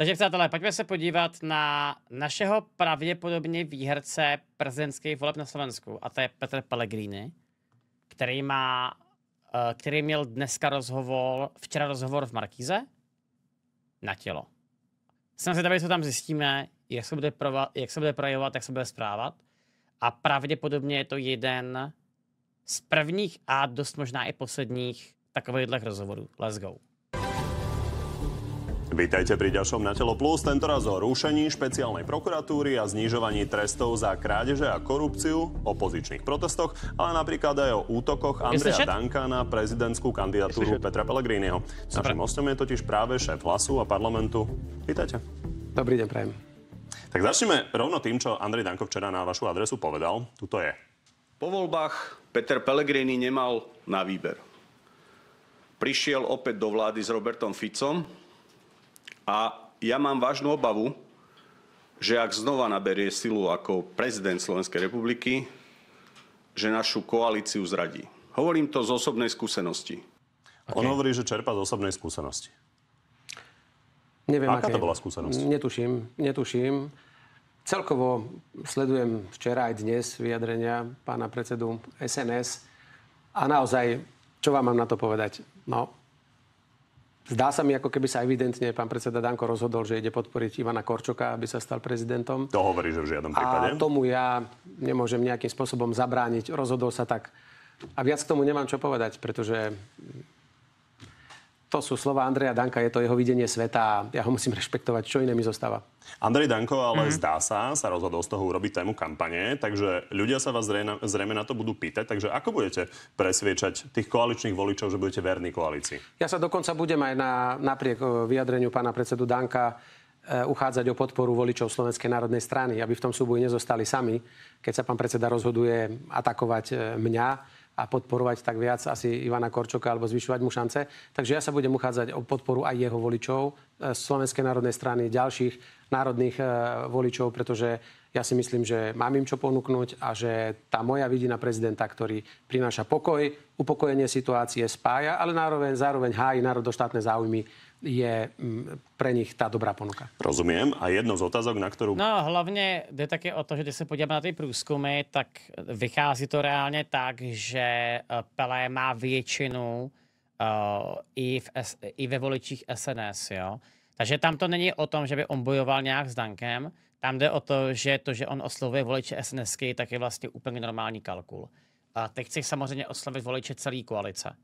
Takže přátelé, pojďme se podívat na našeho pravděpodobně výherce prezidentských voleb na Slovensku a to je Petr Pellegrini, který má, eh, který měl dneska rozhovor, včera rozhovor v Markíze na tělo. Jsem zvědavý, co tam zjistíme, jak se, bude prova, jak se bude projevovat, jak se bude správat. A pravděpodobně je to jeden z prvních a dost možná i posledních takovýchhle rozhovorů. Let's go. Vítajte pri ďalšom na Telo Plus, tentoraz o rušení špeciálnej prokuratúry a znižovaní trestov za krádeže a korupciu, opozičných protestoch, ale napríklad aj o útokoch Andreja Jestli Danka na prezidentskú kandidatúru Jestli Petra Pellegriniho. Našim hostom je totiž práve šéf hlasu a parlamentu. Vítajte. Dobrý deň, prajem. Tak začneme rovno tým, čo Andrej Danko včera na vašu adresu povedal. Tuto je. Po voľbách Peter Pellegrini nemal na výber. Prišiel opäť do vlády s Robertom Ficom, a ja mám vážnu obavu, že ak znova naberie silu ako prezident Slovenskej republiky, že našu koalíciu zradí. Hovorím to z osobnej skúsenosti. Okay. On hovorí, že čerpa z osobnej skúsenosti. Neviem, Aká aké... to bola skúsenosť? Netuším, netuším. Celkovo sledujem včera aj dnes vyjadrenia pána predsedu SNS a naozaj, čo vám mám na to povedať? No, Zdá sa mi, ako keby sa evidentne pán predseda Danko rozhodol, že ide podporiť Ivana Korčoka, aby sa stal prezidentom. To hovorí, že v žiadnom prípade. A tomu ja nemôžem nejakým spôsobom zabrániť. Rozhodol sa tak. A viac k tomu nemám čo povedať, pretože to sú slova Andreja Danka, je to jeho videnie sveta a ja ho musím rešpektovať, čo iné mi zostáva. Andrej Danko ale mm-hmm. zdá sa, sa rozhodol z toho urobiť tému kampane, takže ľudia sa vás zrejme, zrejme na to budú pýtať, takže ako budete presviečať tých koaličných voličov, že budete verní koalícii? Ja sa dokonca budem aj na, napriek e, vyjadreniu pána predsedu Danka e, uchádzať o podporu voličov Slovenskej národnej strany, aby v tom súboji nezostali sami, keď sa pán predseda rozhoduje atakovať e, mňa a podporovať tak viac asi Ivana Korčoka alebo zvyšovať mu šance. Takže ja sa budem uchádzať o podporu aj jeho voličov z e, Slovenskej národnej strany, ďalších národných e, voličov, pretože ja si myslím, že mám im čo ponúknuť a že tá moja vidina prezidenta, ktorý prináša pokoj, upokojenie situácie, spája, ale zároveň, zároveň hájí národoštátne záujmy je mm, pre nich tá dobrá ponuka. Rozumiem. A jedno z otázok, na ktorú... No hlavně jde také o to, že když se podíváme na ty průzkumy, tak vychází to reálně tak, že eh, Pelé má většinu uh, i, v, i ve voličích SNS, jo. Takže tam to není o tom, že by on bojoval nějak s Dankem, tam jde o to, že to, že on oslovuje voliče SNSky, tak je vlastně úplně normální kalkul. A teď chci samozřejmě oslovit voliče celý koalice.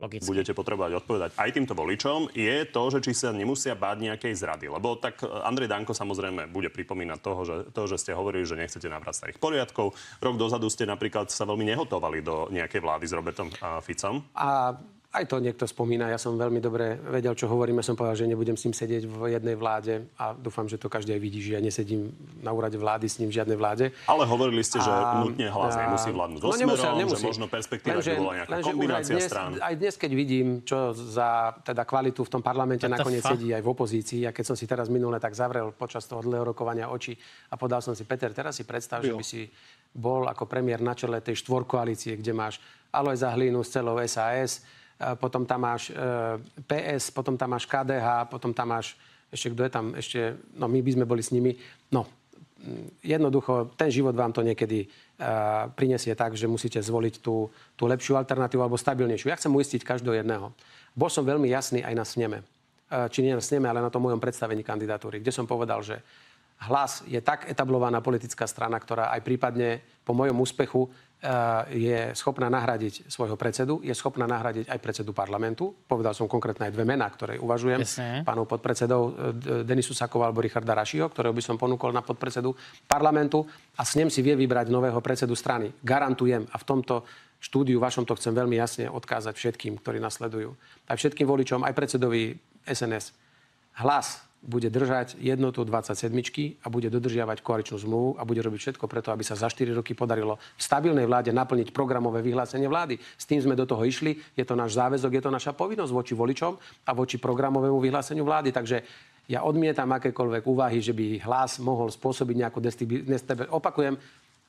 Logicky. budete potrebovať odpovedať aj týmto voličom, je to, že či sa nemusia báť nejakej zrady. Lebo tak e, Andrej Danko samozrejme bude pripomínať toho, že, to, že ste hovorili, že nechcete nabrať starých poriadkov. Rok dozadu ste napríklad sa veľmi nehotovali do nejakej vlády s Robertom Ficom. A aj to niekto spomína, ja som veľmi dobre vedel, čo hovorím, ja som povedal, že nebudem s ním sedieť v jednej vláde a dúfam, že to každý aj vidí, že ja nesedím na úrade vlády s ním v žiadnej vláde. Ale hovorili ste, a, že nutne hlas a... nemusí vládnuť no, nemusia, smerom, nemusí. že možno perspektíva lenže, bola nejaká lenže kombinácia dnes, strán. Aj dnes, keď vidím, čo za teda kvalitu v tom parlamente tak nakoniec sedí aj v opozícii, a keď som si teraz minule tak zavrel počas toho dlhého rokovania oči a podal som si, Peter, teraz si predstav, že by si bol ako premiér na čele tej štvorkoalície, kde máš Alojza Hlinu s celou SAS, potom tam máš e, PS, potom tam máš KDH, potom tam máš, ešte kto je tam, ešte, no my by sme boli s nimi. No, mm, jednoducho, ten život vám to niekedy e, prinesie tak, že musíte zvoliť tú, tú lepšiu alternatívu alebo stabilnejšiu. Ja chcem uistiť každého jedného. Bol som veľmi jasný aj na sneme. E, či nie na sneme, ale na tom mojom predstavení kandidatúry, kde som povedal, že hlas je tak etablovaná politická strana, ktorá aj prípadne po mojom úspechu Eh, je schopná nahradiť svojho predsedu, je schopná nahradiť aj predsedu parlamentu. Povedal som konkrétne aj dve mená, ktoré uvažujem. Jasne. Pánov podpredsedov eh, Denisu Sakova alebo Richarda Rašiho, ktorého by som ponúkol na podpredsedu parlamentu a s ním si vie vybrať nového predsedu strany. Garantujem a v tomto štúdiu vašom to chcem veľmi jasne odkázať všetkým, ktorí nasledujú. Aj všetkým voličom, aj predsedovi SNS. Hlas bude držať jednotu 27 a bude dodržiavať koaličnú zmluvu a bude robiť všetko preto, aby sa za 4 roky podarilo v stabilnej vláde naplniť programové vyhlásenie vlády. S tým sme do toho išli, je to náš záväzok, je to naša povinnosť voči voličom a voči programovému vyhláseniu vlády. Takže ja odmietam akékoľvek úvahy, že by hlas mohol spôsobiť nejakú destabilizáciu. Opakujem,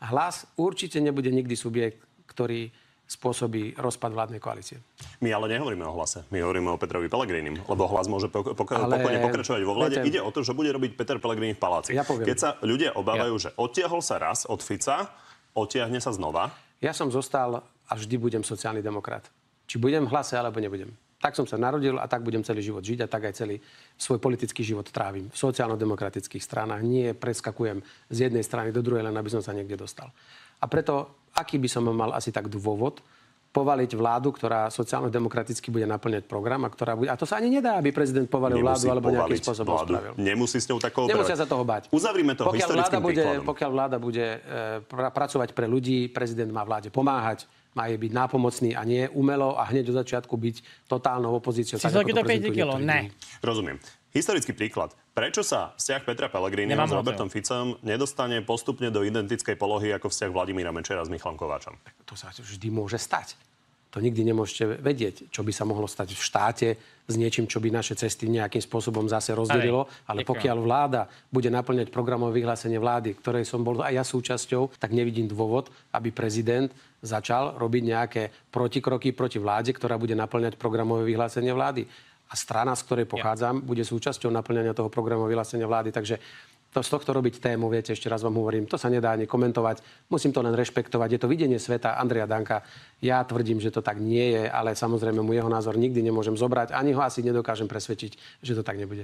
hlas určite nebude nikdy subjekt, ktorý spôsobí rozpad vládnej koalície. My ale nehovoríme o hlase, my hovoríme o Petrovi Pelegrinim, lebo hlas môže pok- pok- ale... pokojne pokračovať vo vláde. Peter... Ide o to, že bude robiť Peter Pelegrín v paláci. Ja poviem. Keď sa ľudia obávajú, ja. že odtiahol sa raz od Fica, odtiahne sa znova. Ja som zostal a vždy budem sociálny demokrat. Či budem v hlase, alebo nebudem. Tak som sa narodil a tak budem celý život žiť a tak aj celý svoj politický život trávim. V sociálno-demokratických stranách nie preskakujem z jednej strany do druhej, len aby som sa niekde dostal. A preto aký by som mal asi tak dôvod povaliť vládu, ktorá sociálno-demokraticky bude naplňať program a ktorá bude... A to sa ani nedá, aby prezident povalil Nemusí vládu alebo nejakým spôsobom vládu. spravil. Nemusí s ňou takého Nemusia sa toho bať. Uzavrime to pokiaľ vláda bude, príkladom. Pokiaľ vláda bude e, pra- pracovať pre ľudí, prezident má vláde pomáhať, má jej byť nápomocný a nie umelo a hneď do začiatku byť totálnou opozíciou. Si tak, to 5 kilo, ne. Rozumiem historický príklad. Prečo sa vzťah Petra Pellegrini s Robertom Ficom nedostane postupne do identickej polohy ako vzťah Vladimíra Mečera s Michalom Kováčom? To sa vždy môže stať. To nikdy nemôžete vedieť, čo by sa mohlo stať v štáte s niečím, čo by naše cesty nejakým spôsobom zase rozdelilo. Ale pokiaľ vláda bude naplňať programové vyhlásenie vlády, ktorej som bol aj ja súčasťou, tak nevidím dôvod, aby prezident začal robiť nejaké protikroky proti vláde, ktorá bude naplňať programové vyhlásenie vlády a strana, z ktorej pochádzam, ja. bude súčasťou naplňania toho programu vyhlásenia vlády. Takže to z tohto robiť tému, viete, ešte raz vám hovorím, to sa nedá ani komentovať, musím to len rešpektovať. Je to videnie sveta Andrea Danka. Ja tvrdím, že to tak nie je, ale samozrejme mu jeho názor nikdy nemôžem zobrať, ani ho asi nedokážem presvedčiť, že to tak nebude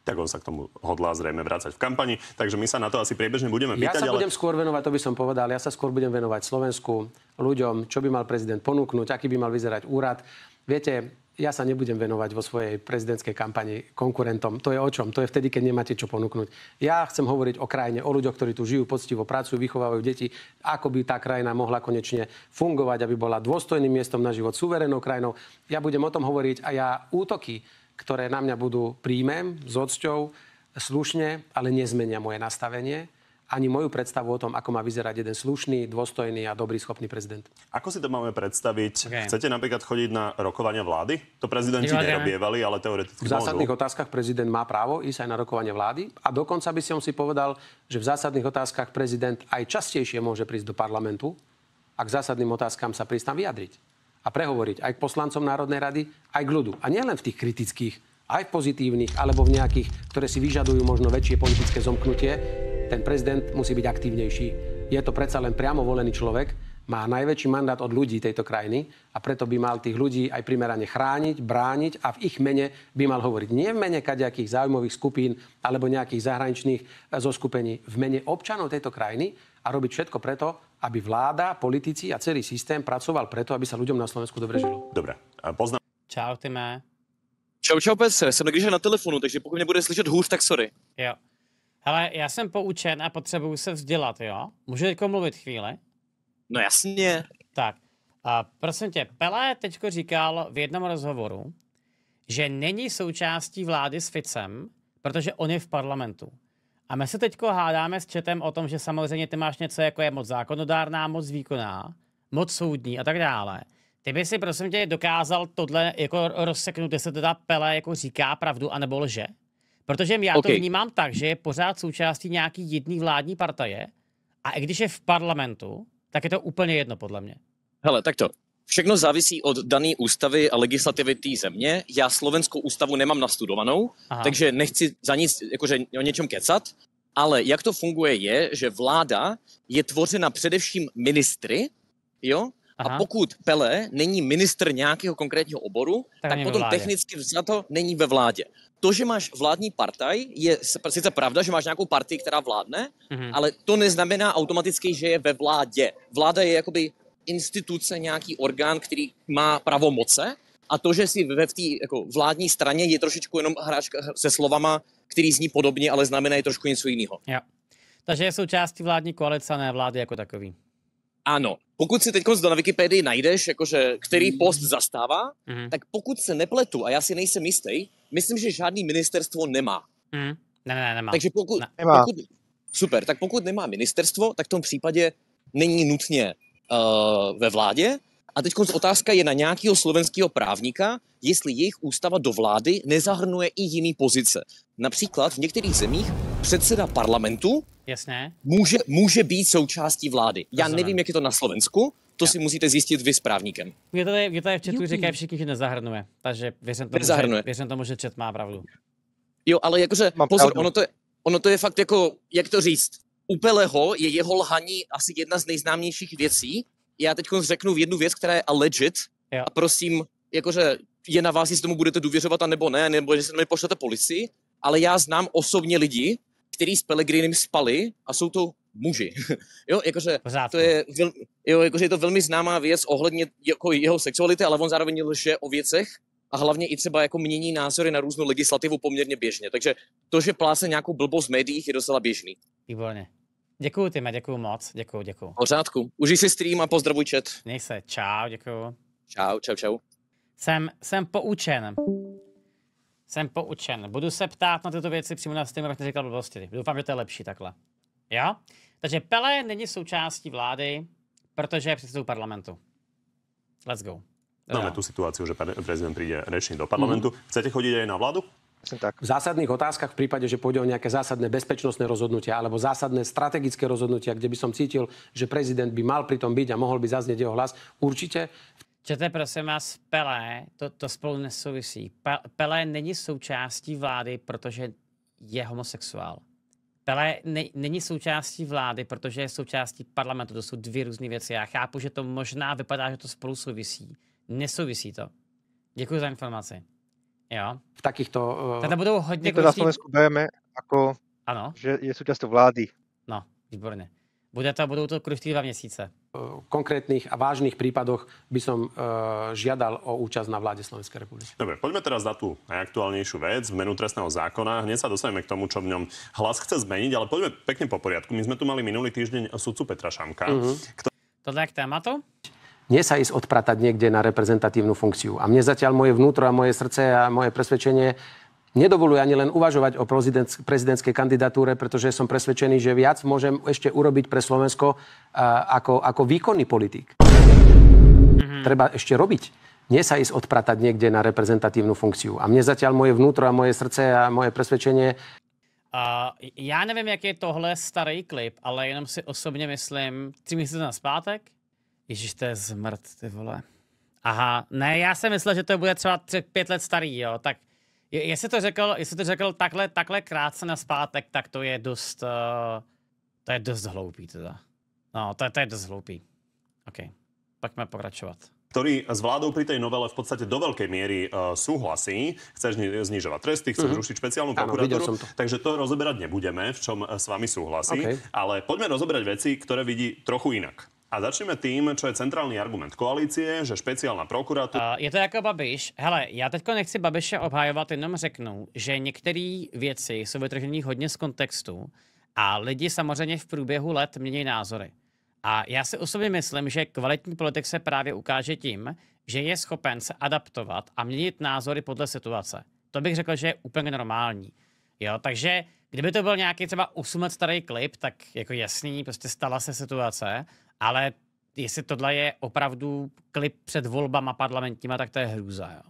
tak on sa k tomu hodlá zrejme vrácať v kampani. Takže my sa na to asi priebežne budeme pýtať. Ja sa ale... budem skôr venovať, to by som povedal, ja sa skôr budem venovať Slovensku, ľuďom, čo by mal prezident ponúknuť, aký by mal vyzerať úrad. Viete, ja sa nebudem venovať vo svojej prezidentskej kampani konkurentom. To je o čom? To je vtedy, keď nemáte čo ponúknuť. Ja chcem hovoriť o krajine, o ľuďoch, ktorí tu žijú, poctivo pracujú, vychovávajú deti, ako by tá krajina mohla konečne fungovať, aby bola dôstojným miestom na život, suverénnou krajinou. Ja budem o tom hovoriť a ja útoky, ktoré na mňa budú príjmem, s odsťou, slušne, ale nezmenia moje nastavenie ani moju predstavu o tom, ako má vyzerať jeden slušný, dôstojný a dobrý, schopný prezident. Ako si to máme predstaviť? Okay. Chcete napríklad chodiť na rokovania vlády? To prezidenti Nevážeme. nerobievali, ale teoreticky V zásadných môžu. otázkach prezident má právo ísť aj na rokovanie vlády a dokonca by som si povedal, že v zásadných otázkach prezident aj častejšie môže prísť do parlamentu a k zásadným otázkam sa prísť tam vyjadriť a prehovoriť aj k poslancom Národnej rady, aj k ľudu. A nielen v tých kritických, aj v pozitívnych, alebo v nejakých, ktoré si vyžadujú možno väčšie politické zomknutie, ten prezident musí byť aktívnejší. Je to predsa len priamo volený človek, má najväčší mandát od ľudí tejto krajiny a preto by mal tých ľudí aj primerane chrániť, brániť a v ich mene by mal hovoriť. Nie v mene kadejakých záujmových skupín alebo nejakých zahraničných eh, zoskupení, v mene občanov tejto krajiny a robiť všetko preto, aby vláda, politici a celý systém pracoval preto, aby sa ľuďom na Slovensku dobre žilo. Dobre. poznám. Čau, Tymé. Čau, čau, Pese. Som na na telefonu, takže pokud mě bude slyšet hůř, tak sorry. Jo. Ale já jsem poučen a potřebuju se vzdělat, jo? Můžu teďko mluvit chvíli? No jasně. Tak, a prosím tě, Pelé teďko říkal v jednom rozhovoru, že není součástí vlády s Ficem, protože on je v parlamentu. A my se teďko hádáme s četem o tom, že samozřejmě ty máš něco, jako je moc zákonodárná, moc výkonná, moc soudní a tak dále. Ty by si prosím tě dokázal tohle jako rozseknout, jestli teda Pele jako říká pravdu anebo lže? Protože já okay. to vnímám tak, že je pořád součástí nějaký jedný vládní partaje a i když je v parlamentu, tak je to úplně jedno podle mě. Hele, tak to. Všechno závisí od dané ústavy a legislativy té země. Já slovenskou ústavu nemám nastudovanou, Aha. takže nechci za nic, jakože o něčem kecat, ale jak to funguje je, že vláda je tvořena především ministry, jo, Aha. A pokud Pele není ministr nějakého konkrétního oboru, tak, tak potom technicky technicky vzato není ve vládě to, že máš vládní partaj, je sice pravda, že máš nějakou partii, která vládne, mm-hmm. ale to neznamená automaticky, že je ve vládě. Vláda je jakoby instituce, nějaký orgán, který má pravomoce a to, že si ve té jako vládní straně je trošičku jenom hráčka se slovama, který zní podobně, ale je trošku něco jiného. Ja. Takže je součástí vládní koalice, ne vlády jako takový. Ano. Pokud si teď na Wikipedii najdeš, jakože, který mhm. post zastává, mm-hmm. tak pokud se nepletu, a já si nejsem jistý, myslím, že žádný ministerstvo nemá. Mm. Ne, ne, nemá. Takže pokud, nemá. pokud, super, tak pokud nemá ministerstvo, tak v tom případě není nutně uh, ve vládě. A teď otázka je na nějakého slovenského právníka, jestli jejich ústava do vlády nezahrnuje i jiný pozice. Například v některých zemích předseda parlamentu Jasné. Může, může být součástí vlády. Já Rozumím. nevím, jak je to na Slovensku, to si musíte zjistit vy s právníkem. to tady, mě tady v chatu říkají všichni, že nezahrnuje, takže věřím tomu, nezahrnuje. Že, věřím tomu, že chat má pravdu. Jo, ale jakože, Mám pozor, pravdu. ono to, je, ono to je fakt jako, jak to říct, u Peleho je jeho lhaní asi jedna z nejznámějších věcí. Já teď řeknu jednu věc, která je alleged jo. a prosím, jakože je na vás, jestli tomu budete důvěřovat a nebo ne, nebo že se mi pošlete policii, ale já znám osobně lidi, kteří s Pelegrinem spali a jsou to muži. jo, jakože to je, jo, jakože je to velmi známá věc ohledně jako jeho sexuality, ale on zároveň lže o věcech a hlavně i třeba jako mění názory na různou legislativu poměrně běžně. Takže to, že pláse nějakou blbost v médiích, je docela běžný. Výborně. Děkuju, Tyme, děkuju moc, děkuju, děkuju. Pořádku. Užij si stream a pozdravuj chat. Nech se, čau, děkuju. Čau, čau, čau. Jsem, jsem poučen. Jsem poučen. Budu se ptát na tyto věci přímo na streamu, abych neříkal blbosti. Doufám, že to je lepší takhle. Jo? Takže Pele není součástí vlády, protože je předsedou parlamentu. Let's go. Máme tu situáciu, že prezident príde rečný do parlamentu. Mm-hmm. Chcete chodiť aj na vládu? Tak. V zásadných otázkach, v prípade, že pôjde o nejaké zásadné bezpečnostné rozhodnutia alebo zásadné strategické rozhodnutia, kde by som cítil, že prezident by mal pritom byť a mohol by zaznieť jeho hlas, určite. Čete, prosím vás, Pelé, to, to spolu nesouvisí. Pelé není součástí vlády, protože je homosexuál. Pele ne, není součástí vlády, protože je součástí parlamentu. To jsou dvě různé věci. Já chápu, že to možná vypadá, že to spolu souvisí. Nesouvisí to. Děkuji za informaci. Jo. V takýchto... Uh, budou hodně to na Slovensku ano. že je součástí vlády. No, výborně. Bude to, budou to kruští dva měsíce konkrétnych a vážnych prípadoch by som e, žiadal o účasť na vláde Slovenskej republiky. Dobre, poďme teraz na tú najaktuálnejšiu vec, menu trestného zákona. Hneď sa dostaneme k tomu, čo v ňom hlas chce zmeniť, ale poďme pekne po poriadku. My sme tu mali minulý týždeň sudcu Petra Šamka. Mm-hmm. Kto... To tak téma to? Nie sa ísť odpratať niekde na reprezentatívnu funkciu. A mne zatiaľ moje vnútro a moje srdce a moje presvedčenie nedovoluje ani len uvažovať o prezidentskej kandidatúre, pretože som presvedčený, že viac môžem ešte urobiť pre Slovensko ako, ako výkonný politik. Mm-hmm. Treba ešte robiť. Nie sa ísť odpratať niekde na reprezentatívnu funkciu. A mne zatiaľ moje vnútro a moje srdce a moje presvedčenie Uh, já nevím, jak je tohle starý klip, ale jenom si osobně myslím, tři měsíce na zpátek? Ježíš, to je zmrt, ty vole. Aha, ne, já jsem myslel, že to bude třeba pět let starý, jo, tak je, jestli, to řekl, jestli to řekl takhle, takhle krátce na zpátek, tak to je dost, uh, to je dost hloupý teda. No, to, to je dost hloupý. OK, pojďme pokračovat ktorý s vládou pri tej novele v podstate do veľkej miery uh, súhlasí. Chceš znižovať tresty, chceš mm-hmm. rušiť špeciálnu prokuratúru. To. Takže to rozoberať nebudeme, v čom eh, s vami súhlasí. Okay. Ale poďme rozoberať veci, ktoré vidí trochu inak. A začneme tým, čo je centrálny argument koalície, že špeciálna prokuratúra... Uh, je to jako Babiš. Hele, já teďko nechci Babiše obhajovat, jenom řeknu, že některé věci jsou vytržené hodně z kontextu a lidi samozřejmě v průběhu let mění názory. A já si osobně myslím, že kvalitní politik se právě ukáže tím, že je schopen se adaptovat a měnit názory podle situace. To bych řekl, že je úplně normální. Jo, takže kdyby to byl nějaký třeba 8 let starý klip, tak jako jasný, prostě stala se situace, ale jestli tohle je opravdu klip před volbama parlamentníma, tak to je hrůza. Jo?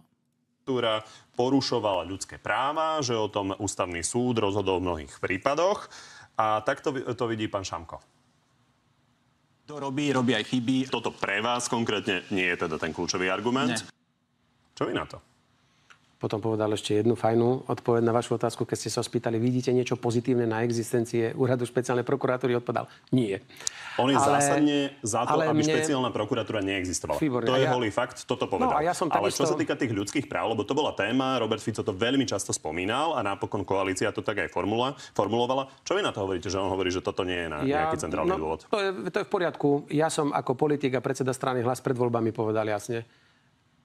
ktorá porušovala ľudské práva, že o tom ústavný súd rozhodol v mnohých prípadoch. A tak to vidí pán Šamko. To robí, robí aj chyby. Toto pre vás konkrétne nie je teda ten kľúčový argument. Ne. Čo vy na to? Potom povedal ešte jednu fajnú odpoveď na vašu otázku, keď ste sa spýtali, vidíte niečo pozitívne na existencie úradu špeciálnej prokuratúry? Odpovedal, nie. On je ale, zásadne za to, aby mne... špeciálna prokuratúra neexistovala. Fibor, to je ja... holý fakt, toto no, povedal. No, ja som ale čo sa týka tých ľudských práv, lebo to bola téma, Robert Fico to veľmi často spomínal a napokon koalícia to tak aj formula, formulovala. Čo vy na to hovoríte, že on hovorí, že toto nie je na ja... nejaký centrálny no, dôvod? To je, to je v poriadku. Ja som ako politik a predseda strany hlas pred voľbami povedal jasne,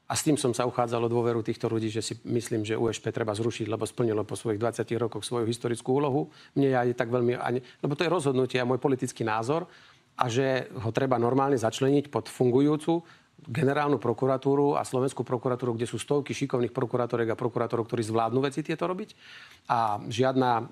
a s tým som sa uchádzal o dôveru týchto ľudí, že si myslím, že USP treba zrušiť, lebo splnilo po svojich 20 rokoch svoju historickú úlohu. Mne ja je tak veľmi... Ani, lebo to je rozhodnutie a môj politický názor a že ho treba normálne začleniť pod fungujúcu generálnu prokuratúru a slovenskú prokuratúru, kde sú stovky šikovných prokurátorek a prokurátorov, ktorí zvládnu veci tieto robiť. A žiadna e,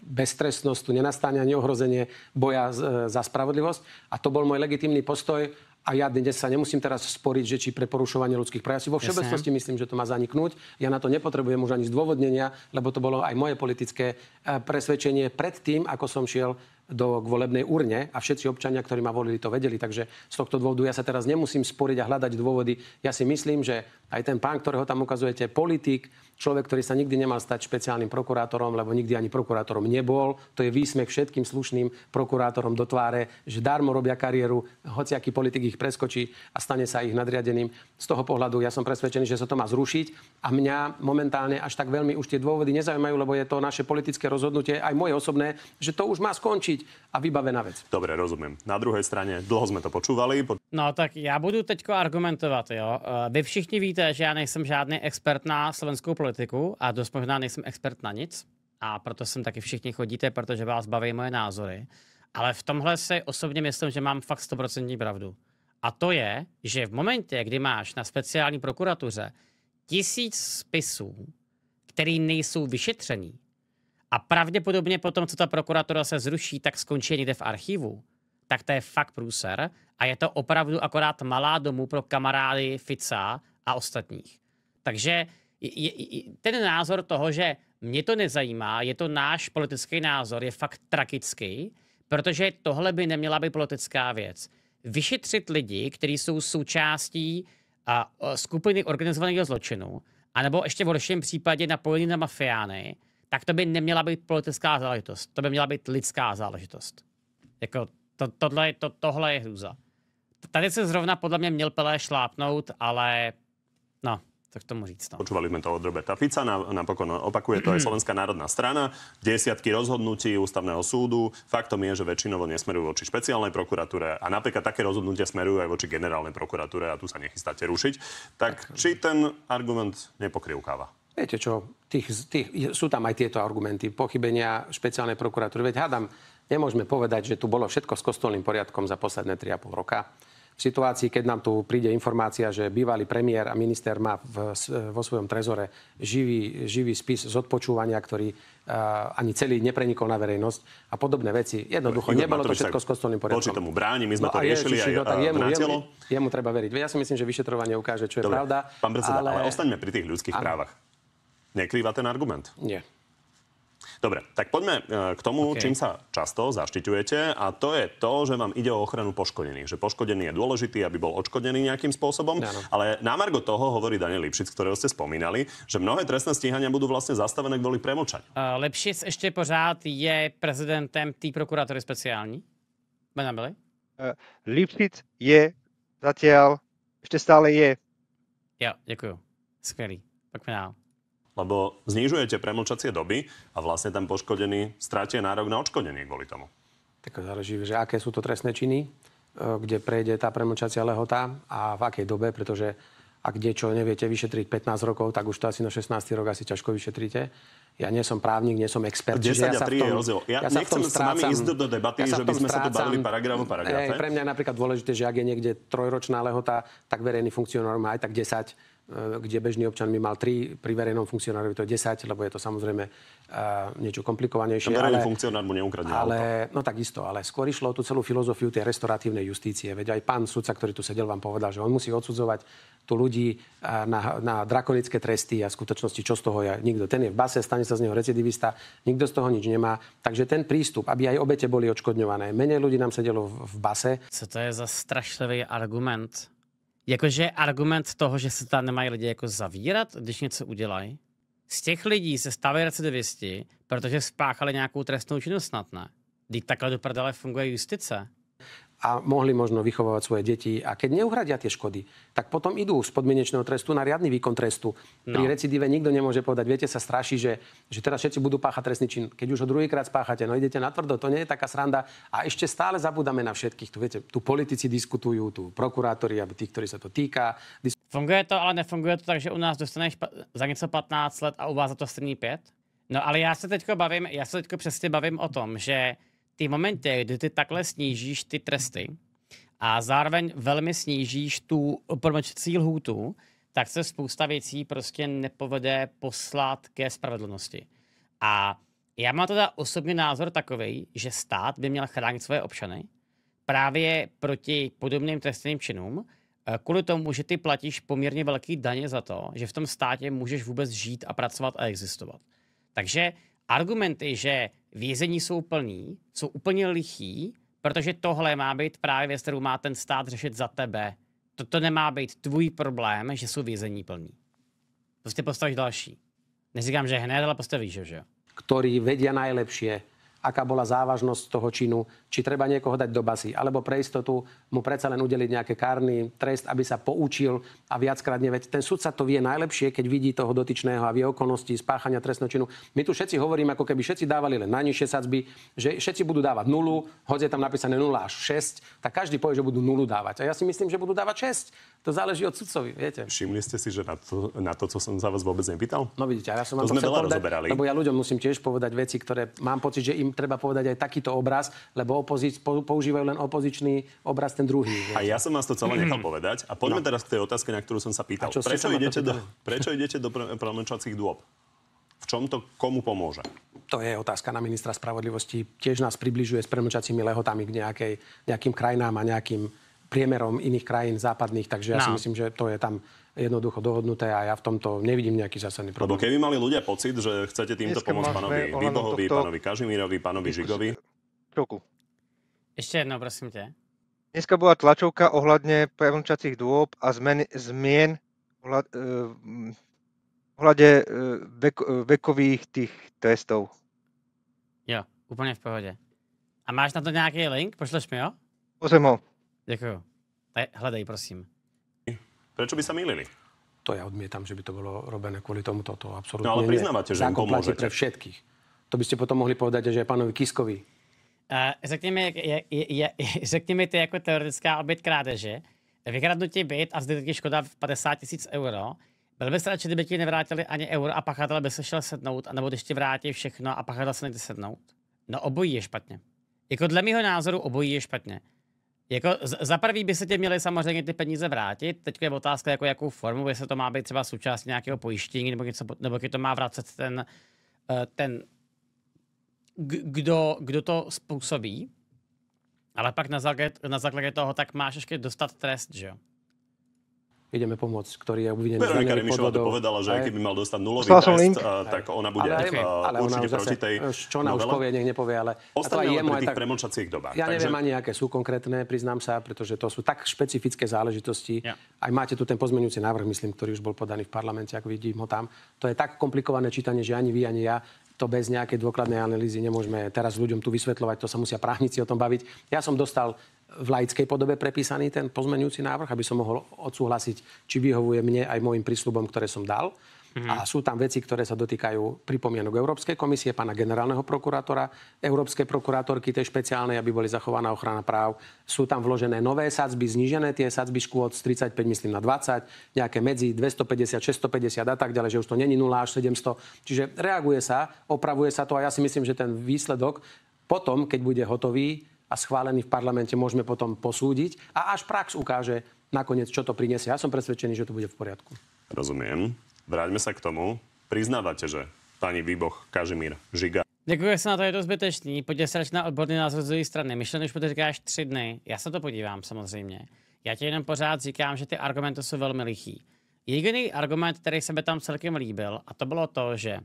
bestresnosť tu nenastane ani ohrozenie boja e, za spravodlivosť. A to bol môj legitimný postoj a ja dnes sa nemusím teraz sporiť, že či pre porušovanie ľudských práv. Ja si vo všeobecnosti myslím, že to má zaniknúť. Ja na to nepotrebujem už ani zdôvodnenia, lebo to bolo aj moje politické eh, presvedčenie pred tým, ako som šiel do, k volebnej urne a všetci občania, ktorí ma volili, to vedeli. Takže z tohto dôvodu ja sa teraz nemusím sporiť a hľadať dôvody. Ja si myslím, že aj ten pán, ktorého tam ukazujete, politik, človek, ktorý sa nikdy nemal stať špeciálnym prokurátorom, lebo nikdy ani prokurátorom nebol. To je výsmech všetkým slušným prokurátorom do tváre, že darmo robia kariéru, hociaký politik ich preskočí a stane sa ich nadriadeným. Z toho pohľadu ja som presvedčený, že sa to má zrušiť a mňa momentálne až tak veľmi už tie dôvody nezaujímajú, lebo je to naše politické rozhodnutie, aj moje osobné, že to už má skončiť zistiť a vybavená vec. Dobre, rozumiem. Na druhej strane, dlho sme to počúvali. Po... No tak já budu teďko argumentovat, jo. Eh, vy všichni víte, že já nejsem žádný expert na slovenskú politiku a dost možná nejsem expert na nic. A proto sem taky všichni chodíte, protože vás baví moje názory. Ale v tomhle si osobně myslím, že mám fakt 100% pravdu. A to je, že v momentě, kdy máš na speciální prokuratuře tisíc spisů, který nejsou vyšetřený, a pravděpodobně potom, co ta prokuratura se zruší, tak skončí někde v archivu. Tak to je fakt průser a je to opravdu akorát malá domů pro kamarády Fica a ostatních. Takže ten názor toho, že mě to nezajímá, je to náš politický názor, je fakt tragický, protože tohle by neměla být politická věc. Vyšetřit lidi, kteří jsou součástí a, skupiny organizovaného zločinu, anebo ještě v horším případě napojení na mafiány, tak to by neměla být politická záležitost. To by měla být lidská záležitost. Jako to, tohle, to, tohle je hrůza. Tady se zrovna podle mě měl Pelé šlápnout, ale no, to k tomu říct. No. Počúvali sme to od Roberta Fica, napokon opakuje to aj Slovenská národná strana. Desiatky rozhodnutí ústavného súdu. Faktom je, že väčšinovo nesmerujú voči špeciálnej prokuratúre a napríklad také rozhodnutia smerujú aj voči generálnej prokuratúre a tu sa nechystáte rušiť. Tak, tak či ten argument nepokrivkáva? Viete čo, tých, tých, sú tam aj tieto argumenty, pochybenia špeciálnej prokuratúry. Veď hádam, nemôžeme povedať, že tu bolo všetko s kostolným poriadkom za posledné 3,5 roka. V situácii, keď nám tu príde informácia, že bývalý premiér a minister má v, vo svojom trezore živý, živý spis z odpočúvania, ktorý uh, ani celý neprenikol na verejnosť a podobné veci. Jednoducho, Igor nebolo Matovič to všetko s kostolným poriadkom. Poči tomu bráni, my sme no, to riešili aj no, tak jemu, jemu, jemu treba veriť. Ja si myslím, že vyšetrovanie ukáže, čo je Dobre, pravda. Pán predseda, ale... ale ostaňme pri tých ľudských a... právach nekrýva ten argument? Nie. Dobre, tak poďme e, k tomu, okay. čím sa často zaštiťujete a to je to, že vám ide o ochranu poškodených. Že poškodený je dôležitý, aby bol odškodený nejakým spôsobom. Ano. Ale námargo toho hovorí Daniel Lipšic, ktorého ste spomínali, že mnohé trestné stíhania budú vlastne zastavené kvôli premočaniu. Uh, e, Lipšic ešte pořád je prezidentem tý prokurátory speciální? Uh, Lipšic je zatiaľ, ešte stále je. Ja, ďakujem. Skvelý. Pak finál lebo znižujete premlčacie doby a vlastne tam poškodený stratie nárok na odškodenie kvôli tomu. Tak záleží, že aké sú to trestné činy, e, kde prejde tá premlčacia lehota a v akej dobe, pretože ak niečo neviete vyšetriť 15 rokov, tak už to asi na 16. rok asi ťažko vyšetríte. Ja nie som právnik, nie som expert. 10 ja sa v tom, je rozdiel. Ja, ja sa nechcem sa s vami ísť do debaty, ja že by sme strácam, sa tu bavili paragrafu paragrafe. pre mňa je napríklad dôležité, že ak je niekde trojročná lehota, tak verejný funkcionár má aj tak 10 E, kde bežný občan by mal 3, pri verejnom funkcionárovi to 10, lebo je to samozrejme uh, niečo komplikovanejšie. Ten verejný funkcionár mu neukradne ale, auto. No takisto, ale skôr išlo o tú celú filozofiu tej restoratívnej justície. Veď aj pán sudca, ktorý tu sedel, vám povedal, že on musí odsudzovať tu ľudí e, na, na drakonické tresty a v skutočnosti čo z toho je nikto. Ten je v base, stane sa z neho recidivista, nikto z toho nič nemá. Takže ten prístup, aby aj obete boli odškodňované, menej ľudí nám sedelo v, v base. Co to je za strašlivý argument? Jakože argument toho, že se tam nemají lidi jako zavírat, když něco udělají, z těch lidí se stávají recidivisti, protože spáchali nějakou trestnou činnost snad, ne? takhle do prdele funguje justice a mohli možno vychovávať svoje deti. A keď neuhradia tie škody, tak potom idú z podmienečného trestu na riadny výkon trestu. No. Pri recidíve nikto nemôže povedať, viete, sa straší, že, že teraz všetci budú páchať trestný čin. Keď už ho druhýkrát spáchate, no idete na tvrdo, to nie je taká sranda. A ešte stále zabudáme na všetkých. Tu, viete, tu politici diskutujú, tu prokurátori, aby tí, ktorí sa to týka. Disk... funguje to, ale nefunguje to tak, že u nás dostaneš za něco 15 let a u vás za to strní 5? No ale já se teďko bavím, já se teďko přesně bavím o tom, že ty momentě, kdy ty takhle snížíš ty tresty a zároveň velmi snížíš tu promlčecí lhůtu, tak se spousta věcí prostě nepovede poslat ke spravedlnosti. A já mám teda osobní názor takový, že stát by měl chránit svoje občany právě proti podobným trestným činům, eh, kvůli tomu, že ty platíš poměrně velký daně za to, že v tom státě můžeš vůbec žít a pracovat a existovat. Takže argumenty, že vězení jsou plný, jsou úplně lichý, protože tohle má být právě věc, kterou má ten stát řešit za tebe. Toto nemá být tvůj problém, že jsou vězení plní. Prostě postavíš další. Neříkám, že hned, ale postavíš, že jo? Ktorí vedia najlepšie, aká bola závažnosť toho činu, či treba niekoho dať do basy, alebo pre istotu mu predsa len udeliť nejaké kárny trest, aby sa poučil a viackrát neveď. Ten sudca to vie najlepšie, keď vidí toho dotyčného a vie okolnosti spáchania trestného činu. My tu všetci hovoríme, ako keby všetci dávali len najnižšie sadzby, že všetci budú dávať nulu, hoď je tam napísané 0 až 6, tak každý povie, že budú nulu dávať. A ja si myslím, že budú dávať 6 to záleží od sudcovi, viete. Všimli ste si, že na to, na to čo som za vás vôbec nepýtal? No vidíte, ja som vám to, to chcel povedať, rozoberali. lebo ja ľuďom musím tiež povedať veci, ktoré mám pocit, že im treba povedať aj takýto obraz, lebo opozi- používajú len opozičný obraz ten druhý. Viete? A ja som vás to celé mm. nechal povedať. A poďme no. teraz k tej otázke, na ktorú som sa pýtal. Čo prečo, idete do, prečo idete do promlčacích dôb? V čom to komu pomôže? To je otázka na ministra spravodlivosti. Tiež nás približuje s premlčacími lehotami k nejakej, nejakým krajinám a nejakým priemerom iných krajín západných, takže ja no. si myslím, že to je tam jednoducho dohodnuté a ja v tomto nevidím nejaký zásadný problém. Lebo keby mali ľudia pocit, že chcete týmto pomôcť pánovi Vybohovi, tohto... pánovi Kažimírovi, pánovi Žigovi. Roku. Ešte jedno, prosím ťa. Dneska bola tlačovka ohľadne prevnúčacích dôb a zmen, zmien ohľad, eh, ohľade eh, vek, vekových tých trestov. Jo, úplne v pohode. A máš na to nejaký link? Pošleš mi ho? Pozriem ho. Ďakujem. E, hľadaj, prosím. Prečo by sa mýlili? To ja odmietam, že by to bolo robené kvôli tomu toto. absolútne no ale priznávate, že to môžete. pre všetkých. To by ste potom mohli povedať, že aj pánovi Kiskovi. A řekněme, je, je, je, řekněme to jako teoretická oběť krádeže. Vykradnutí byt a zde škoda v 50 tisíc euro. Byl by radši, kdyby ti nevrátili ani euro a pachatel by se šel sednout, anebo když ti vrátí všechno a pachatel se nejde sednout. No obojí je špatně. Jako dle mého názoru obojí je špatně. Jako za prvý by se tě měly samozřejmě ty peníze vrátit. Teď je otázka, jako jakou formu, jestli to má být třeba součást nějakého pojištění, nebo, něco, nebo to má vracet ten, eh, ten kdo, kdo to způsobí. Ale pak na základě, na základě toho tak máš ještě dostat trest, že jo? ideme pomôcť, ktorý je obvinený Veronika Remišová to povedala, že aj, keby mal dostať nulový Stal trest, link. tak ona bude ale, okay. ale určite ona proti tej eh, Čo nám už povie, nech nepovie, ale... Ostatné ale pri tých tak, premlčacích dobách. Ja takže... neviem ani, aké sú konkrétne, priznám sa, pretože to sú tak špecifické záležitosti. Ja. Aj máte tu ten pozmenujúci návrh, myslím, ktorý už bol podaný v parlamente, ak vidím ho tam. To je tak komplikované čítanie, že ani vy, ani ja to bez nejakej dôkladnej analýzy nemôžeme teraz ľuďom tu vysvetľovať, to sa musia právnici o tom baviť. Ja som dostal v laickej podobe prepísaný ten pozmenujúci návrh, aby som mohol odsúhlasiť, či vyhovuje mne aj môjim prísľubom, ktoré som dal. Mm-hmm. A sú tam veci, ktoré sa dotýkajú pripomienok Európskej komisie, pána generálneho prokurátora, Európskej prokurátorky tej špeciálnej, aby boli zachovaná ochrana práv. Sú tam vložené nové sadzby, znížené tie sadzby škôd z 35, myslím, na 20, nejaké medzi 250, 650 a tak ďalej, že už to není 0 až 700. Čiže reaguje sa, opravuje sa to a ja si myslím, že ten výsledok potom, keď bude hotový, a schválený v parlamente môžeme potom posúdiť a až prax ukáže nakoniec, čo to prinesie. Ja som presvedčený, že to bude v poriadku. Rozumiem. Vráťme sa k tomu. Priznávate, že pani Výboch, Kažimír, Žiga Děkuji, se na to je to zbytečný. Podívej se na odborný názor z druhé strany. Myšlen už to až tři dny. Já se to podívám samozřejmě. Já ti jenom pořád říkám, že ty argumenty jsou velmi lichý. Jediný argument, který se mi tam celkem líbil, a to bylo to, že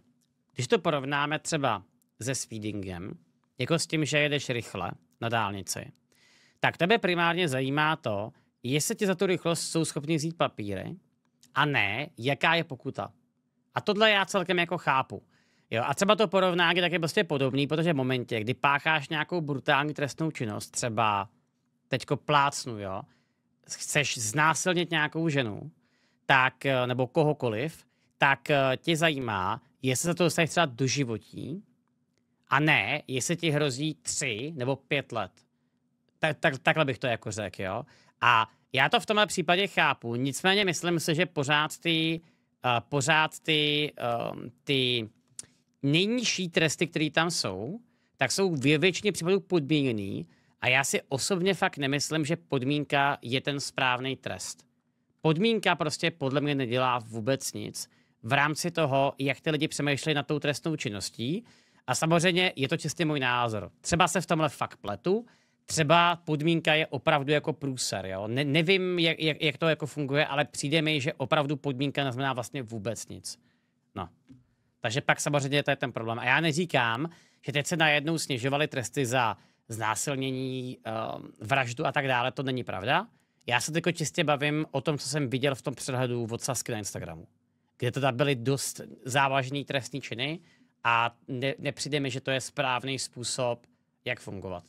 když to porovnáme třeba se speedingem, jako s tím, že jedeš rychle, na dálnici, tak tebe primárně zajímá to, jestli ti za tu rychlost jsou schopni vzít papíry a ne, jaká je pokuta. A tohle já celkem jako chápu. Jo, a třeba to porovnání je je prostě podobný, protože v momentě, kdy pácháš nějakou brutální trestnou činnost, třeba teďko plácnu, jo, chceš znásilnit nějakou ženu, tak, nebo kohokoliv, tak eh, tě zajímá, jestli za to dostaneš třeba doživotí, a ne, jestli ti hrozí tři nebo pět let. Tak, tak, takhle bych to jako řekl, jo. A já to v tomhle případě chápu, nicméně myslím si, že pořád ty, uh, pořád ty, um, ty nejnižší tresty, které tam jsou, tak jsou ve většině případů podmíněný a já si osobně fakt nemyslím, že podmínka je ten správný trest. Podmínka prostě podle mě nedělá vůbec nic v rámci toho, jak ty lidi přemýšlejí nad tou trestnou činností, a samozřejmě je to čistě můj názor. Třeba se v tomhle fakt pletu, třeba podmínka je opravdu jako průser. Jo? Ne, nevím, jak, jak, jak to jako funguje, ale přijde mi, že opravdu podmínka neznamená vlastně vůbec nic. No. Takže pak samozřejmě to je ten problém. A já neříkám, že teď se najednou snižovaly tresty za znásilnění, ehm, vraždu a tak dále. To není pravda. Já se teď čistě bavím o tom, co jsem viděl v tom přehledu od Sasky na Instagramu, kde to teda tam byly dost závažné trestní činy, a ne, nepřijde mi, že to je správný způsob, jak fungovat.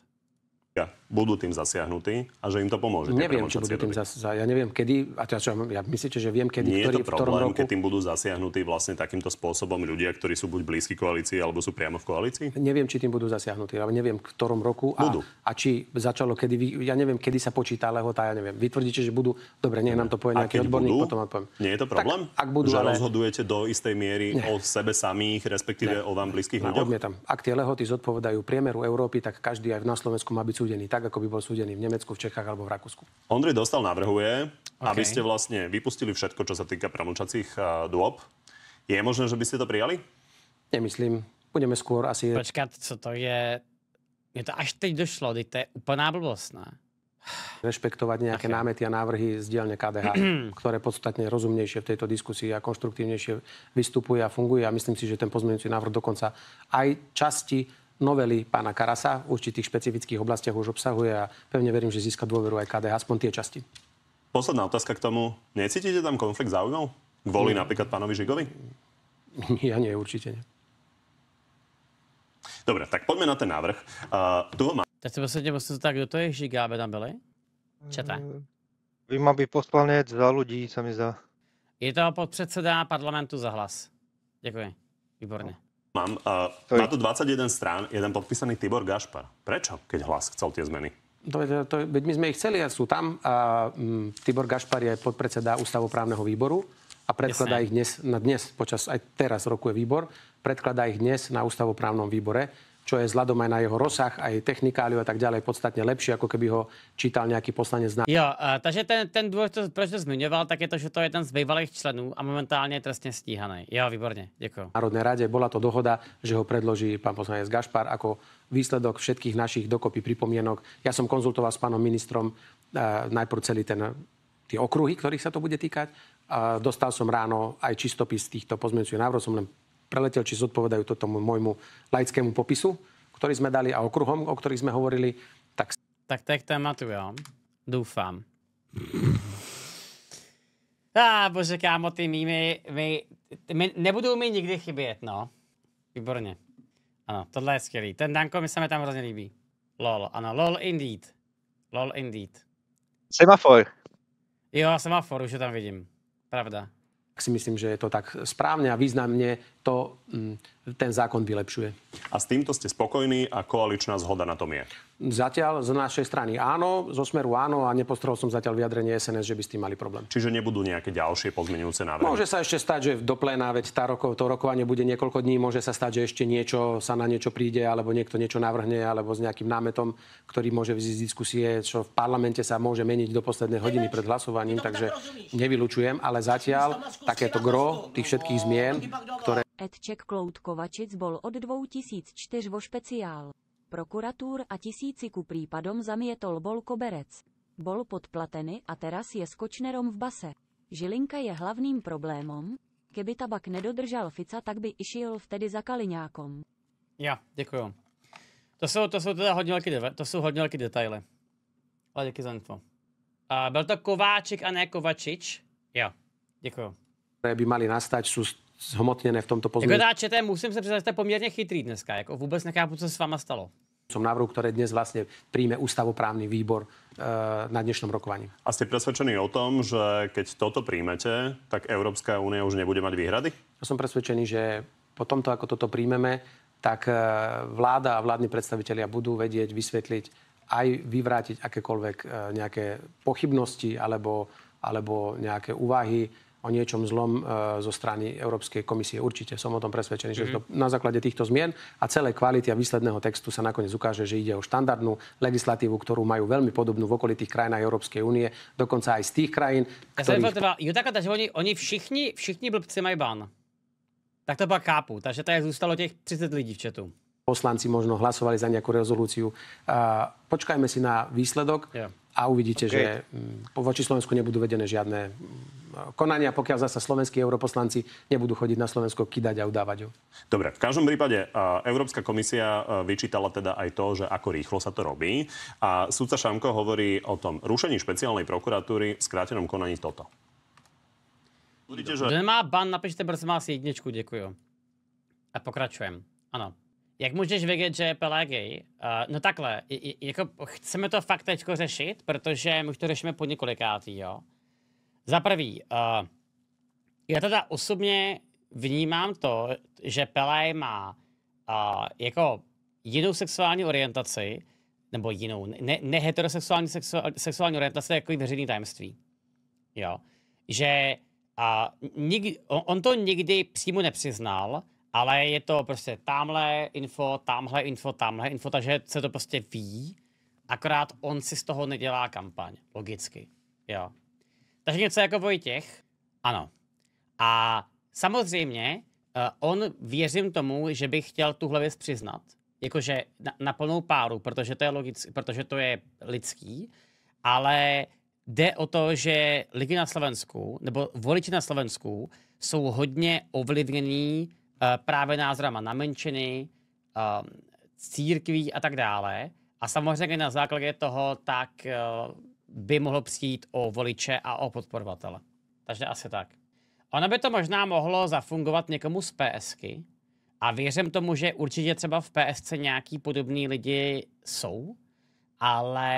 Yeah budú tým zasiahnutí a že im to pomôže. Neviem, či budú tým zasiahnutí. Ja neviem, kedy. A teda čo, ja myslíte, že viem, kedy, Nie ktorý, je to problém, roku... keď tým budú zasiahnutí vlastne takýmto spôsobom ľudia, ktorí sú buď blízki koalícii alebo sú priamo v koalícii? Neviem, či tým budú zasiahnutí, ale neviem, v ktorom roku a, budú. a či začalo, kedy, ja neviem, kedy sa počíta lehota, ja neviem. Vytvrdíte, že budú, dobre, nech nám to povie nejaký odborník, budú, potom odpoviem. Nie je to problém? Tak, ak budú, že ale... rozhodujete do istej miery nie. o sebe samých, respektíve o vám blízkych ľuďoch? Ak tie lehoty zodpovedajú priemeru Európy, tak každý aj na Slovensku má byť súdený tak, tak, ako by bol súdený v Nemecku, v Čechách alebo v Rakúsku. Ondrej Dostal navrhuje, okay. aby ste vlastne vypustili všetko, čo sa týka premlčacích eh, dôb. Je možné, že by ste to prijali? Nemyslím. Budeme skôr asi... Počkať, co to je... Mne to až teď došlo, to je úplná blbosť, ne? rešpektovať nejaké okay. námety a návrhy z dielne KDH, ktoré podstatne rozumnejšie v tejto diskusii a konštruktívnejšie vystupuje a funguje. A myslím si, že ten pozmeňujúci návrh dokonca aj časti novely pána Karasa v určitých špecifických oblastiach už obsahuje a pevne verím, že získa dôveru aj KDH, aspoň tie časti. Posledná otázka k tomu. Necítite tam konflikt záujmov? Kvôli mm. napríklad pánovi Žigovi? Ja nie, určite nie. Dobre, tak poďme na ten návrh. Uh, tu ho má... Tak si vlastne musím tak, kto to je Žiga, aby tam byli? Čata. to mm, Vy má poslanec za ľudí, sa mi zdá. Je to podpredseda parlamentu za hlas. Ďakujem. Výborne. Mám, uh, to má to 21 strán, jeden podpísaný Tibor Gašpar. Prečo, keď hlas chcel tie zmeny? To, to, to, veď my sme ich chceli a sú tam. A, m, mm, Tibor Gašpar je podpredseda ústavoprávneho výboru a predkladá yes, ich dnes, na dnes, počas aj teraz roku je výbor, predkladá ich dnes na ústavoprávnom výbore čo je vzhľadom aj na jeho rozsah, aj technikáliu a tak ďalej podstatne lepšie, ako keby ho čítal nejaký poslanec. Na... Jo, eh, takže ten, ten dôvod, to, proč to zmiňoval, tak je to, že to je jeden z bývalých členov a momentálne je trestne stíhaný. Jo, ďakujem. V Národné rade bola to dohoda, že ho predloží pán poslanec Gašpar ako výsledok všetkých našich dokopy pripomienok. Ja som konzultoval s pánom ministrom uh, eh, najprv celý ten tie okruhy, ktorých sa to bude týkať. dostal som ráno aj čistopis týchto pozmeňujúcich návrhov, som len preletel, či zodpovedajú to tomu môjmu laickému popisu, ktorý sme dali a okruhom, o ktorých sme hovorili. Tak, tak, tak tematujem. Dúfam. Á, ah, bože, kámo, ty my, my, my, nebudou mi nikdy chybět, no. Výborně. Ano, tohle je skvělý. Ten Danko mi se mi tam hrozně líbí. LOL, áno, LOL indeed. LOL indeed. Semafor. Jo, semafor, už ho tam vidím. Pravda. Tak si myslím, že je to tak správne a významne to mm, ten zákon vylepšuje. A s týmto ste spokojní a koaličná zhoda na tom je? Zatiaľ z našej strany áno, zo smeru áno a nepostrel som zatiaľ vyjadrenie SNS, že by s tým mali problém. Čiže nebudú nejaké ďalšie pozmeňujúce návrhy? Môže sa ešte stať, že do pléna, veď tá roko, to rokovanie bude niekoľko dní, môže sa stať, že ešte niečo sa na niečo príde, alebo niekto niečo navrhne, alebo s nejakým námetom, ktorý môže vzísť z diskusie, čo v parlamente sa môže meniť do poslednej hodiny pred hlasovaním, takže nevylučujem, ale zatiaľ takéto gro tých no, všetkých zmien, ktoré Edček Kovačic bol od 2004 vo špeciál. Prokuratúr a ku prípadom zamietol bol koberec. Bol podplatený a teraz je s Kočnerom v base. Žilinka je hlavným problémom. Keby tabak nedodržal Fica, tak by išiel vtedy za Kaliňákom. Ja, ďakujem. To jsou, to jsou teda hodně veľké, to sú teda hodne veľké detaily. Ale ďakujem za info. A byl to Kováček a ne Kovačič? Ja, ďakujem. by mali nastať, sú zhmotněné v tomto pozměnu. Jako čete, musím se přiznat, že jste poměrně chytrý dneska. Jako vůbec nechápu, co se s váma stalo. Som návrhu, ktoré dnes vlastne príjme ústavoprávny výbor e, na dnešnom rokovaní. A ste presvedčení o tom, že keď toto príjmete, tak Európska únia už nebude mať výhrady? Ja som presvedčený, že po tomto, ako toto príjmeme, tak eh, vláda a vládni predstavitelia budú vedieť vysvetliť aj vyvrátiť akékoľvek eh, nejaké pochybnosti alebo, alebo nejaké úvahy o niečom zlom e, zo strany Európskej komisie. Určite som o tom presvedčený, mm-hmm. že to mhm. na základe týchto zmien a celé kvality a výsledného textu sa nakoniec ukáže, že ide o štandardnú legislatívu, ktorú majú veľmi podobnú v okolitých krajinách Európskej únie, dokonca aj z tých krajín, ktorých... takže oni, oni všichni, všichni blbci mají bán. Tak to pak kápu. Takže tak zůstalo těch 30 lidí v četu. Poslanci možno hlasovali za nejakú rezolúciu. Uh, počkajme si na výsledok. Yeah a uvidíte, okay. že mm, voči Slovensku nebudú vedené žiadne mm, konania, pokiaľ zase slovenskí europoslanci nebudú chodiť na Slovensko kidať a udávať ju. Dobre, v každom prípade e, Európska komisia e, vyčítala teda aj to, že ako rýchlo sa to robí. A súdca Šamko hovorí o tom rušení špeciálnej prokuratúry v skrátenom konaní toto. Budete, že... Nemá ban napíšte brzy, má si jedničku, ďakujem. A pokračujem. Áno. Jak můžeš vědět, že je Pelagej? Uh, no takhle, i, jako chceme to fakt teď řešit, protože my už to řešíme po několikátý, jo. Za prvý, uh, já teda osobně vnímám to, že Pelé má uh, jako jinou sexuální orientaci, nebo jinou, ne, neheterosexuální sexuál, sexuální orientace je jako veřejný tajemství. Jo. Že uh, nik, on, on to nikdy přímo nepřiznal, ale je to prostě tamhle info, tamhle info, tamhle info, takže se to prostě ví, akorát on si z toho nedělá kampaň, logicky, jo. Takže něco jako Vojtěch, ano. A samozřejmě uh, on, věřím tomu, že by chtěl tuhle věc přiznat, jakože na, na plnou páru, protože to je logický, protože to je lidský, ale jde o to, že lidi na Slovensku, nebo voliči na Slovensku jsou hodně ovlivnění Eh, právě názorama na menšiny, eh, církví a tak dále. A samozřejmě na základě toho tak eh, by mohlo přijít o voliče a o podporovatele. Takže asi tak. Ono by to možná mohlo zafungovat někomu z PSky a věřím tomu, že určitě třeba v PSC nějaký podobný lidi jsou, ale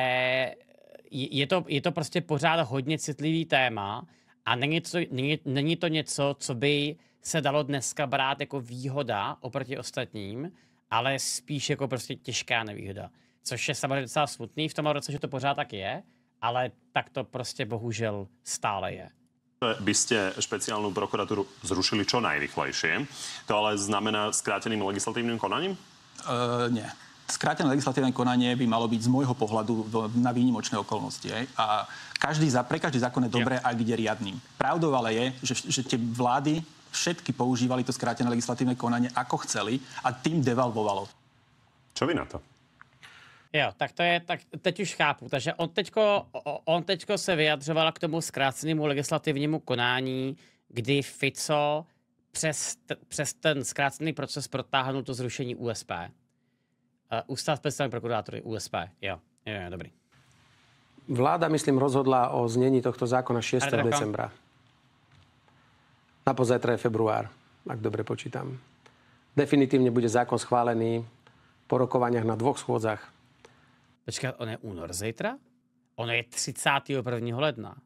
je to, je to prostě pořád hodně citlivý téma a není, to, není, není to něco, co by se dalo dneska brát jako výhoda oproti ostatním, ale spíš jako prostě těžká nevýhoda. Což je samozřejmě docela smutný v tom roce, že to pořád tak je, ale tak to prostě bohužel stále je. by ste špeciálnu prokuratúru zrušili čo najrychlejšie. To ale znamená skráteným legislatívnym konaním? Uh, nie. Skrátené legislatívne konanie by malo byť z môjho pohľadu na výnimočné okolnosti. Aj? A každý, pre každý zákon je dobré, ja. ak ide riadným. Pravdou ale je, že, že tie vlády všetky používali to skrátené legislatívne konanie ako chceli a tým devalvovalo. Čo vy na to? Jo, tak to je, tak teď už chápu. Takže on teďko, on teďko se vyjadřoval k tomu zkrácenému legislativnímu konání, kdy Fico přes, t, přes ten zkrácený proces protáhnul to zrušení USP. Uh, eh, Ústav speciální prokurátory USP, jo. Jo, jo, dobrý. Vláda, myslím, rozhodla o znení tohto zákona 6. decembra. Na pozajtra je február, ak dobre počítam. Definitívne bude zákon schválený po rokovaniach na dvoch schôdzach. Počkaj, on je únor zajtra? Ono je 31. ledna.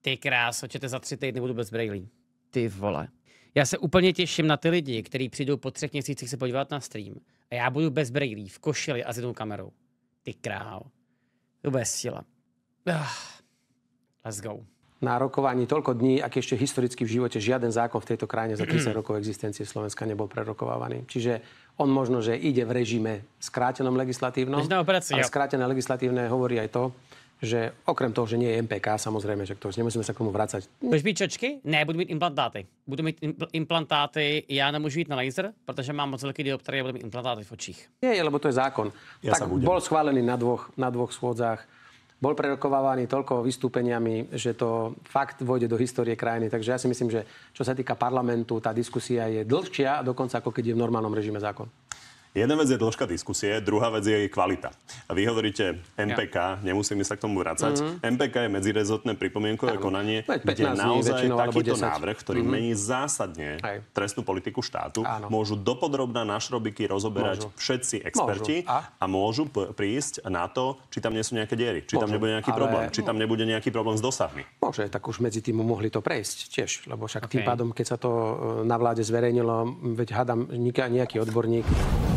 Ty kráso, čo za tři týdny budu bez brejlí. Ty vole. Já se úplně těším na ty lidi, kteří přijdou po třech měsících se podívat na stream. A já budu bez brejlí, v košili a s jednou kamerou. Ty král. To bude sila. Ah, let's go na rokovaní toľko dní, ak ešte historicky v živote žiaden zákon v tejto krajine za 30 rokov existencie Slovenska nebol prerokovávaný. Čiže on možno, že ide v režime skrátenom legislatívnom. Ale skrátené legislatívne hovorí aj to, že okrem toho, že nie je MPK, samozrejme, že to už nemusíme sa k tomu vrácať. byť čočky? Ne, budú mít implantáty. Budú mít implantáty, ja nemôžu ísť na laser, pretože mám moc veľký dioptrie budú budu mít implantáty v očích. Nie, lebo to je zákon. Ja tak bol schválený na dvoch, na dvoch schôdzach bol prerokovávaný toľko vystúpeniami, že to fakt vôjde do histórie krajiny. Takže ja si myslím, že čo sa týka parlamentu, tá diskusia je dlhšia dokonca ako keď je v normálnom režime zákon. Jedna vec je dĺžka diskusie, druhá vec je jej kvalita. A vy hovoríte NPK, ja. nemusíme sa k tomu vracať. Mm-hmm. NPK je medzirezotné pripomienkové ano. konanie, 5, kde naozaj takýto návrh, ktorý mm-hmm. mení zásadne Aj. trestnú politiku štátu, ano. môžu dopodrobná našrobiky rozoberať môžu. všetci experti môžu. A? a môžu prísť na to, či tam nie sú nejaké diery, či môžu. tam nebude nejaký Ale... problém, či tam nebude nejaký problém s dosahmi. Môže, tak už medzi tým mohli to prejsť tiež, lebo však okay. tým pádom, keď sa to e, na vláde zverejnilo, veď hádam nejaký odborník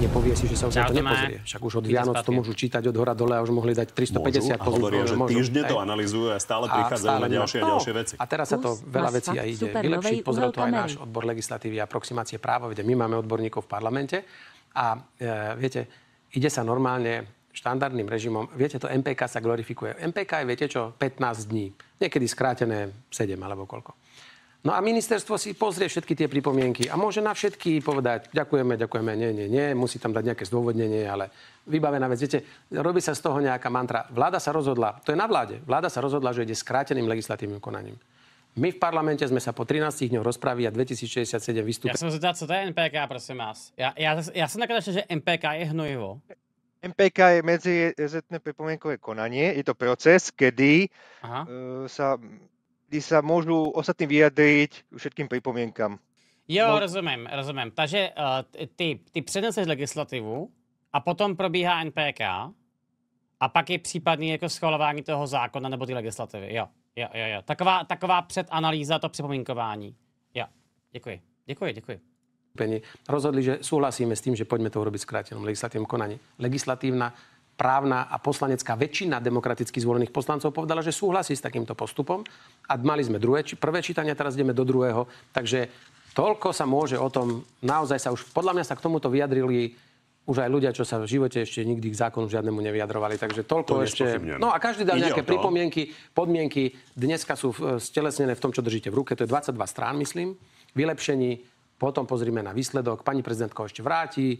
nepovie si, že sa už to nepozrie. Však už od Vianoc to môžu čítať od hora dole a už mohli dať 350 pozornosť. Hovoria, že môžu, týždne to analizujú a stále prichádzajú na ďalšie a no, ďalšie veci. A teraz sa to veľa vecí aj ide vylepšiť. Pozrel to aj náš odbor legislatívy a aproximácie práva, my máme odborníkov v parlamente. A e, viete, ide sa normálne štandardným režimom. Viete, to MPK sa glorifikuje. MPK je, viete čo, 15 dní. Niekedy skrátené 7 alebo koľko. No a ministerstvo si pozrie všetky tie pripomienky a môže na všetky povedať, ďakujeme, ďakujeme, nie, nie, nie, musí tam dať nejaké zdôvodnenie, ale vybavená vec. Viete, robí sa z toho nejaká mantra. Vláda sa rozhodla, to je na vláde, vláda sa rozhodla, že ide skráteným legislatívnym konaním. My v parlamente sme sa po 13 dňoch rozpravy a 2067 vystúpili. Ja som zvedal, co to je NPK, prosím vás. Ja, ja, ja som nakladal, že NPK je hnojivo. MPK je medzirezetné pripomienkové konanie. Je to proces, kedy Aha. E, sa kde sa môžu ostatní vyjadriť všetkým pripomienkam. Jo, Mo- no. rozumím, rozumiem. Takže uh, ty, ty přeneseš legislativu a potom probíhá NPK a pak je případný jako schvalování toho zákona nebo ty legislativy. Jo, jo, jo. jo. Taková, taková predanalýza, to připomínkování. Jo, děkuji. Děkuji, děkuji. Rozhodli, že súhlasíme s tým, že poďme to urobiť v skrátenom legislatívnom konaní. Legislatívna právna a poslanecká väčšina demokraticky zvolených poslancov povedala, že súhlasí s takýmto postupom. A mali sme druhé, prvé čítanie, teraz ideme do druhého. Takže toľko sa môže o tom, naozaj sa už, podľa mňa sa k tomuto vyjadrili už aj ľudia, čo sa v živote ešte nikdy k zákonu žiadnemu nevyjadrovali. Takže toľko to ešte. No a každý dá nejaké pripomienky, podmienky. Dneska sú stelesnené v tom, čo držíte v ruke. To je 22 strán, myslím. Vylepšení potom pozrime na výsledok. Pani prezidentka ešte vráti, e,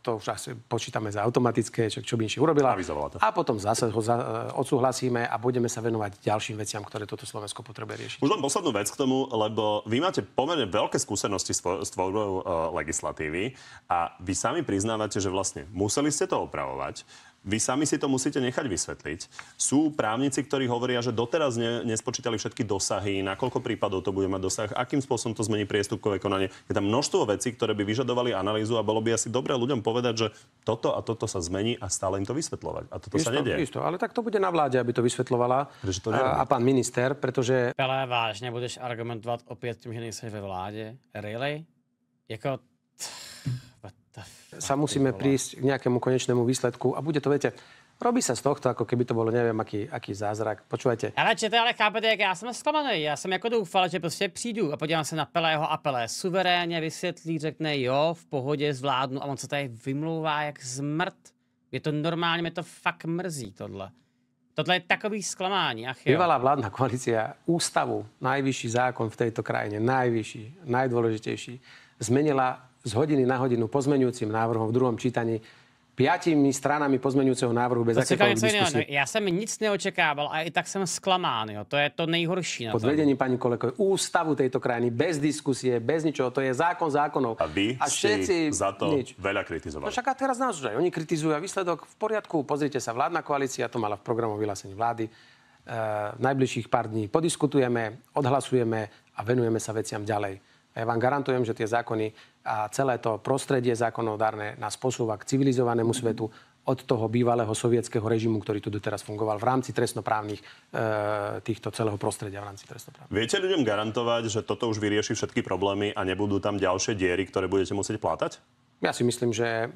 to už asi počítame za automatické, čo, čo by inšie urobila. To. A potom zase ho za, e, odsúhlasíme a budeme sa venovať ďalším veciam, ktoré toto Slovensko potrebuje riešiť. Už len poslednú vec k tomu, lebo vy máte pomerne veľké skúsenosti s, tvorbou e, legislatívy a vy sami priznávate, že vlastne museli ste to opravovať. Vy sami si to musíte nechať vysvetliť. Sú právnici, ktorí hovoria, že doteraz ne, nespočítali všetky dosahy, na koľko prípadov to bude mať dosah, akým spôsobom to zmení priestupkové konanie. Je tam množstvo vecí, ktoré by vyžadovali analýzu a bolo by asi dobré ľuďom povedať, že toto a toto sa zmení a stále im to vysvetľovať. A toto isto, sa nedie. Isto, ale tak to bude na vláde, aby to vysvetlovala. to a, a pán minister, pretože... Pele, vážne budeš argumentovať opäť tým, že nie ve vláde? Really? Jako sa musíme prísť k nejakému konečnému výsledku a bude to, viete, Robí sa z tohto, ako keby to bolo neviem aký, aký zázrak. Počúvajte. radšej to teda ale chápete, jak já jsem zklamaný. Já jsem jako doufal, že prostě přijdu a podívam se na Pelého a Pelé suverénně vysvětlí, řekne jo, v pohodě zvládnu a on se tady vymlouvá jak zmrt. Je to normálně, mi to fakt mrzí tohle. Tohle je takový sklamání, ach Bývalá vládna koalícia ústavu, najvyšší zákon v tejto krajine, najvyšší, najdôležitejší, zmenila z hodiny na hodinu pozmeňujúcim návrhom v druhom čítaní piatimi stranami pozmeňujúceho návrhu bez akékoľvek diskusie. Já jsem nic neočekával a i tak jsem zklamán. Jo. To je to nejhorší. Na Pod vedením pani Kolekoj, ústavu tejto krajiny, bez diskusie, bez ničoho, to je zákon zákonov. A vy a všetci za to nič. veľa no kritizovali. No však a teraz nás aj. oni kritizujú a výsledok v poriadku. Pozrite sa, vládna koalícia to mala v programu vyhlásení vlády. E, najbližších pár dní podiskutujeme, odhlasujeme a venujeme sa veciam ďalej. A ja vám garantujem, že tie zákony a celé to prostredie zákonodárne nás posúva k civilizovanému svetu od toho bývalého sovietského režimu, ktorý tu doteraz fungoval v rámci trestnoprávnych e, týchto celého prostredia v rámci trestnoprávnych. Viete ľuďom garantovať, že toto už vyrieši všetky problémy a nebudú tam ďalšie diery, ktoré budete musieť plátať? Ja si myslím, že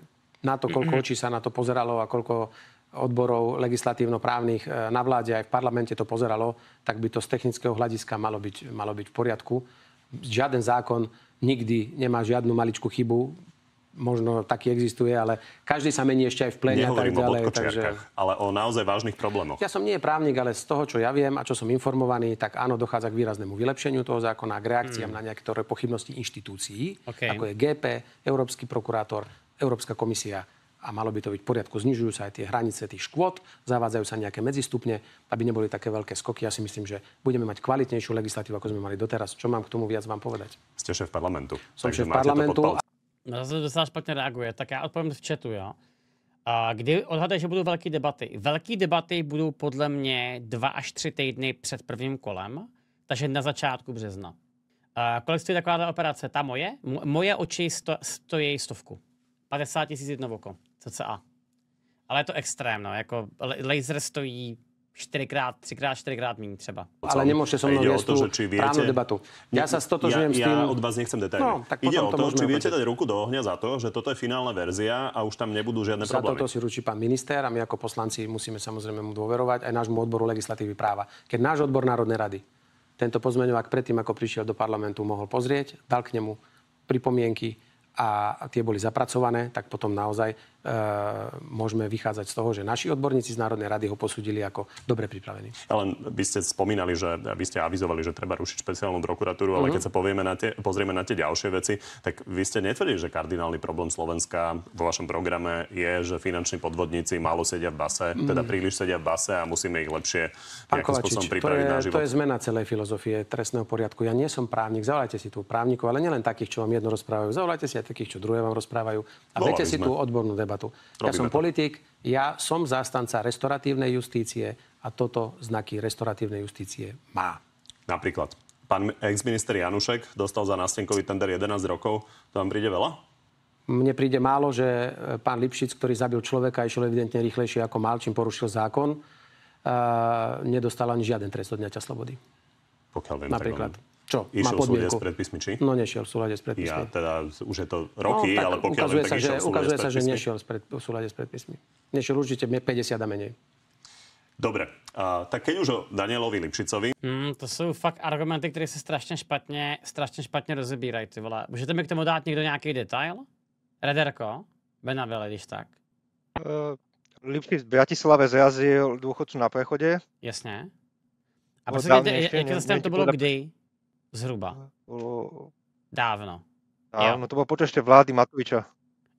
na to, koľko očí sa na to pozeralo a koľko odborov legislatívno-právnych e, na vláde aj v parlamente to pozeralo, tak by to z technického hľadiska malo byť, malo byť v poriadku. Žiaden zákon nikdy nemá žiadnu maličku chybu. Možno taký existuje, ale každý sa mení ešte aj v plene. Nehovorím tak ďalej, o takže... ale o naozaj vážnych problémoch. Ja som nie právnik, ale z toho, čo ja viem a čo som informovaný, tak áno, dochádza k výraznému vylepšeniu toho zákona, k reakciám hmm. na niektoré pochybnosti inštitúcií, okay. ako je GP, Európsky prokurátor, Európska komisia a malo by to byť v poriadku. Znižujú sa aj tie hranice tých škôd, zavádzajú sa nejaké medzistupne, aby neboli také veľké skoky. Ja si myslím, že budeme mať kvalitnejšiu legislatívu, ako sme mali doteraz. Čo mám k tomu viac vám povedať? Ste šéf parlamentu. Som šéf parlamentu. No, na to sa špatně reaguje. Tak já odpovím v chatu, jo. A kdy odhadaj, že budou velké debaty? Velké debaty budou podle mě dva až tři týdny před prvním kolem, takže na začátku března. A kolik stojí taková operace? Tá moje? Moje oči sto, stojí stovku. 50 tisíc jedno oko a. Ale je to extrém, no, jako laser stojí čtyřikrát, třikrát, čtyřikrát méně třeba. Ale nemôžete so mnou viesť tú či viete, Já debatu. Ja sa stotožňujem ja, s tým... od vás nechcem detaily. No, tak Ide o to, to či viete dať ruku do ohňa za to, že toto je finálna verzia a už tam nebudú žiadne za problémy. Za toto si ručí pán minister a my ako poslanci musíme samozrejme mu dôverovať aj nášmu odboru legislatívy práva. Keď náš odbor Národnej rady tento pozmeňovák predtým, ako prišiel do parlamentu, mohol pozrieť, dal k nemu pripomienky a tie boli zapracované, tak potom naozaj Eh, môžeme vychádzať z toho, že naši odborníci z Národnej rady ho posúdili ako dobre pripravený. Ale vy ste spomínali, že vy ste avizovali, že treba rušiť špeciálnu prokuratúru, ale mm-hmm. keď sa povieme na tie, pozrieme na tie ďalšie veci, tak vy ste netvrdili, že kardinálny problém Slovenska vo vašom programe je, že finanční podvodníci málo sedia v base, mm. teda príliš sedia v base a musíme ich lepšie spôsobom pripraviť to je, na život. To je zmena celej filozofie trestného poriadku. Ja nie som právnik, zavolajte si tu právnikov, ale nielen takých, čo vám jedno rozprávajú. Zavolajte si aj takých, čo druhé vám rozprávajú. A Volali si sme. tú odbornú debatu debatu. Robíme ja som to. politik, ja som zástanca restoratívnej justície a toto znaky restoratívnej justície má. Napríklad, pán exminister Janušek dostal za nástenkový tender 11 rokov. To vám príde veľa? Mne príde málo, že e, pán Lipšic, ktorý zabil človeka, išiel evidentne rýchlejšie ako mal, čím porušil zákon. Uh, nedostal ani žiaden trest odňatia slobody. Pokiaľ viem, Napríklad. Tak on čo? Išiel v súlade s predpismi, či? No nešiel v súlade s predpismi. Ja teda, už je to no, roky, no, tak ale pokiaľ ukazuje viem, tak sa, že, išiel Ukazuje sa, že nešiel v súlade s predpismi. Nešiel určite 50 a menej. Dobre, a, tak keď už o Danielovi Lipšicovi. Mm, to sú fakt argumenty, ktoré sa strašne špatne, strašne špatne rozebírajú. ty vole. Můžete mi k tomu dát niekto nejaký detail? Rederko? Benavile, když tak. Uh, Lipšic v Bratislave zrazil dôchodcu na prechode. Jasne. A prosím, jak, jak, to bolo kdy? Zhruba. Bolo... Dávno. Áno, to bolo počas vlády Matoviča.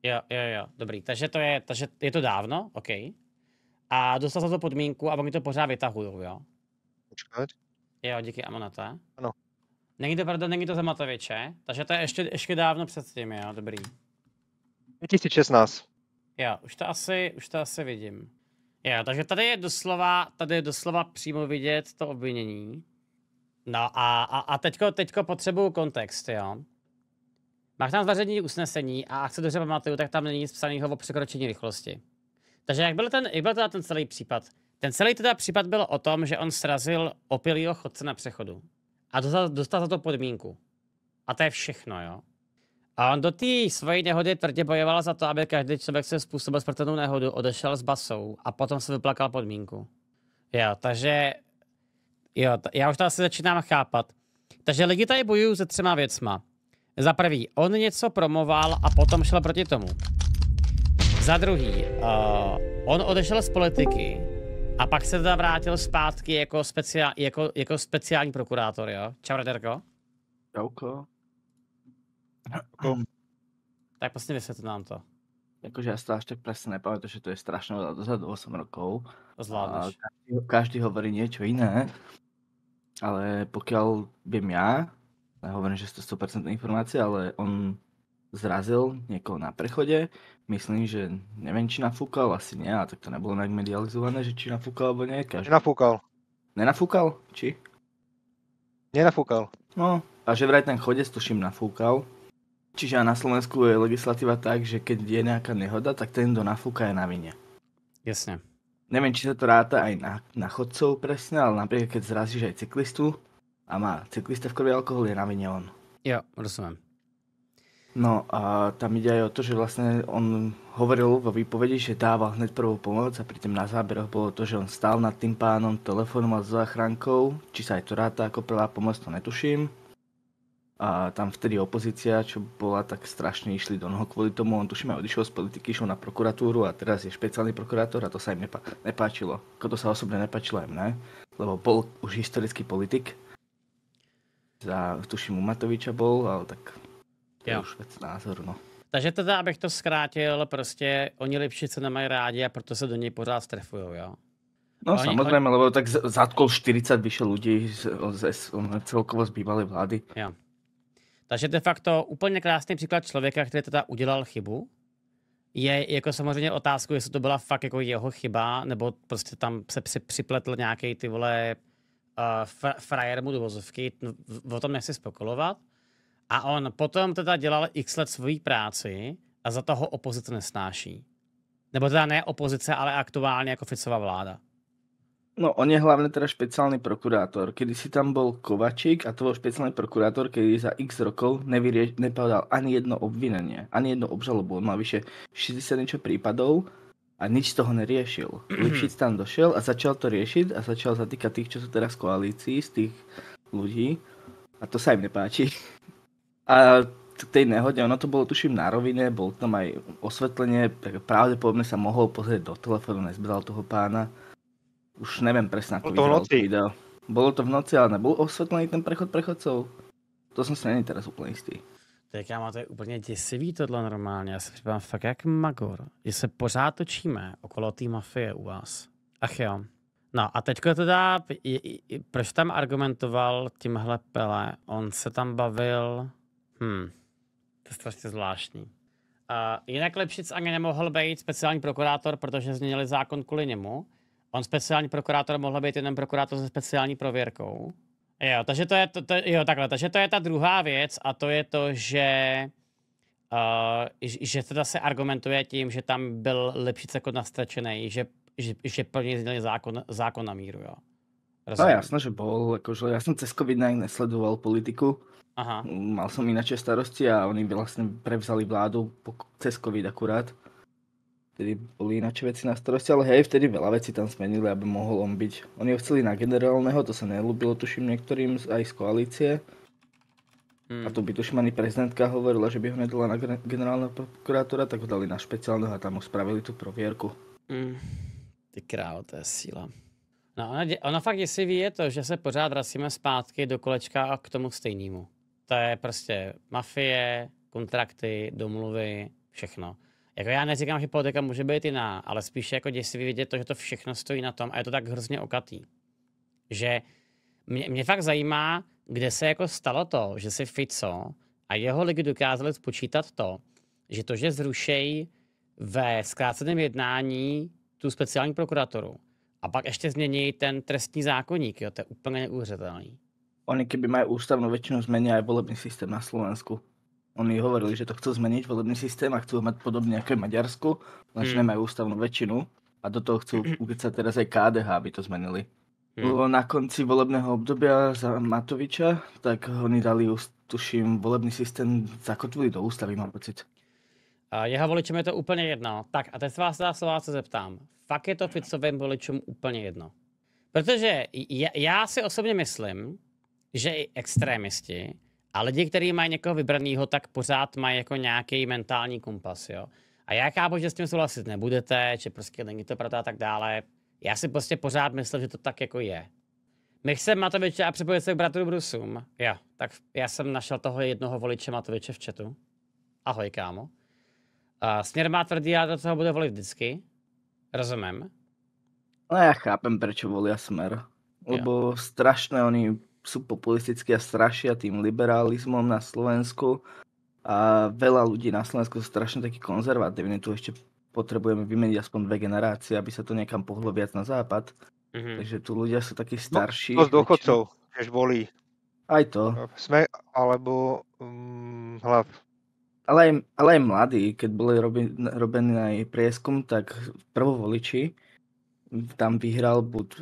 Jo, jo, jo, dobrý. Takže to je, takže je to dávno, OK. A dostal sa to podmínku a oni to pořád vytahujú, jo? Počkať. Jo, díky Amonata. Ano. Není to pravda, není to za Matoviče, takže to je ještě, ještě dávno předtím, jo, dobrý. 2016. Jo, už to asi, už to asi vidím. Jo, takže tady je doslova, tady je doslova přímo vidět to obvinění. No a, a, a teďko, teďko potřebuju kontext, jo. Máš tam zvaření usnesení a jak se dobře pamatuju, tak tam není nic psaného o překročení rychlosti. Takže jak byl, ten, jak byl teda ten celý případ? Ten celý teda případ byl o tom, že on srazil opilýho chodce na přechodu a dostal, dostal za to podmínku. A to je všechno, jo. A on do té svojej nehody tvrdě bojoval za to, aby každý člověk se způsobil smrtelnou nehodu odešel s basou a potom se vyplakal podmínku. Jo, takže Jo, já už to asi začínám chápat. Takže lidi tady bojují se třema věcma. Za prvý, on něco promoval a potom šel proti tomu. Za druhý, uh, on odešel z politiky a pak se teda vrátil zpátky jako, speciál, jako, jako speciální prokurátor, jo? Čau, Raderko. Čauko. Tak prostě vysvětl nám to. Jakože ja sa až tak presne nepamätám, že to je strašné za 8 rokov. Zvládneš. Každý, každý hovorí něco jiné ale pokiaľ viem ja, ja hovorím, že to 100% informácia, ale on zrazil niekoho na prechode. Myslím, že neviem, či nafúkal, asi nie, a tak to nebolo nejak medializované, že či nafúkal alebo nie. Každý... Nenafúkal. Nenafúkal? Či? Nenafúkal. No, a že vraj ten chodec, tuším, nafúkal. Čiže na Slovensku je legislatíva tak, že keď je nejaká nehoda, tak ten, kto nafúka, je na vine. Jasne neviem, či sa to ráta aj na, na chodcov presne, ale napríklad keď zrazíš aj cyklistu a má cyklista v krvi alkohol, je na vine on. Jo, rozumiem. No a tam ide aj o to, že vlastne on hovoril vo výpovedi, že dával hneď prvú pomoc a pritom na záberoch bolo to, že on stál nad tým pánom, telefonoval s záchrankou, či sa aj to ráta ako prvá pomoc, to netuším a tam vtedy opozícia, čo bola, tak strašne išli do noho kvôli tomu. On tuším aj odišiel z politiky, išiel na prokuratúru a teraz je špeciálny prokurátor a to sa im nepa- nepáčilo. Ako to sa osobne nepáčilo aj mne, lebo bol už historický politik. Za, tuším, u Matoviča bol, ale tak to je už vec názoru, no. Takže teda, abych to zkrátil, prostě oni sa nemajú rádi a proto sa do nej pořád strefujú, jo? No oni, samozrejme, oni... lebo tak zatkol 40 vyše ľudí z, z, z, celkovo z bývalej vlády. Jo. Takže de facto úplně krásný příklad člověka, který teda udělal chybu. Je jako samozřejmě otázku, jestli to byla fakt jako jeho chyba, nebo prostě tam se připletl nějaký ty vole uh, frajer mu do vozovky, no, o tom nechci spokolovat. A on potom teda dělal x let svoji práci a za toho opozice nesnáší. Nebo teda ne opozice, ale aktuálně jako Ficová vláda. No, on je hlavne teda špeciálny prokurátor. Kedy si tam bol Kovačík a to bol špeciálny prokurátor, kedy za x rokov nevyrie, nepovedal ani jedno obvinenie, ani jedno obžalobu. On mal vyše 60 niečo prípadov a nič z toho neriešil. Mhm. Lipšic tam došiel a začal to riešiť a začal zatýkať tých, čo sú teraz v koalícii, z tých ľudí. A to sa im nepáči. A k tej nehode, ono to bolo tuším na rovine, bol tam aj osvetlenie, tak pravdepodobne sa mohol pozrieť do telefónu, nezbral toho pána už neviem presne, ako to v noci. Video. Bolo to v noci, ale nebol osvetlený ten prechod prechodcov. To som si není teraz úplne istý. Tak ja kámo, to je úplně děsivý tohle normálně. Já si připadám fakt jak magor. Že se pořád točíme okolo té mafie u vás. Ach jo. No a teďko teda, proč tam argumentoval tímhle Pele? On se tam bavil... Hm, to je strašně zvláštní. Uh, jinak Lepšic ani nemohl být speciální prokurátor, protože změnili zákon kvůli němu. On speciální prokurátor mohl být jenom prokurátor se speciální prověrkou. Jo, takže to je, to, to, jo, takhle, takže to je ta druhá věc a to je to, že uh, že teda se argumentuje tím, že tam byl lepší jako nastračený, že, že, že plně zněli zákon, zákon na míru, jo. Rozumiem. No jasné, že bol, akože ja som cez COVID 19 nesledoval politiku. Aha. Mal som ináče starosti a oni by vlastne prevzali vládu po, cez COVID akurát vtedy boli ináč veci na starosti, ale hej, vtedy veľa vecí tam zmenili, aby mohol on byť. Oni ho chceli na generálneho, to sa nelúbilo, tuším, niektorým aj z koalície. Hmm. A tu by tuším ani prezidentka hovorila, že by ho nedala na generálneho prokurátora, tak ho dali na špeciálneho a tam ho spravili tú provierku. Hmm. Ty králo, to je síla. No, ona, ona fakt děsivý je to, že se pořád rasíme zpátky do kolečka a k tomu stejnému. To je prostě mafie, kontrakty, domluvy, všechno. Jako já neříkám, že politika může být jiná, ale spíše jako děsivý vidět to, že to všechno stojí na tom a je to tak hrozně okatý. Že mě, mě fakt zajímá, kde se jako stalo to, že si Fico a jeho lidi dokázali spočítat to, že to, že zrušejí ve zkráceném jednání tu speciální prokuratoru a pak ještě změní ten trestní zákonník, jo, to je úplně neuvěřitelný. Oni keby mají ústavnou většinu, změní aj volebný systém na Slovensku. Oni hovorili, že to chcú zmeniť volebný systém a chcú mať podobne ako je Maďarsku, lenže hmm. nemajú ústavnú väčšinu a do toho chcú hmm. sa teraz aj KDH, aby to zmenili. Hmm. Na konci volebného obdobia za Matoviča, tak oni dali, tuším, volebný systém, zakotvili do ústavy, mám pocit. Jeho voličom je to úplně jedno. Tak a teď vás dá teda slova, zeptám. Fakt je to Ficovým voličům úplně jedno. Protože ja, já si osobně myslím, že i extrémisti ale lidi, který mají někoho vybranýho, tak pořád mají jako nějaký mentální kompas, jo. A já chápu, že s tím souhlasit nebudete, že prostě není to pravda a tak dále. Já si prostě pořád myslím, že to tak jako je. My chceme Matoviče a připojit se k bratru Brusům. Jo, tak já jsem našel toho jednoho voliče Matoviče v chatu. Ahoj, kámo. A směr má tvrdý, já do toho bude volit vždycky. Rozumím. No ja chápem, prečo volia smer. Lebo jo. strašné oni sú populistickí a strašia tým liberalizmom na Slovensku a veľa ľudí na Slovensku sú strašne takí konzervatívni. Tu ešte potrebujeme vymeniť aspoň dve generácie, aby sa to niekam pohlo viac na západ. Mm-hmm. Takže tu ľudia sú takí no, starší. No, z dôchodcov než boli. Aj to. No, sme, alebo um, hlav. Ale aj, ale aj mladí, keď boli robi, robený aj prieskum, tak prvovoliči, tam vyhral buď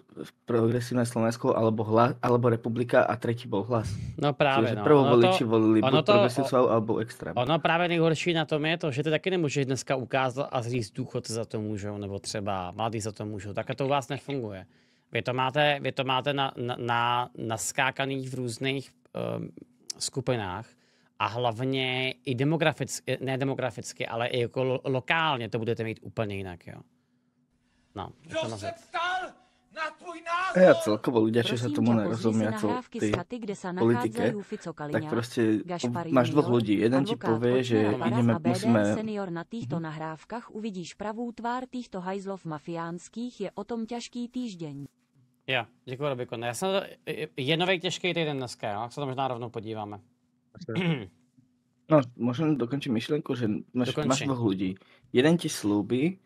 Progresívne Slovensko alebo, hla, alebo Republika a tretí bol hlas. No práve. Čiže no. prvo voliči volili buď to, alebo Extrém. Ono právě nejhorší na tom je to, že to teda taky nemůžeš dneska ukázat a říct důchodce za to můžou, nebo třeba mladí za to môžu. Tak to u vás nefunguje. Vy to máte, vy to máte na, na, na, naskákaných v různých um, skupinách a hlavně i demograficky, ne demograficky, ale i lokálne lokálně to budete mít úplně jinak. Jo. No, čo sa ptal na tvoj názor? Ja celkovo ľudia, čo sa tomu nerozumia, to tej politike, tak proste máš dvoch ľudí. Jeden ti povie, že ideme, musíme... Senior na týchto mhm. nahrávkach uvidíš pravú tvár týchto hajzlov mafiánských, je o tom ťažký týždeň. Jo, děkuji, Robiku. No, já jsem, je novej ťažkej týden dneska, jo? sa se to možná rovnou podíváme. No, možno dokončím myšlenku, že máš, máš dvoch ľudí. Jeden ti slúbi,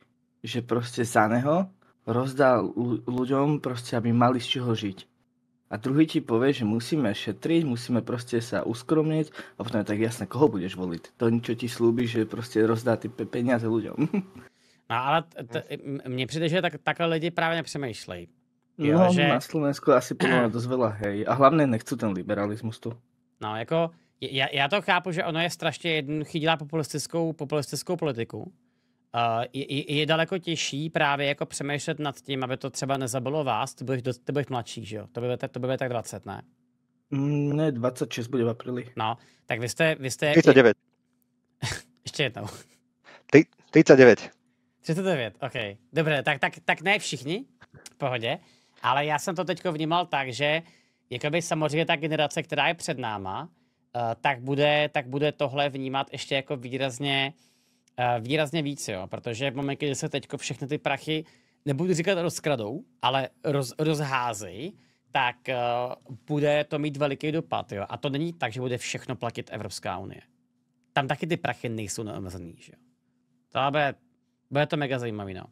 že proste za neho rozdá ľuďom proste, aby mali z čoho žiť. A druhý ti povie, že musíme šetriť, musíme proste sa uskromniť a potom je tak jasné, koho budeš voliť. To ničo ti slúbi, že proste rozdá ty peniaze ľuďom. No ale mne přijde, že tak, takhle lidi právě nepřemýšlej. Jo, no, že... na Slovensku asi podľa dosť veľa, hej. A hlavne nechcú ten liberalismus tu. No, ako, já, ja to chápu, že ono je strašně jednoduchý dělá populistickou, populistickou politiku Eh, je, je daleko těžší právě jako přemýšlet nad tím, aby to třeba nezabilo vás, to budeš, to budeš mladší, že jo? To by, to bude tak 20, ne? Mm, ne, 26 bude v apríli. No, tak vy jste... Vy jste 39. Ještě jednou. Ty, 39. 39, OK. Dobře, tak, tak, tak ne všichni, v pohodě. Ale já jsem to teď vnímal tak, že jakoby samozřejmě ta generace, která je před náma, eh, tak bude, tak bude tohle vnímat ještě jako výrazně výrazně víc, jo, protože v momentě, kdy se teď všechny ty prachy, nebudu říkat rozkradou, ale roz, rozházejí, tak uh, bude to mít veliký dopad. Jo? A to není tak, že bude všechno platit Evropská unie. Tam taky ty prachy nejsou neomezený. Že? To bude, bude to mega zajímavý. No.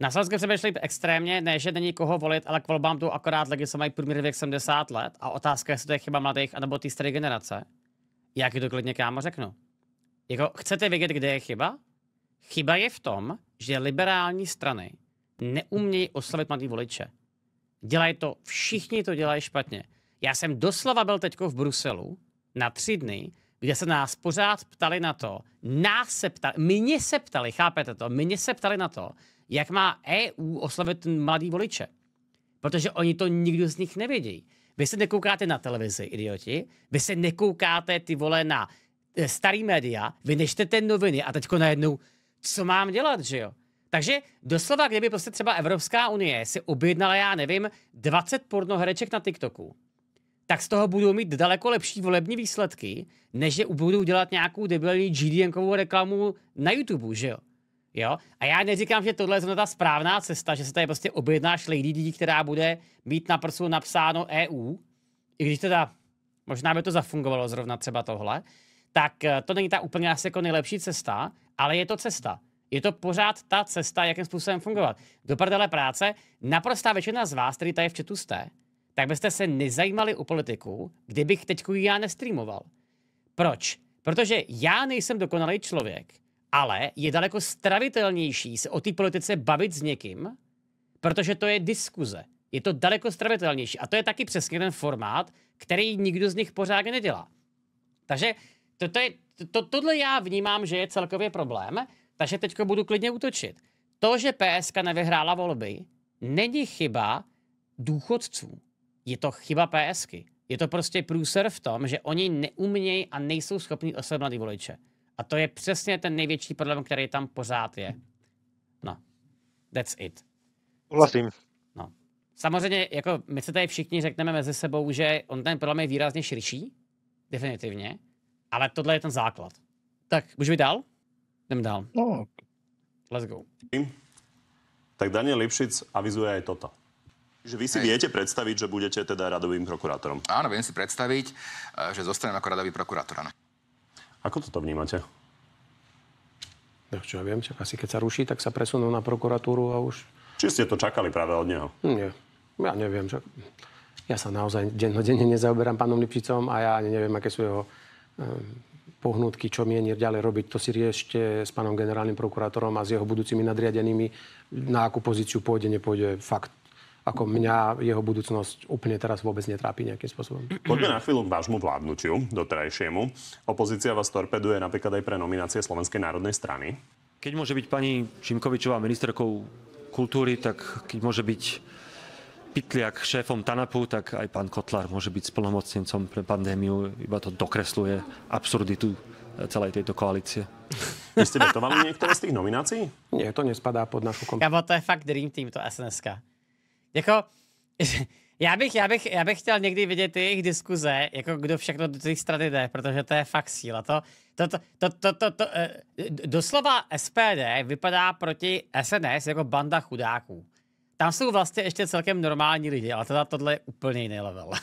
Na Slovensku vyšli extrémně, ne, že není koho volit, ale k volbám tu akorát lidi, co mají průměr věk 70 let a otázka, jestli to je chyba mladých anebo té staré generace. Jak to klidně kámo řeknu. Jako, chcete vědět, kde je chyba? Chyba je v tom, že liberální strany neumějí oslavit mladý voliče. Dělají to, všichni to dělají špatně. Já jsem doslova byl teď v Bruselu na tři dny, kde se nás pořád ptali na to, nás se ptali, mě se ptali, chápete to, mě se ptali na to, jak má EU oslavit mladý voliče. Protože oni to nikdo z nich nevědí. Vy se nekoukáte na televizi, idioti, vy se nekoukáte ty vole na eh, starý média, vy nečtete noviny a teďko najednou co mám dělat, že jo? Takže doslova, kdyby prostě třeba Evropská unie si objednala, já nevím, 20 pornohereček na TikToku, tak z toho budou mít daleko lepší volební výsledky, než že budou dělat nějakou debilní gdn reklamu na YouTube, že jo? Jo? A já neříkám, že tohle je ta správná cesta, že se tady prostě objednáš lady lidí, která bude mít na prsu napsáno EU, i když teda možná by to zafungovalo zrovna třeba tohle, tak eh, to není ta úplně asi jako nejlepší cesta, ale je to cesta. Je to pořád ta cesta, jakým způsobem fungovat. Do prdele práce, naprostá většina z vás, který tady v četu jste, tak byste se nezajímali o politiku, kdybych teď já nestreamoval. Proč? Protože já nejsem dokonalý člověk, ale je daleko stravitelnější se o té politice bavit s někým, protože to je diskuze. Je to daleko stravitelnější. A to je taky přesně ten formát, který nikdo z nich pořádně nedělá. Takže toto je to, tohle já vnímám, že je celkově problém, takže teď budu klidně útočit. To, že PSK nevyhrála volby, není chyba důchodců. Je to chyba PSky. Je to prostě průser v tom, že oni neumějí a nejsou schopní oslovnat voliče. A to je přesně ten největší problém, který tam pořád je. No, that's it. Vlastím. No. Samozřejmě, jako my se tady všichni řekneme mezi sebou, že on ten problém je výrazně širší, definitivně, ale tohle je ten základ. Tak, už mi dál? Jdem dál. No. Let's go. Tak Daniel Lipšic avizuje aj toto. Že vy si viete predstaviť, že budete teda radovým prokurátorom? Áno, viem si predstaviť, e, že zostanem ako radový prokurátor. Ako toto vnímate? Tak čo ja viem, čak asi keď sa ruší, tak sa presunú na prokuratúru a už... Či ste to čakali práve od neho? Nie, ja neviem. Čak... Ja sa naozaj dennodenne nezaoberám pánom Lipšicom a ja ani neviem, aké sú jeho Ehm, pohnutky, čo mienir ďalej robiť. To si riešte s pánom generálnym prokurátorom a s jeho budúcimi nadriadenými, na akú pozíciu pôjde, nepôjde. Fakt, ako mňa jeho budúcnosť úplne teraz vôbec netrápi nejakým spôsobom. Poďme na chvíľu k vášmu vládnutiu, doterajšiemu. Opozícia vás torpeduje napríklad aj pre nominácie Slovenskej národnej strany. Keď môže byť pani Šimkovičová ministerkou kultúry, tak keď môže byť Pitliak šéfom TANAPu, tak aj pán Kotlar môže byť splnomocnencom pre pandémiu. Iba to dokresluje absurditu e, celej tejto koalície. Vy ste vetovali niektoré z tých nominácií? Nie, to nespadá pod našu kompetenciu. bo to je fakt dream team, to sns Jako, já bych, já, bych, já bych chtěl někdy vidět ty jejich diskuze, jako kdo všechno do těch strany jde, protože to je fakt síla. To, to, to, to, to, to, to, e, doslova SPD vypadá proti SNS jako banda chudáků tam jsou vlastně ještě celkem normální lidi, ale teda tohle je úplně jiný level.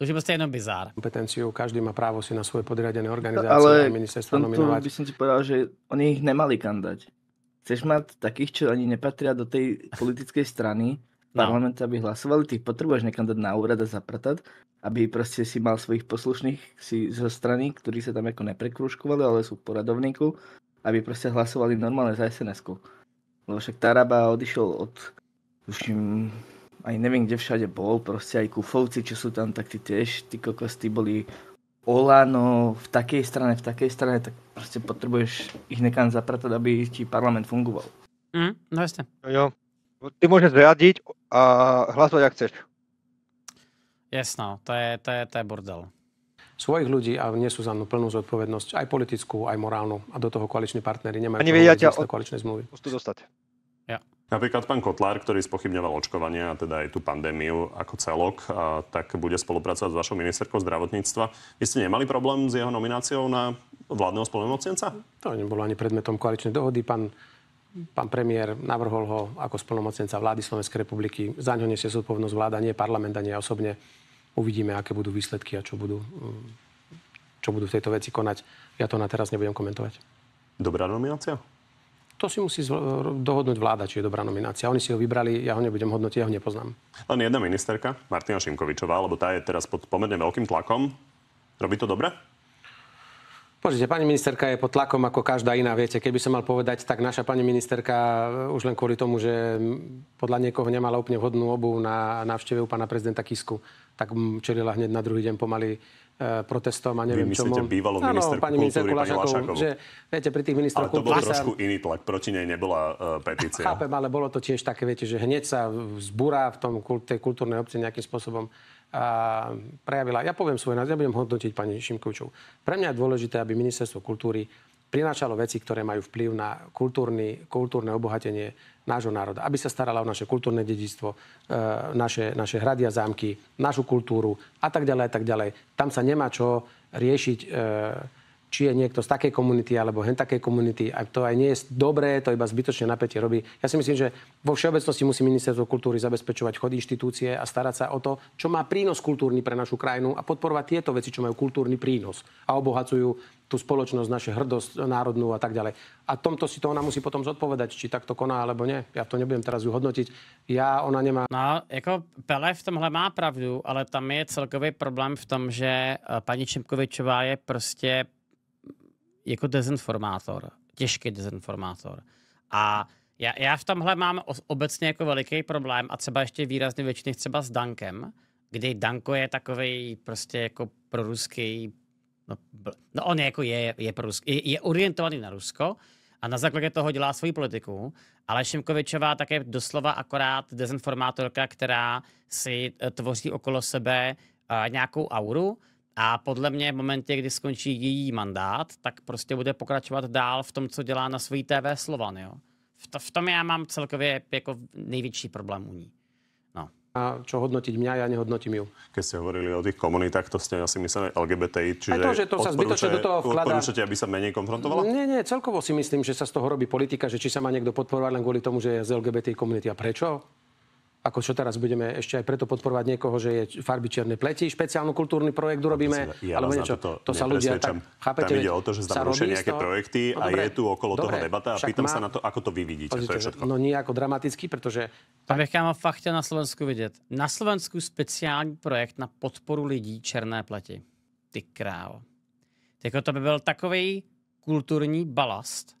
To už je proste jenom bizár. Kompetenciu, každý má právo si na svoje podriadené no, organizácie ale ministerstvo nominovať. Ale by som ti povedal, že oni ich nemali kam dať. Chceš mať takých, čo ani nepatria do tej politickej strany, no. parlament, aby hlasovali, ty potrebuješ nekam dať na úrad a zapratať, aby proste si mal svojich poslušných si zo strany, ktorí sa tam ako neprekruškovali, ale sú v poradovníku, aby proste hlasovali normálne za sns -ku. Lebo však Taraba odišiel od tuším, aj neviem kde všade bol, proste aj kufovci, čo sú tam, tak tí tiež, tí kokos, boli Olano v takej strane, v takej strane, tak proste potrebuješ ich nekam zapratať, aby ti parlament fungoval. Mm, no jasne. Jo, ty môžeš zriadiť a hlasovať, ak chceš. Jasno, to je, to je, to je bordel. Svojich ľudí a nie sú za mnú plnú zodpovednosť, aj politickú, aj morálnu. A do toho koaliční partnery nemajú ani vedia ťa od... koaličnej zmluvy. Musú dostať. Ja. Napríklad pán Kotlár, ktorý spochybňoval očkovanie a teda aj tú pandémiu ako celok, a tak bude spolupracovať s vašou ministerkou zdravotníctva. Vy ste nemali problém s jeho nomináciou na vládneho spolnomocnenca? To nebolo ani predmetom koaličnej dohody. Pán, pán premiér navrhol ho ako spolnomocnenca vlády Slovenskej republiky. Za ňo nesie zodpovednosť vláda, nie parlament a nie osobne. Uvidíme, aké budú výsledky a čo budú, čo budú v tejto veci konať. Ja to na teraz nebudem komentovať. Dobrá nominácia? to si musí dohodnúť vláda, či je dobrá nominácia. Oni si ho vybrali, ja ho nebudem hodnotiť, ja ho nepoznám. Len jedna ministerka, Martina Šimkovičová, lebo tá je teraz pod pomerne veľkým tlakom. Robí to dobre? Pozrite, pani ministerka je pod tlakom ako každá iná. Viete, keby som mal povedať, tak naša pani ministerka e, už len kvôli tomu, že podľa niekoho nemala úplne vhodnú obu na návšteve u pána prezidenta Kisku, tak čelila hneď na druhý deň pomaly E, protestom a neviem Vy myslíte, čomu. bývalú ministerku pani kultúry, pani Že, viete, pri tých ministroch ale to bol sa... trošku iný tlak, proti nej nebola uh, petícia. Chápem, ale bolo to tiež také, viete, že hneď sa zbúra v tom, tej kultúrnej obci nejakým spôsobom a prejavila. Ja poviem svoj názor, ja budem hodnotiť pani Šimkovičov. Pre mňa je dôležité, aby ministerstvo kultúry prinášalo veci, ktoré majú vplyv na kultúrny, kultúrne obohatenie nášho národa, aby sa starala o naše kultúrne dedictvo, e, naše, naše hrady a zámky, našu kultúru a tak ďalej a tak ďalej. Tam sa nemá čo riešiť e, či je niekto z takej komunity alebo hen takej komunity. A to aj nie je dobré, to iba zbytočne napätie robí. Ja si myslím, že vo všeobecnosti musí ministerstvo kultúry zabezpečovať chod inštitúcie a starať sa o to, čo má prínos kultúrny pre našu krajinu a podporovať tieto veci, čo majú kultúrny prínos a obohacujú tú spoločnosť, naše hrdosť národnú a tak ďalej. A tomto si to ona musí potom zodpovedať, či takto koná alebo nie. Ja to nebudem teraz ju hodnotiť. Já, ona nemá... No, jako Pele v tomhle má pravdu, ale tam je celkový problém v tom, že eh, paní Čemkovičová je prostě jako dezinformátor, těžký dezinformátor. A já, já v tomhle mám obecně jako veliký problém a třeba ještě výrazně většiných třeba s Dankem, kdy Danko je takový prostě jako proruský, no, no on je jako je, je, proruský, je, je orientovaný na Rusko a na základě toho dělá svoji politiku, ale Šimkovičová tak je doslova akorát dezinformátorka, která si e, tvoří okolo sebe e, nějakou auru, a podle mě v momentě, kdy skončí její mandát, tak prostě bude pokračovat dál v tom, co dělá na svojí TV Slovan. Jo? V, to, v tom já mám celkově jako největší problém u ní. No. A čo hodnotiť mňa, ja nehodnotím ju. Keď ste hovorili o tých komunitách, to ste asi mysleli LGBTI, čiže Aj to, že to sa zbytočne do toho vkladá. aby sa menej konfrontovala? Nie, nie, celkovo si myslím, že sa z toho robí politika, že či sa má niekto podporovať len kvôli tomu, že je z LGBTI komunity. A prečo? ako čo teraz budeme ešte aj preto podporovať niekoho, že je farby čierne pleti, špeciálny kultúrny projekt urobíme, ja alebo niečo. To, to sa ľudia tak, chápete? Tam ide o to, že sa rušia nejaké projekty no, a dobre, je tu okolo dobre, toho debata a pýtam má... sa na to, ako to vy vidíte. Pozrite, to je všetko. No nie ako dramaticky, pretože... Pane, ja mám fakt na Slovensku vidieť. Na Slovensku speciální projekt na podporu lidí černé pleti. Ty král. Jako to by byl takový kulturní balast,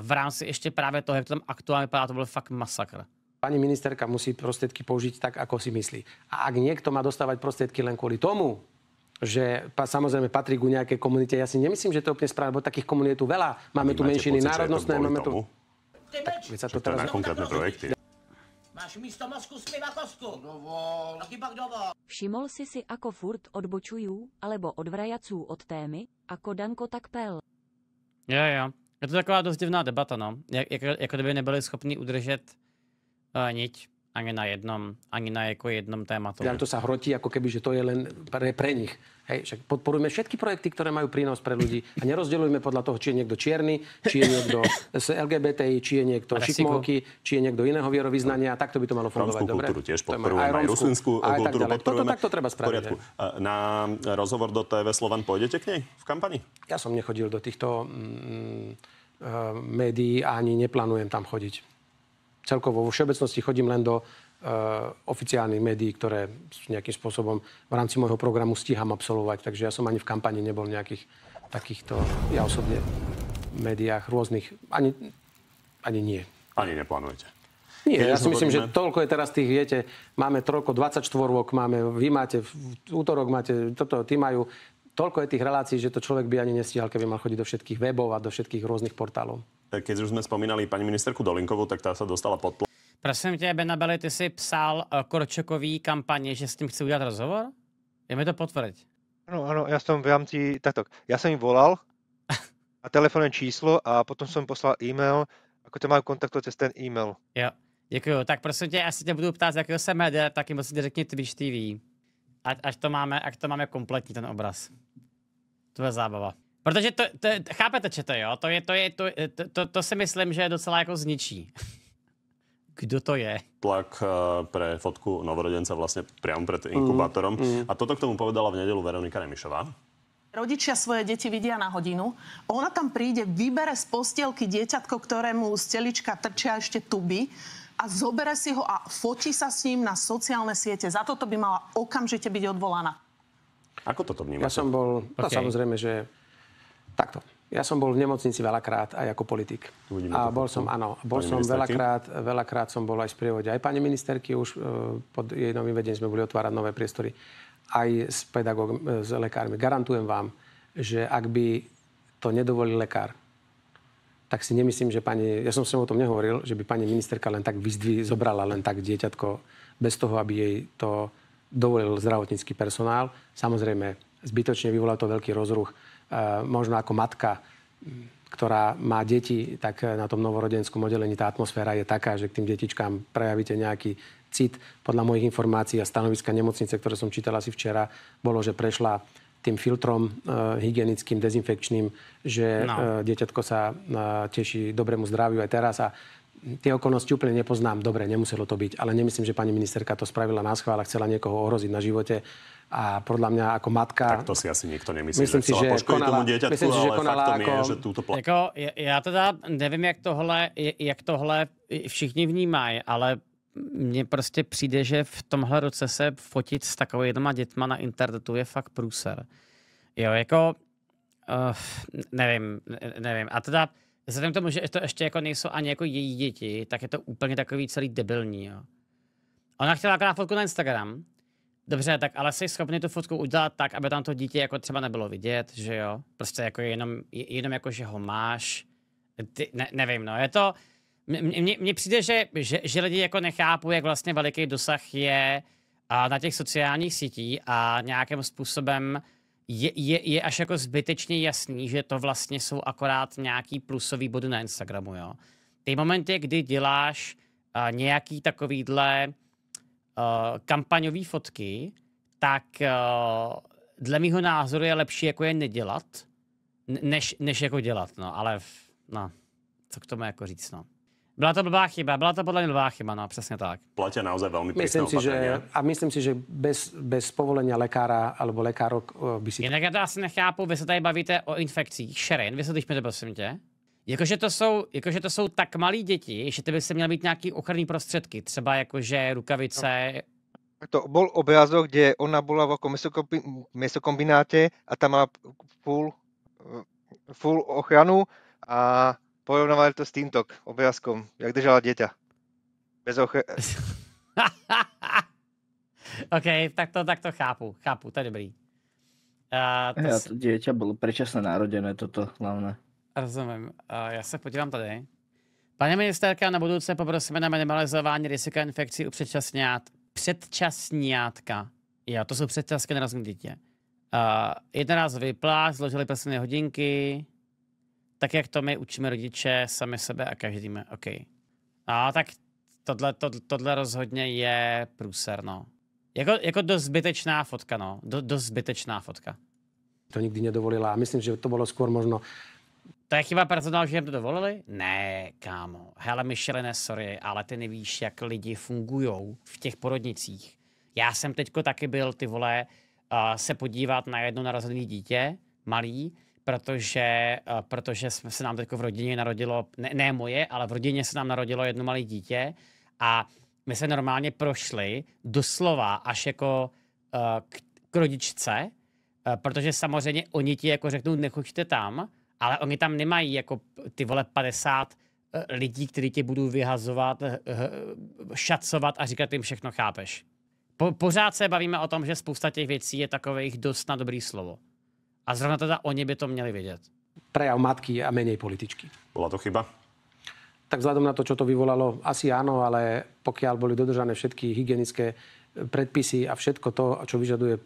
v rámci ešte práve toho, jak to tam aktuálne padá, to bol fakt masakr pani ministerka musí prostriedky použiť tak, ako si myslí. A ak niekto má dostávať prostriedky len kvôli tomu, že pa, samozrejme patrí ku nejakej komunite. Ja si nemyslím, že to je úplne správne, lebo takých komunít je tu veľa. Máme tu menšiny pocit, národnostné, máme tu... Tak, sa to, teraz... na konkrétne projekty. Máš místo mozku Dovol. pak dovol. Všimol si si, ako furt odbočujú, alebo odvrajacú od témy, ako Danko tak pel. Ja, ja. Je to taková dost divná debata, no. Jak, jako, jako kdyby nebyli schopni udržet niť ani na jednom, ani na jako jednom tématu. Ja to sa hrotí, ako keby, že to je len pre, pre nich. Hej, však podporujeme všetky projekty, ktoré majú prínos pre ľudí a nerozdeľujeme podľa toho, či je niekto čierny, či je niekto z LGBTI, či je niekto šikmovky, či je niekto iného vierovýznania. Takto by to malo fungovať. Rómskú kultúru tiež podporujeme, aj, aj kultúru tak podporujeme. Toto, takto treba spraviť. Na rozhovor do TV Slovan pôjdete k nej v kampani? Ja som nechodil do týchto mm, mm eh, médií a ani neplánujem tam chodiť celkovo vo všeobecnosti chodím len do e, oficiálnych médií, ktoré nejakým spôsobom v rámci môjho programu stíham absolvovať. Takže ja som ani v kampani nebol nejakých takýchto, ja osobne, médiách rôznych. Ani, ani nie. Ani neplánujete. Nie, ja si myslím, že toľko je teraz tých, viete, máme troko 24 rok máme, vy máte, v útorok máte, toto, tí majú, toľko je tých relácií, že to človek by ani nestíhal, keby mal chodiť do všetkých webov a do všetkých rôznych portálov. Eh, keď už sme spomínali pani ministerku Dolinkovú, tak tá sa dostala pod tlak. Prosím tě, Benabeli, ty si psal eh, Korčokový kampanie, že s tím chci udělat rozhovor? Je mi to potvrdiť. Ano, áno, já jsem v rámci, takto, ja já jsem jim volal a telefónne číslo a potom jsem poslal e-mail, ako to majú kontaktovat cez ten e-mail. Jo, děkuju. Tak prosím tě, asi tě budu ptát, z jakého sa média, tak im musíte řekni Twitch TV. Ať, až to máme, to máme kompletní ten obraz. To je zábava. Protože to, to, chápete, že to jo, to je, to je, to, to, to, to si myslím, že je docela jako zničí. Kdo to je? Tlak eh, pre fotku novorodenca vlastne priamo pred mm. inkubátorom. Mm, mm. A toto k tomu povedala v nedelu Veronika Remišová. Rodičia svoje deti vidia na hodinu. Ona tam príde, vybere z postielky dieťatko, ktorému z telička trčia ešte tuby a zobere si ho a fotí sa s ním na sociálne siete. Za toto by mala okamžite byť odvolaná. Ako toto vnímate? Ja som bol, no, okay. no samozrejme, že Takto. Ja som bol v nemocnici veľakrát aj ako politik. Uvidíme a bol som, áno, bol som veľakrát, veľakrát som bol aj v sprievode aj pani ministerky, už e, pod jej novým vedením sme boli otvárať nové priestory, aj s pedagógom, s lekármi. Garantujem vám, že ak by to nedovolil lekár, tak si nemyslím, že pani, ja som sem o tom nehovoril, že by pani ministerka len tak vyzdví, zobrala len tak dieťatko bez toho, aby jej to dovolil zdravotnícky personál. Samozrejme, zbytočne vyvolá to veľký rozruch E, možno ako matka ktorá má deti, tak na tom novorodenskom oddelení tá atmosféra je taká, že k tým detičkám prejavíte nejaký cit. Podľa mojich informácií a stanoviska nemocnice, ktoré som čítala asi včera, bolo, že prešla tým filtrom e, hygienickým, dezinfekčným, že no. e, dieťatko sa e, teší dobrému zdraviu aj teraz a tie okolnosti úplne nepoznám. Dobre, nemuselo to byť, ale nemyslím, že pani ministerka to spravila na schvál a chcela niekoho ohroziť na živote a podľa mňa ako matka... Tak to si asi nikto nemyslí, myslím že si, že konala, tomu dieťatku, myslím si, že konala ako... Je, že túto pla... jako, já teda nevím, jak tohle, jak tohle všichni vnímají, ale mně prostě přijde, že v tomhle roce se fotit s takovýma dětma na internetu je fakt průser. Jo, jako... Uh, nevím, nevím. A teda vzhledem k tomu, že to ještě jako nejsou ani jako její děti, tak je to úplně takový celý debilní, jo. Ona chtěla akorát fotku na Instagram, Dobře, tak ale jsi schopný tu fotku udělat tak, aby tam to dítě jako třeba nebylo vidět, že jo? Prostě jako jenom, jenom jako, že ho máš. Ty, ne, nevím, no, je to... Mně přijde, že, že, že lidi jako nechápu, jak vlastně veliký dosah je a na těch sociálních sítí a nějakým způsobem je, je, je až jako zbytečně jasný, že to vlastně jsou akorát nějaký plusový body na Instagramu, jo? Ty momenty, kdy děláš a, nějaký takovýhle Eh, kampaňové fotky, tak eh, dle mýho názoru je lepší jako je nedělat, než, než jako dělat, no, ale no, co k tomu jako říct, no. Byla to blbá chyba, byla to podle mě blbá chyba, no, přesně tak. Platě naozaj veľmi myslím si, že, A myslím si, že bez, bez povolení lekára alebo lekárok eh, by si... Jinak já to asi nechápu, vy se tady bavíte o infekcích. Šerin, vysvětlíš mi to prosím tě. Jakože to, jsou, jakože to jsou tak malí děti, že ty by se měl být nějaký ochranný prostředky, třeba jakože rukavice. No, to bol obrázok, kde ona bola v mesokombináte a tam má full, full ochranu a porovnávali to s týmto obrázkom, jak držala dieťa. Bez ochrany. OK, tak to, tak to chápu, chápu, to je dobrý. Uh, to... Ja, to dieťa bolo prečasne narodené, toto hlavné. Rozumiem. Ja se podívám tady. Paní ministerka, na budouce poprosíme na minimalizování rizika infekcí u předčasňát, předčasňátka. Jo, to jsou předčasky na dítě. Uh, jednorázový plášť, zložili prstné hodinky, tak jak to my učíme rodiče, sami sebe a každýme. OK. A tak tohle, to, tohle rozhodně je prúser, no. Jako, jako dost zbytečná fotka, no. Do, dost zbytečná fotka. To nikdy nedovolila myslím, že to bolo skôr možno to je chyba personál, že jim to dovolili? Ne, kámo. Hele, Micheliné, sorry, ale ty nevíš, jak lidi fungují v těch porodnicích. Já jsem teďko taky byl, ty vole, uh, se podívat na jedno narozené dítě, malý, protože, uh, protože se nám teďko v rodině narodilo, ne, ne moje, ale v rodině se nám narodilo jedno malé dítě a my se normálně prošli doslova až jako uh, k, k rodičce, uh, protože samozřejmě oni ti jako řeknou, nechoďte tam, ale oni tam nemají jako ty vole 50 eh, lidí, kteří tě budou vyhazovat, eh, eh, šacovat a říkat jim všechno chápeš. Po, pořád se bavíme o tom, že spousta těch věcí je takových dost na dobrý slovo. A zrovna teda oni by to měli vědět. Prejav matky a menej političky. Bola to chyba? Tak vzhľadom na to, čo to vyvolalo, asi áno, ale pokiaľ boli dodržané všetky hygienické predpisy a všetko to, čo vyžaduje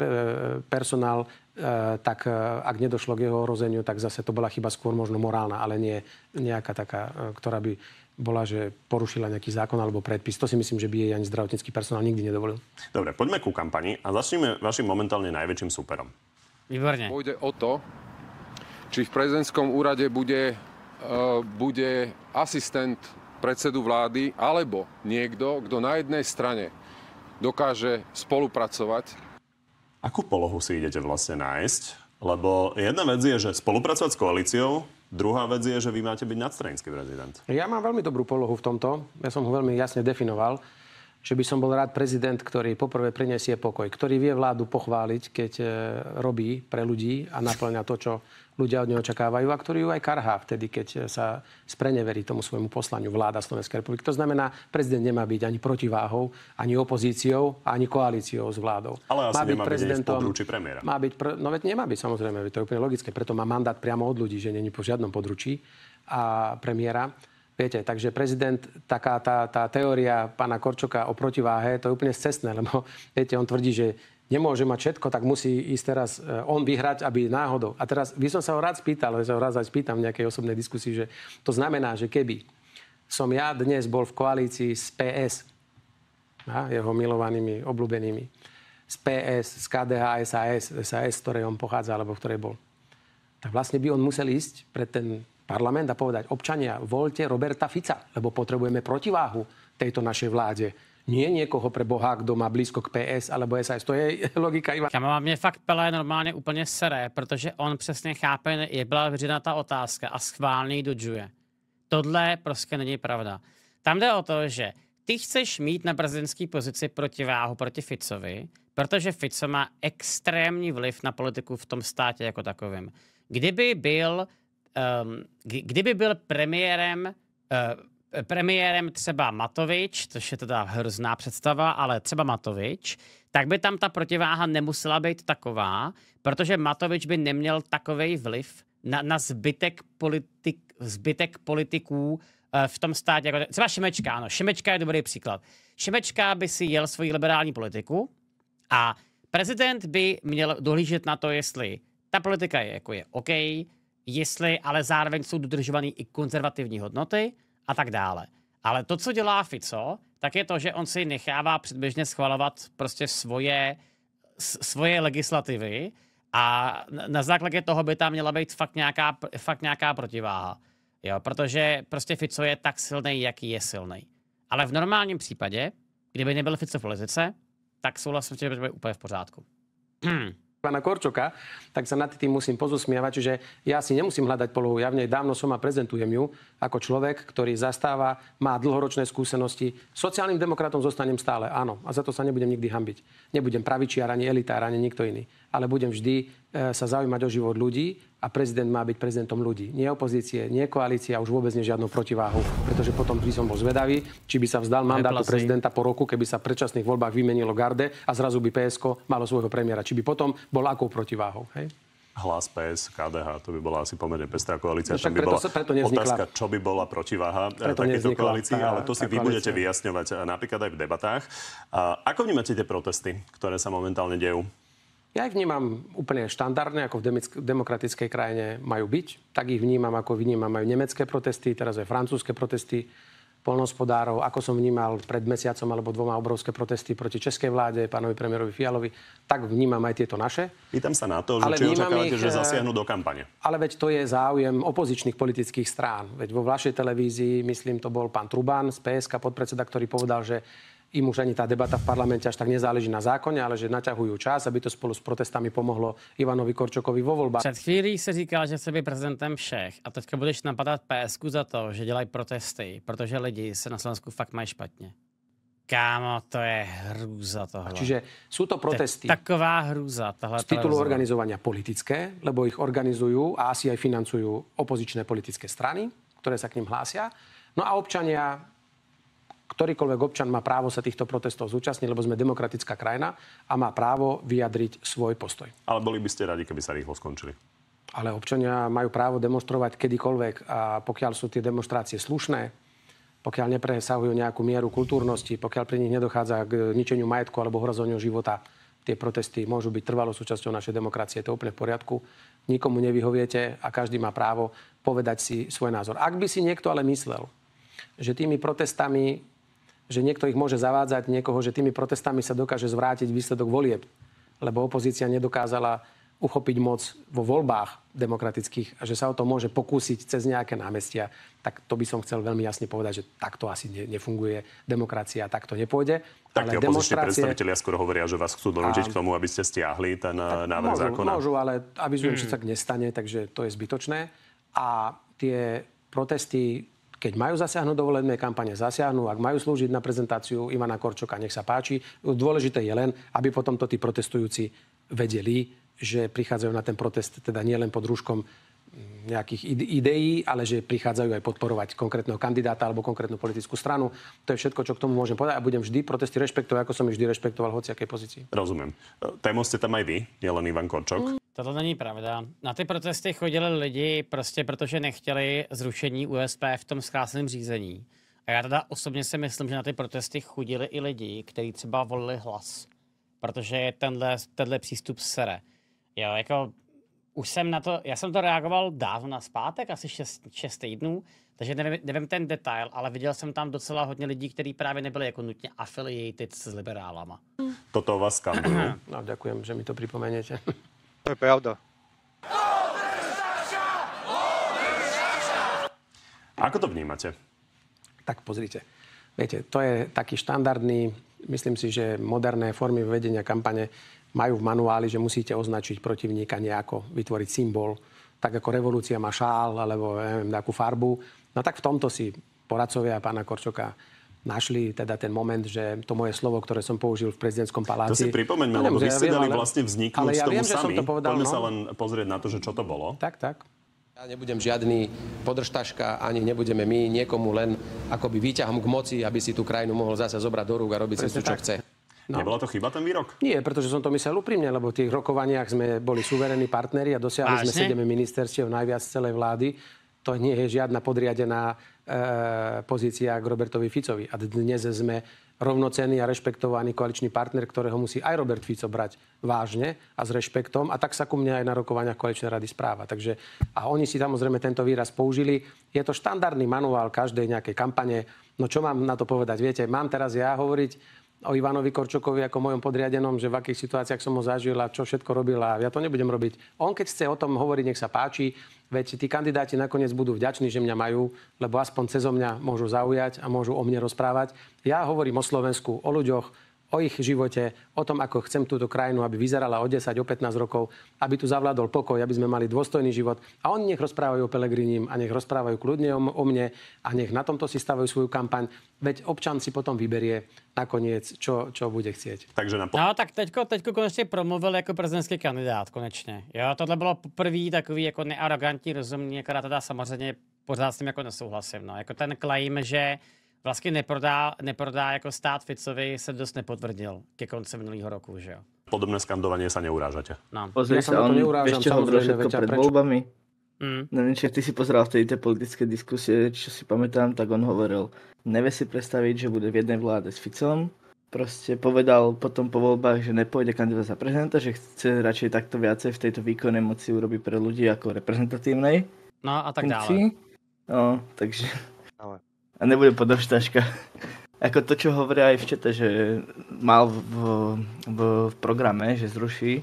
personál, e, tak e, ak nedošlo k jeho rozeniu, tak zase to bola chyba skôr možno morálna, ale nie nejaká taká, e, ktorá by bola, že porušila nejaký zákon alebo predpis. To si myslím, že by jej ani zdravotnícky personál nikdy nedovolil. Dobre, poďme ku kampani a začneme vašim momentálne najväčším superom. Výborne. Pôjde o to, či v prezidentskom úrade bude, bude asistent predsedu vlády alebo niekto, kto na jednej strane dokáže spolupracovať. Akú polohu si idete vlastne nájsť? Lebo jedna vec je, že spolupracovať s koalíciou, Druhá vec je, že vy máte byť nadstranický prezident. Ja mám veľmi dobrú polohu v tomto. Ja som ho veľmi jasne definoval že by som bol rád prezident, ktorý poprvé prinesie pokoj, ktorý vie vládu pochváliť, keď e, robí pre ľudí a naplňa to, čo ľudia od neho očakávajú a ktorý ju aj karhá vtedy, keď e, sa spreneverí tomu svojmu poslaniu vláda Slovenskej republiky. To znamená, prezident nemá byť ani protiváhou, ani opozíciou, ani koalíciou s vládou. Ale asi má byť nemá prezidentom, byť v premiéra. Má byť, pr- no veď nemá byť samozrejme, to je úplne logické, preto má mandát priamo od ľudí, že není po žiadnom područí a premiéra. Viete, takže prezident, taká tá, tá teória pána Korčoka o protiváhe, to je úplne cestné. lebo viete, on tvrdí, že nemôže mať všetko, tak musí ísť teraz eh, on vyhrať, aby náhodou. A teraz by som sa ho rád spýtal, ale sa ho raz aj spýtam v nejakej osobnej diskusii, že to znamená, že keby som ja dnes bol v koalícii s PS, a jeho milovanými, obľúbenými, z PS, z KDH, SAS, SAS, z ktorej on pochádza, alebo v ktorej bol, tak vlastne by on musel ísť pred ten parlament a povedať, občania, voľte Roberta Fica, lebo potrebujeme protiváhu tejto našej vláde. Nie niekoho pre Boha, kdo má blízko k PS alebo SAS. To je logika Ja Mám mne fakt Pelé normálně úplně seré, protože on přesně chápe, je byla vyřená ta otázka a schválně dodžuje. Tohle prostě není pravda. Tam jde o to, že ty chceš mít na prezidentské pozici protiváhu proti Ficovi, protože Fico má extrémní vliv na politiku v tom státě jako takovém. Kdyby byl um, kdyby byl premiérem uh, premiérem třeba Matovič, což je teda hrozná představa, ale třeba Matovič, tak by tam ta protiváha nemusela být taková, protože Matovič by neměl takový vliv na, na zbytek, politik, zbytek politiků uh, v tom státě. Jako třeba Šimečka, ano, Šimečka je dobrý příklad. Šimečka by si jel svoji liberální politiku a prezident by měl dohlížet na to, jestli ta politika je, jako je OK, jestli ale zároveň jsou dodržované i konzervativní hodnoty a tak dále. Ale to, co dělá Fico, tak je to, že on si nechává předběžně schvalovat prostě svoje, svoje legislativy a na základě toho by tam měla být fakt nějaká, fakt nějaká protiváha. Jo, protože prostě Fico je tak silný, jaký je silný. Ale v normálním případě, kdyby nebyl Fico v politice, tak souhlasím s tím, že by úplně v pořádku. pána Korčoka, tak sa nad tým musím pozusmievať, Čiže ja si nemusím hľadať polohu. Ja v nej dávno som a prezentujem ju ako človek, ktorý zastáva, má dlhoročné skúsenosti. Sociálnym demokratom zostanem stále, áno. A za to sa nebudem nikdy hambiť. Nebudem pravičiar, ani elitár, ani nikto iný. Ale budem vždy eh, sa zaujímať o život ľudí a prezident má byť prezidentom ľudí. Nie opozície, nie koalície a už vôbec nie žiadnu protiváhu. Pretože potom by som bol zvedavý, či by sa vzdal mandátu prezidenta po roku, keby sa v predčasných voľbách vymenilo garde a zrazu by PSK malo svojho premiéra. Či by potom bol akou protiváhou. Hej? hlas PS, KDH, to by bola asi pomerne pestrá koalícia. No, tam by bola preto otázka, čo by bola protiváha eh, takéto koalícii, ale to si vy budete vyjasňovať eh, napríklad aj v debatách. A ako vnímate tie protesty, ktoré sa momentálne dejú? Ja ich vnímam úplne štandardne, ako v demokratickej krajine majú byť. Tak ich vnímam, ako vnímam aj nemecké protesty, teraz aj francúzske protesty polnospodárov, ako som vnímal pred mesiacom alebo dvoma obrovské protesty proti českej vláde, pánovi premiérovi Fialovi, tak vnímam aj tieto naše. Pýtam sa na to, že ale či očakávate, ich, že e, zasiahnu do kampane. Ale veď to je záujem opozičných politických strán. Veď vo vašej televízii, myslím, to bol pán Truban z PSK, podpredseda, ktorý povedal, že im už ani tá debata v parlamente až tak nezáleží na zákone, ale že naťahujú čas, aby to spolu s protestami pomohlo Ivanovi Korčokovi vo voľbách. Před chvílí se říkal, že chce být prezidentem všech a teďka budeš napadat PSK za to, že dělají protesty, protože lidi se na Slovensku fakt mají špatně. Kámo, to je hrúza tohle. Čiže sú to protesty. To taková hrúza. Tohle, z titulu hrúza. organizovania politické, lebo ich organizujú a asi aj financujú opozičné politické strany, ktoré sa k ním hlásia. No a občania ktorýkoľvek občan má právo sa týchto protestov zúčastniť, lebo sme demokratická krajina a má právo vyjadriť svoj postoj. Ale boli by ste radi, keby sa rýchlo skončili? Ale občania majú právo demonstrovať kedykoľvek a pokiaľ sú tie demonstrácie slušné, pokiaľ nepresahujú nejakú mieru kultúrnosti, pokiaľ pri nich nedochádza k ničeniu majetku alebo hrozeniu života, tie protesty môžu byť trvalou súčasťou našej demokracie. To je úplne v poriadku. Nikomu nevyhoviete a každý má právo povedať si svoj názor. Ak by si niekto ale myslel, že tými protestami že niekto ich môže zavádzať, niekoho, že tými protestami sa dokáže zvrátiť výsledok volieb, lebo opozícia nedokázala uchopiť moc vo voľbách demokratických a že sa o to môže pokúsiť cez nejaké námestia, tak to by som chcel veľmi jasne povedať, že takto asi ne, nefunguje demokracia, takto nepôjde. Tak ale demonstrácie... predstaviteľia skôr hovoria, že vás chcú donútiť a... k tomu, aby ste stiahli ten tak eh, návrh môžu, zákona. Môžu, ale avizujem, mm. že hmm. sa tak nestane, takže to je zbytočné. A tie protesty keď majú zasiahnuť do volebnej kampane, zasiahnu, ak majú slúžiť na prezentáciu Ivana Korčoka, nech sa páči. Dôležité je len, aby potom to tí protestujúci vedeli, že prichádzajú na ten protest teda nielen pod rúškom nejakých ideí, ale že prichádzajú aj podporovať konkrétneho kandidáta alebo konkrétnu politickú stranu. To je všetko, čo k tomu môžem povedať a budem vždy protesty rešpektovať, ako som ich vždy rešpektoval v hociakej pozícii. Rozumiem. E, tému ste tam aj vy, nielen Ivan Korčok. Mm. Toto není pravda. Na ty protesty chodili lidi prostě protože nechtěli zrušení USP v tom zkráceném řízení. A já teda osobně si myslím, že na ty protesty chodili i lidi, kteří třeba volili hlas. Protože tenhle, tenhle přístup sere. Jo, jako už jsem na to, já jsem to reagoval dávno na zpátek, asi 6 týdnů, takže nevím, nevím ten detail, ale viděl jsem tam docela hodně lidí, kteří právě nebyli jako nutně affiliated s liberálama. Toto vás kam no, děkujem, že mi to připomenete. To je pravda. Ako to vnímate? Tak pozrite. Viete, to je taký štandardný, myslím si, že moderné formy vedenia kampane majú v manuáli, že musíte označiť protivníka nejako, vytvoriť symbol, tak ako revolúcia má šál alebo neviem, nejakú farbu. No tak v tomto si poradcovia pána Korčoka našli teda ten moment, že to moje slovo, ktoré som použil v prezidentskom paláci... To si pripomeňme, lebo vy ste dali ale... vlastne vzniknúť ale ja tomu viem, sami. Som to povedal, Poďme no. sa len pozrieť na to, že čo to bolo. Tak, tak. Ja nebudem žiadny podržtaška, ani nebudeme my niekomu len akoby výťahom k moci, aby si tú krajinu mohol zase zobrať do rúk a robiť si to, čo tak. chce. No. Nebola to chyba ten výrok? Nie, pretože som to myslel úprimne, lebo v tých rokovaniach sme boli suverení partneri a dosiahli Vážne? sme 7 ministerstiev, najviac celej vlády. To nie je žiadna podriadená E, pozícia k Robertovi Ficovi. A dnes sme rovnocenný a rešpektovaný koaličný partner, ktorého musí aj Robert Fico brať vážne a s rešpektom. A tak sa ku mne aj na rokovaniach koaličnej rady správa. Takže, a oni si samozrejme tento výraz použili. Je to štandardný manuál každej nejakej kampane. No čo mám na to povedať? Viete, mám teraz ja hovoriť o Ivanovi Korčokovi ako mojom podriadenom, že v akých situáciách som ho zažil a čo všetko robil a ja to nebudem robiť. On keď chce o tom hovoriť, nech sa páči, veď tí kandidáti nakoniec budú vďační, že mňa majú, lebo aspoň cez mňa môžu zaujať a môžu o mne rozprávať. Ja hovorím o Slovensku, o ľuďoch, o ich živote, o tom, ako chcem túto krajinu, aby vyzerala o 10, o 15 rokov, aby tu zavládol pokoj, aby sme mali dôstojný život. A oni nech rozprávajú o Pelegrinim a nech rozprávajú kľudne o, o mne a nech na tomto si stavajú svoju kampaň. Veď občan si potom vyberie nakoniec, čo, čo bude chcieť. Takže na po- No tak teďko, teďko konečne promluvil jako prezidentský kandidát, konečně. Jo, tohle bylo prvý takový jako nearogantní, rozumný, akorát teda samozřejmě pořád s tým jako nesouhlasím. No. Jako ten claim, že vlastně neprodá, neprodá jako stát Ficovi se dost nepotvrdil ke konci minulého roku, že jo? Podobné skandování se neurážate. No. Pozri se, on neurážam, ešte hovoril všetko pred volbami. Mm. Neviem, či ty si pozeral vtedy tie politické diskusie, čo si pamätám, tak on hovoril, nevie si predstaviť, že bude v jednej vláde s Ficom, proste povedal potom po voľbách, že nepôjde kandidát za prezidenta, že chce radšej takto viacej v tejto výkonnej moci urobiť pre ľudí ako reprezentatívnej. No a tak funkcii. ďalej. No, takže a nebude podovštaška. Ako to, čo hovoria aj v čete, že mal v, v, v programe, že zruší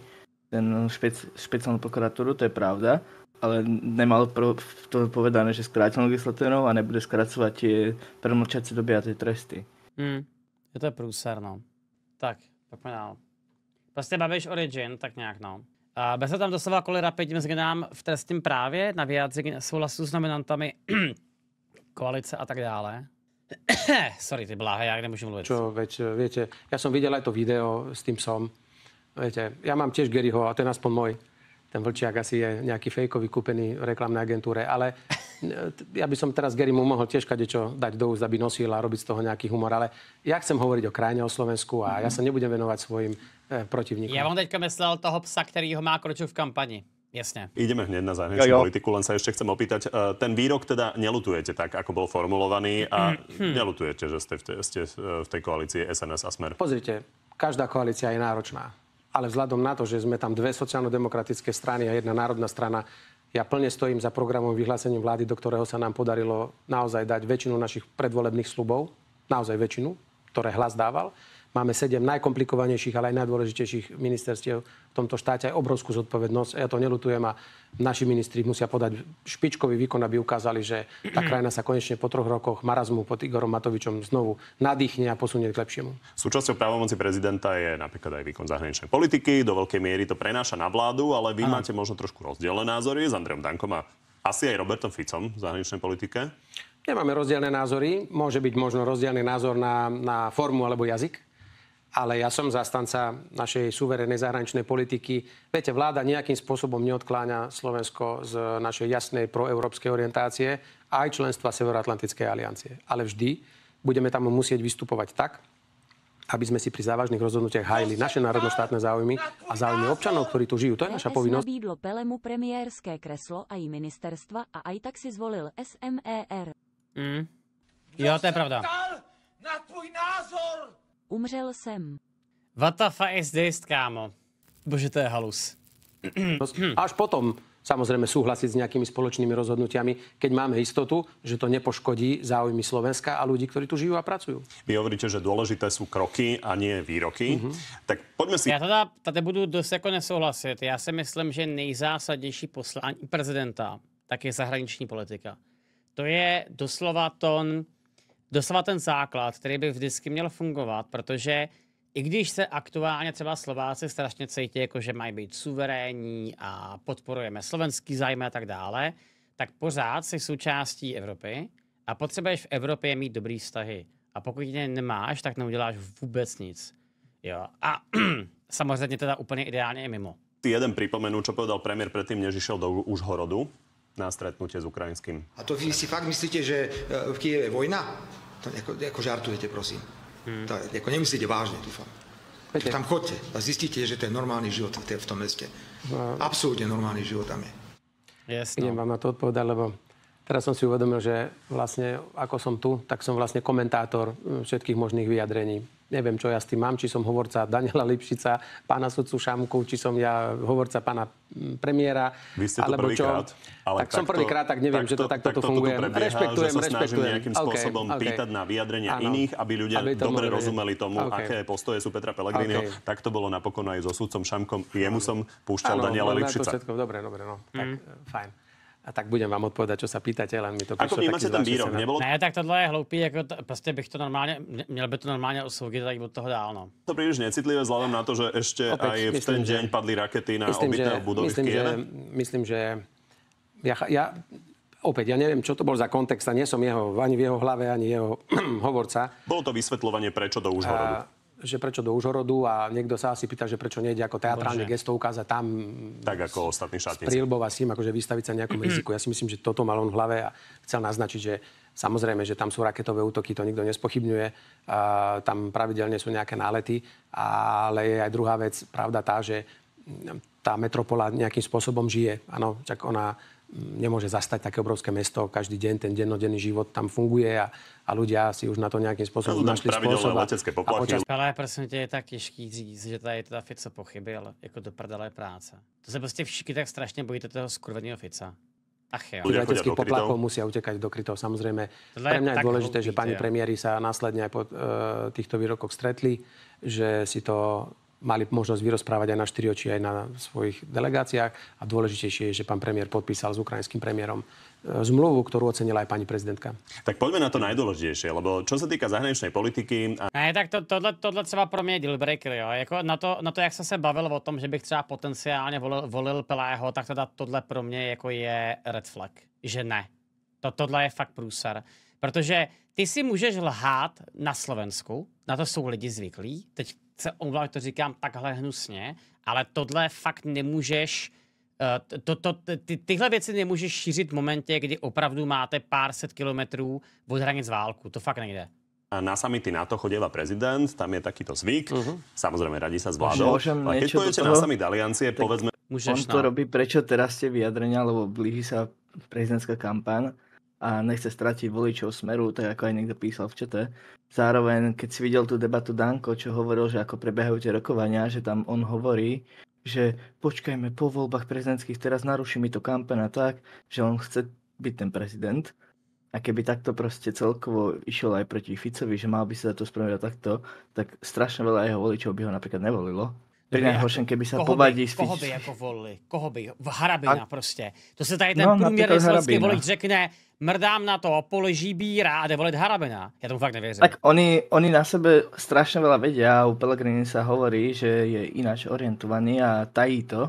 ten špec, špeciálnu prokuratúru, to je pravda, ale nemal pro, to povedané, že skrátil legislatívou a nebude skracovať tie premlčacie doby a tie tresty. Mm. Je to je průser, no. Tak, poďme dál. Prostě Babiš Origin, tak nejak, no. A bez tam doslova kolera 5 změnám v trestním práve, na vyjádření súhlasu s nominantami koalice a tak dále. Sorry, ty bláhe, ja nemôžem mluviť. Čo, veď, viete, ja som videl aj to video s tým som. Viete, ja mám tiež Garyho a ten aspoň môj. Ten vlčiak asi je nejaký fejkový kúpený v reklamnej agentúre, ale e, ja by som teraz Gary mu mohol tiež kadečo dať do úst, aby nosil a robiť z toho nejaký humor, ale ja chcem hovoriť o krajine, o Slovensku a mm-hmm. ja mhm. sa nebudem venovať svojim e, protivníkom. Ja vám teďka myslel toho psa, ktorý ho má Kročov v kampani. Jasne. Ideme hneď na zahraničnú jo, jo. politiku, len sa ešte chcem opýtať. E, ten výrok teda nelutujete tak, ako bol formulovaný a hmm nelutujete, že ste v, tej, ste e, v tej koalícii SNS a Smer? Pozrite, každá koalícia je náročná. Ale vzhľadom na to, že sme tam dve sociálno-demokratické strany a jedna národná strana, ja plne stojím za programom vyhlásením vlády, do ktorého sa nám podarilo naozaj dať väčšinu našich predvolebných slubov, naozaj väčšinu, ktoré hlas dával. Máme sedem najkomplikovanejších, ale aj najdôležitejších ministerstiev v tomto štáte, aj obrovskú zodpovednosť. Ja to nelutujem a naši ministri musia podať špičkový výkon, aby ukázali, že tá krajina sa konečne po troch rokoch marazmu pod Igorom Matovičom znovu nadýchne a posunie k lepšiemu. Súčasťou právomoci prezidenta je napríklad aj výkon zahraničnej politiky. Do veľkej miery to prenáša na vládu, ale vy Aha. máte možno trošku rozdielne názory s Andrejom Dankom a asi aj Robertom Ficom v zahraničnej politike. Nemáme rozdielne názory. Môže byť možno rozdielny názor na, na formu alebo jazyk ale ja som zastanca našej suverénnej zahraničnej politiky. Viete, vláda nejakým spôsobom neodkláňa Slovensko z našej jasnej proeurópskej orientácie aj členstva Severoatlantickej aliancie. Ale vždy budeme tam musieť vystupovať tak, aby sme si pri závažných rozhodnutiach hájili naše národnoštátne záujmy a záujmy občanov, ktorí tu žijú. To je naša povinnosť. Nabídlo Pelemu premiérské kreslo a i ministerstva a aj tak si zvolil SMER. Mm. Jo, to je pravda. na tvoj názor! Umřel jsem. is this, kámo. Bože, to je halus. Až potom samozrejme súhlasiť s nejakými spoločnými rozhodnutiami, keď máme istotu, že to nepoškodí záujmy Slovenska a ľudí, ktorí tu žijú a pracujú. Vy hovoríte, že dôležité sú kroky a nie výroky. Mm-hmm. Tak poďme si... Ja teda tady budu dosť ako nesouhlasit. Já si myslím, že nejzásadnější poslání prezidenta tak je zahraniční politika. To je doslova ton doslova ten základ, který by vždycky měl fungovat, protože i když se aktuálně třeba Slováci strašně cítí, jako že mají být suverénní a podporujeme slovenský zájmy a tak dále, tak pořád jsi součástí Evropy a potřebuješ v Evropě mít dobrý vztahy. A pokud je nemáš, tak neuděláš vůbec nic. Jo. A samozřejmě teda úplně ideálně i mimo. Ty jeden připomenu, co povedal premiér předtím, než šel do Užhorodu na stretnutie s ukrajinským. A to vy si fakt myslíte, že eh, v Kieve je vojna? To ako, ako žartujete, prosím. Hmm. To, ako nemyslíte vážne, dúfam. Peter. Tam chodte a zistíte, že to je normálny život v, v tom meste. No. Absolútne normálny život tam je. Yes, no. Idem vám na to odpovedať, lebo teraz som si uvedomil, že vlastne ako som tu, tak som vlastne komentátor všetkých možných vyjadrení neviem, čo ja s tým mám, či som hovorca Daniela Lipšica, pána sudcu Šamku, či som ja hovorca pána mm, premiéra. Vy ste alebo čo? Krát, ale tak, tak som prvýkrát, tak neviem, takto, že to takto to funguje. Prebieha, rešpektujem, že sa rešpektujem. nejakým okay, spôsobom okay. pýtať na vyjadrenia ano, iných, aby ľudia aby to dobre rozumeli tomu, okay. aké postoje sú Petra Pellegriniho. Okay. Tak to bolo napokon aj so sudcom Šamkom. Jemu som púšťal ano, Daniela no, Lipšica. Dobre, dobre, no. Tak, mm. Eh, fajn a tak budem vám odpovedať, čo sa pýtate, len mi to prišlo Ako vnímate ten výrok? Nebolo... Ne, tak tohle je hloupý, jako to, prostě bych to normálne, měl by to normálne osoudit, tak od toho dál, no. To príliš necitlivé vzhľadom na to, že ešte Opäť, aj v ten že... deň padli rakety na myslím, obytné že, budovy myslím, v Že, myslím, že ja, ja opäť, ja neviem, čo to bol za kontext a nie som jeho, ani v jeho hlave, ani jeho hovorca. Bolo to vysvetľovanie, prečo do Užhorodu. A, že prečo do Užhorodu a niekto sa asi pýta, že prečo nejde ako teatrálne Bože. gesto ukázať tam tak ako ostatní šatníci. Prílbov a s tým, akože vystaviť sa nejakom riziku. Ja si myslím, že toto mal on v hlave a chcel naznačiť, že samozrejme, že tam sú raketové útoky, to nikto nespochybňuje, a tam pravidelne sú nejaké nálety, ale je aj druhá vec, pravda tá, že mm, tá metropola nejakým spôsobom žije. Áno, tak ona nemôže zastať také obrovské mesto. Každý deň ten dennodenný život tam funguje a, a ľudia si už na to nejakým spôsobom no, našli spôsob. A, a počas... Ale prosím tě, je taky škýdíc, že tady je teda Fico pochybil, jako do prdele práce. To se prostě všichni tak strašně bojíte toho skurveného Fica. Ach jo. Ľudia leteckých musia utekať do krytov. Samozrejme, Tohle pre mňa je dôležité, že pani premiéry sa následne aj po e, týchto výrokoch stretli, že si to mali možnosť vyrozprávať aj na štyri oči, aj na svojich delegáciách. A dôležitejšie je, že pán premiér podpísal s ukrajinským premiérom e, zmluvu, ktorú ocenila aj pani prezidentka. Tak poďme na to najdôležitejšie, lebo čo sa týka zahraničnej politiky... A... Ne, tak to, tohle, tohle třeba pro mě deal breaker, jo. Jako na, to, na to, jak jsem se bavil o tom, že bych třeba potenciálně volil, volil Pelého, tak teda tohle pro mě jako je red flag. Že ne. To, tohle je fakt prúsar. Protože ty si můžeš lhát na Slovensku, na to jsou lidi zvyklí, teď se omlouvám, to říkám takhle hnusně, ale tohle fakt nemůžeš, eh, to, to, ty, tyhle věci nemůžeš šířit v momentě, kdy opravdu máte pár set kilometrů od hranic válku. To fakt nejde. Na samity NATO chodieva prezident, tam je takýto zvyk. Uh-huh. Samozrejme, radí sa s vládou. Ale keď pôjdete na samit aliancie, tak povedzme... Môžeš, on to no. robí, prečo teraz ste vyjadrenia, lebo blíži sa prezidentská kampaň a nechce stratiť voličov smeru, tak ako aj niekto písal v čete. Zároveň, keď si videl tú debatu Danko, čo hovoril, že ako prebiehajú tie rokovania, že tam on hovorí, že počkajme po voľbách prezidentských, teraz naruší mi to kampen a tak, že on chce byť ten prezident. A keby takto proste celkovo išiel aj proti Ficovi, že mal by sa to spraviť takto, tak strašne veľa jeho voličov by ho napríklad nevolilo pri je teda keby sa povadí. By, koho by jako volili? Koho by? Harabina a... prostě. To se tady ten no, průměrný slovský volič řekne, mrdám na to, položí bíra a jde volit Harabina. Ja tomu fakt nevěřím. Tak oni, oni na sebe strašne veľa vedia. U Pelegrini sa hovorí, že je ináč orientovaný a tají to.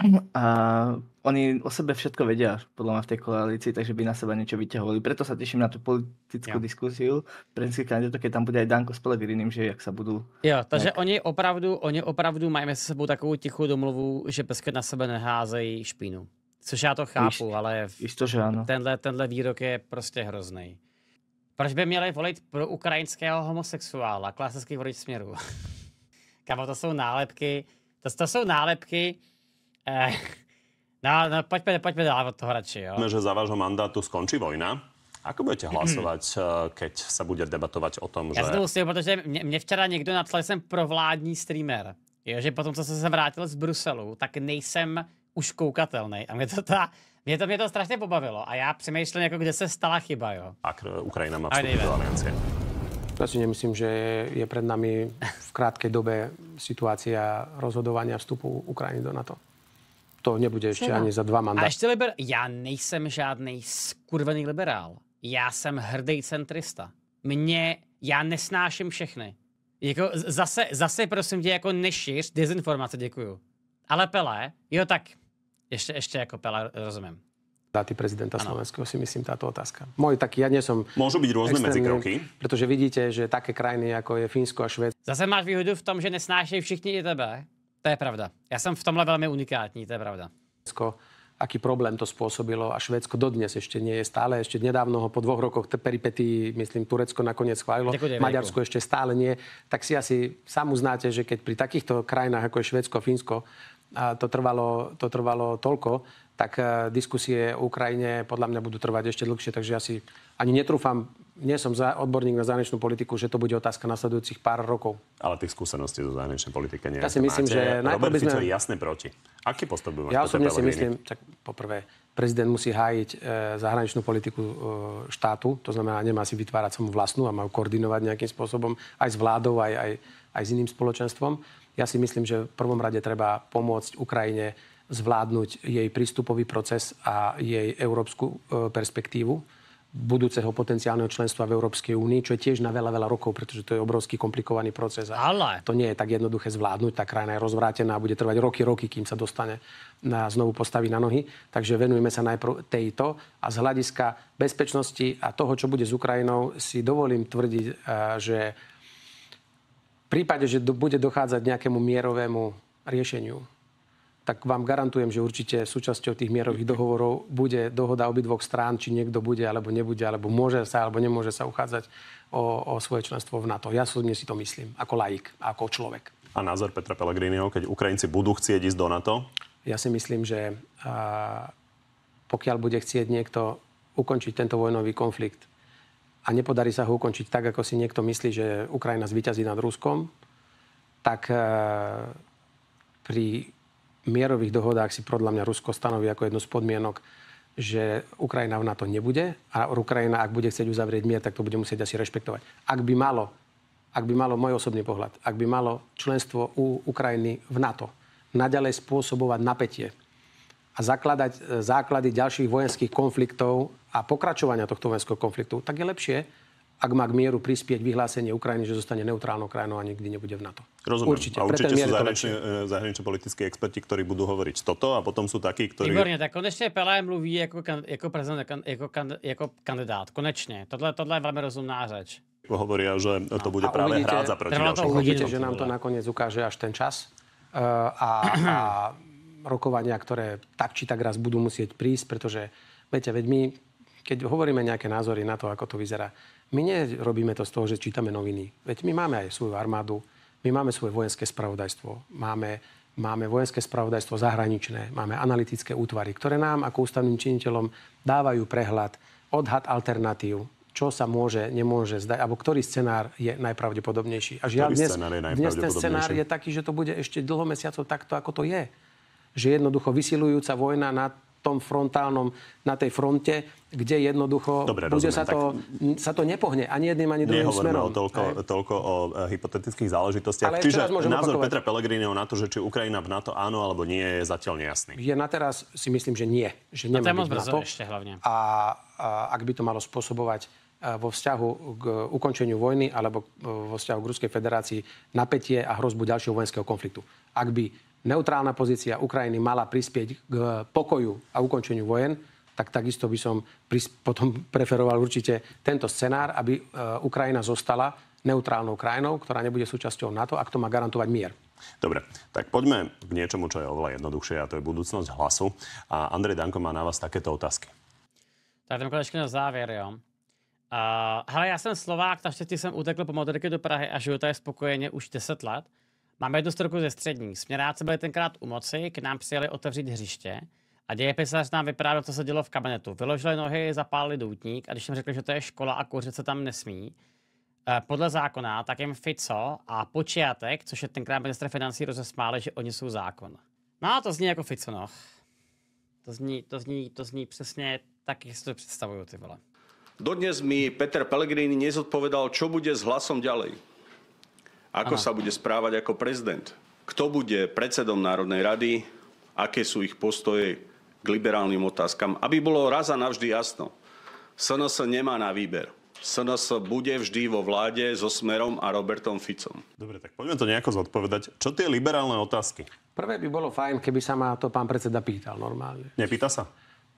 Mhm. A oni o sebe všetko vedia, podľa mňa v tej koalícii, takže by na seba niečo vyťahovali. Preto sa teším na tú politickú ja. diskusiu prezidentských kandidátov, keď tam bude aj Danko s Pelegrinim, že jak sa budú... Jo, takže nejak... oni opravdu, oni opravdu mají mezi sebou takovou tichou domluvu, že pesky na sebe neházejí špínu. Což já to chápu, Iš, ale víš že áno. Tenhle, tenhle výrok je prostě hrozný. Proč by měli volit pro ukrajinského homosexuála, klasický volič směru? Kamo, to jsou nálepky, to, to jsou nálepky, eh, No, no poďme, poďme do toho radšej. Jo. Že za vášho mandátu skončí vojna. Ako budete mhm. hlasovať, eh, keď sa bude debatovať o tom, že... Ja si, protože mě, mne včera někdo napsal, že jsem provládní streamer. Jo, že potom, co jsem se vrátil z Bruselu, tak nejsem už koukatelný. A mne to, tá, mne to, mě to strašně pobavilo. A já přemýšlím, jako kde se stala chyba, jo. A eh, Ukrajina má vstupit do aliancie. Ja si nemyslím, že je, je pred nami v krátkej dobe situácia rozhodovania vstupu Ukrajiny do NATO to nebude ešte ani za dva mandáty. A ještě liber... Já nejsem žádný skurvený liberál. Já jsem hrdý centrista. Mne, já nesnáším všechny. Jako zase, zase prosím tě, jako nešíř dezinformace, děkuju. Ale Pelé, jo tak, ještě, ještě jako Pelé, rozumím. Dáty prezidenta ano. Slovenského si myslím táto otázka. Môj taký, ja nie som... Môžu byť rôzne medzikroky. Pretože vidíte, že také krajiny ako je Fínsko a Švédsko... Zase máš výhodu v tom, že nesnášajú všichni i tebe. To je pravda. Ja som v tomhle veľmi unikátní, to je pravda. Aký problém to spôsobilo a Švédsko dodnes ešte nie je stále, ešte nedávno ho po dvoch rokoch peripety, myslím, Turecko nakoniec chválilo, Ďakujem, Maďarsko ešte stále nie, tak si asi sám uznáte, že keď pri takýchto krajinách ako je Švédsko, Fínsko, a to trvalo, to trvalo toľko, tak e, diskusie o Ukrajine podľa mňa budú trvať ešte dlhšie, takže asi ani netrúfam nie som za, odborník na zahraničnú politiku, že to bude otázka nasledujúcich pár rokov. Ale tých skúseností zo zahraničnej politiky nie. Ja si myslím, máte. že najprv by sme... Fico jasne proti. Aký postup by Ja osobne si myslím, tak poprvé, prezident musí hájiť e, zahraničnú politiku e, štátu, to znamená, nemá si vytvárať samú vlastnú a má ju koordinovať nejakým spôsobom aj s vládou, aj, aj, aj s iným spoločenstvom. Ja si myslím, že v prvom rade treba pomôcť Ukrajine zvládnuť jej prístupový proces a jej európsku e, perspektívu budúceho potenciálneho členstva v Európskej únii, čo je tiež na veľa, veľa rokov, pretože to je obrovský komplikovaný proces. A Ale... To nie je tak jednoduché zvládnuť, tá krajina je rozvrátená a bude trvať roky, roky, kým sa dostane na, znovu postaví na nohy. Takže venujeme sa najprv tejto a z hľadiska bezpečnosti a toho, čo bude s Ukrajinou, si dovolím tvrdiť, eh, že v prípade, že bude dochádzať nejakému mierovému riešeniu, tak vám garantujem, že určite súčasťou tých mierových dohovorov bude dohoda obidvoch strán, či niekto bude alebo nebude, alebo môže sa alebo nemôže sa uchádzať o, o svoje členstvo v NATO. Ja súdne si to myslím, ako laik, ako človek. A názor Petra Pellegriniho, keď Ukrajinci budú chcieť ísť do NATO? Ja si myslím, že a, pokiaľ bude chcieť niekto ukončiť tento vojnový konflikt a nepodarí sa ho ukončiť tak, ako si niekto myslí, že Ukrajina zvíťazí nad Ruskom, tak a, pri mierových dohodách si podľa mňa Rusko stanoví ako jednu z podmienok, že Ukrajina v NATO nebude a Ukrajina, ak bude chcieť uzavrieť mier, tak to bude musieť asi rešpektovať. Ak by malo, ak by malo môj osobný pohľad, ak by malo členstvo u Ukrajiny v NATO naďalej spôsobovať napätie a zakladať eh, základy ďalších vojenských konfliktov a pokračovania tohto vojenského konfliktu, tak je lepšie, ak má k mieru prispieť vyhlásenie Ukrajiny, že zostane neutrálnou krajinou a nikdy nebude v NATO. Rozumiem. Určite. A určite sú zahraniční, eh, zahraniční politickí experti, ktorí budú hovoriť toto a potom sú takí, ktorí... Výborne, tak konečne Pelé mluví ako, kan, jako prezident, kan, ako kan, kandidát. Konečne. Tohle, tohle je veľmi rozumná řeč. Hovoria, že to bude bude práve uvidíte, hrádza proti našom. Uvidíte, že nám to nakoniec ukáže až ten čas. Uh, a, a rokovania, ktoré tak či tak raz budú musieť prísť, pretože, viete, veď my, keď hovoríme nejaké názory na to, ako to vyzerá, my nerobíme to z toho, že čítame noviny. Veď my máme aj svoju armádu, my máme svoje vojenské spravodajstvo, máme, máme vojenské spravodajstvo zahraničné, máme analytické útvary, ktoré nám ako ústavným činiteľom dávajú prehľad, odhad alternatív, čo sa môže, nemôže zdať, alebo ktorý scenár je najpravdepodobnejší. A žiaľ, dnes, dnes ten scenár je taký, že to bude ešte dlho mesiacov takto, ako to je. Že jednoducho vysilujúca vojna na tom frontálnom, na tej fronte, kde jednoducho Dobre, bude rozumiem, sa, to, tak... sa to nepohne ani jedným, ani druhým Nehovorme smerom. o toľko, toľko o e, hypotetických záležitostiach. Ale Čiže názor opakovať. Petra Pellegriniho na to, že či Ukrajina v NATO áno alebo nie, je zatiaľ nejasný. Je na teraz si myslím, že nie. Že nemá byť NATO. Ešte hlavne. A, a ak by to malo spôsobovať e, vo vzťahu k ukončeniu vojny alebo e, vo vzťahu k Ruskej federácii napätie a hrozbu ďalšieho vojenského konfliktu. Ak by neutrálna pozícia Ukrajiny mala prispieť k pokoju a ukončeniu vojen, tak takisto by som pris- potom preferoval určite tento scenár, aby e, Ukrajina zostala neutrálnou krajinou, ktorá nebude súčasťou NATO a to má garantovať mier. Dobre, tak poďme k niečomu, čo je oveľa jednoduchšie a to je budúcnosť hlasu. A Andrej Danko má na vás takéto otázky. Tak jdem konečne na záver. jo. Uh, hele, já jsem Slovák, takže jsem utekl po motorky do Prahy a žiju tady spokojeně už 10 let. Máme jednu storku ze střední. Směráci byli tenkrát u moci, k nám přijeli otevřít hřiště a dějepisař nám vyprávěl, co se dělo v kabinetu. Vyložili nohy, zapálili doutník a když jim řekli, že to je škola a kouřit se tam nesmí, eh, podle zákona, tak jim Fico a Počiatek, což je tenkrát minister financí, rozesmáli, že oni jsou zákon. No a to zní jako Fico, no. To zní, to zní, to zní přesně tak, jak si to představuju, ty vole. Dodnes mi Peter Pellegrini nezodpovedal, čo bude s hlasom ďalej. Ako Aha. sa bude správať ako prezident? Kto bude predsedom Národnej rady? Aké sú ich postoje k liberálnym otázkam? Aby bolo raz a navždy jasno. SNS nemá na výber. SNS bude vždy vo vláde so Smerom a Robertom Ficom. Dobre, tak poďme to nejako zodpovedať. Čo tie liberálne otázky? Prvé by bolo fajn, keby sa ma to pán predseda pýtal normálne. Nepýta sa?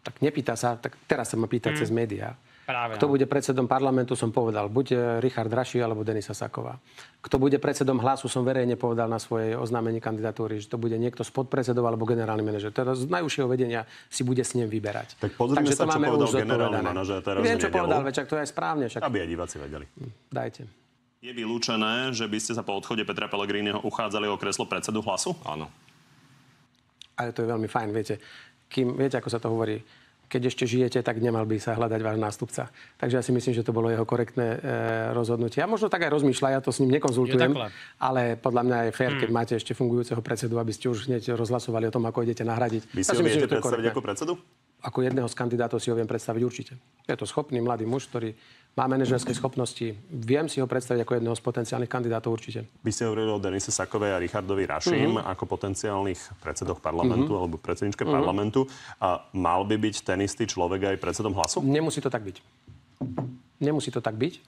Tak nepýta sa, tak teraz sa ma pýta mm. cez médiá. Práve, Kto no. bude predsedom parlamentu, som povedal, buď e, Richard Raši alebo Denisa Saková. Kto bude predsedom hlasu, som verejne povedal na svojej oznámení kandidatúry, že to bude niekto z podpredsedov alebo generálny manažer. Teraz z najúžšieho vedenia si bude s ním vyberať. Tak pozrime Takže sa, to máme čo povedal generálny manažer teraz Viem, čo povedal, veď to je aj správne. Však... Aby aj diváci vedeli. Hm, dajte. Je vylúčené, že by ste sa po odchode Petra Pellegriniho uchádzali o kreslo predsedu hlasu? Áno. Ale to je veľmi fajn, viete. Kým, viete, ako sa to hovorí, keď ešte žijete, tak nemal by sa hľadať váš nástupca. Takže ja si myslím, že to bolo jeho korektné e, rozhodnutie. A možno tak aj rozmýšľa, ja to s ním nekonzultujem, ale podľa mňa je fér, hmm. keď hm. máte ešte fungujúceho predsedu, aby ste už hneď rozhlasovali o tom, ako idete nahradiť. Vy si ja si myslím, viete predstaviť korektné. ako predsedu? Ako jedného z kandidátov si ho viem predstaviť určite. Je to schopný mladý muž, ktorý má manažerské schopnosti. Viem si ho predstaviť ako jedného z potenciálnych kandidátov určite. Vy ste hovorili o Denise Sakovej a Richardovi Rašim mm-hmm. ako potenciálnych predsedoch mhm. parlamentu mm-hmm. alebo predsedničke mm-hmm. parlamentu. A mal by byť ten istý človek aj predsedom hlasu? Nemusí to tak byť. Nemusí to tak byť.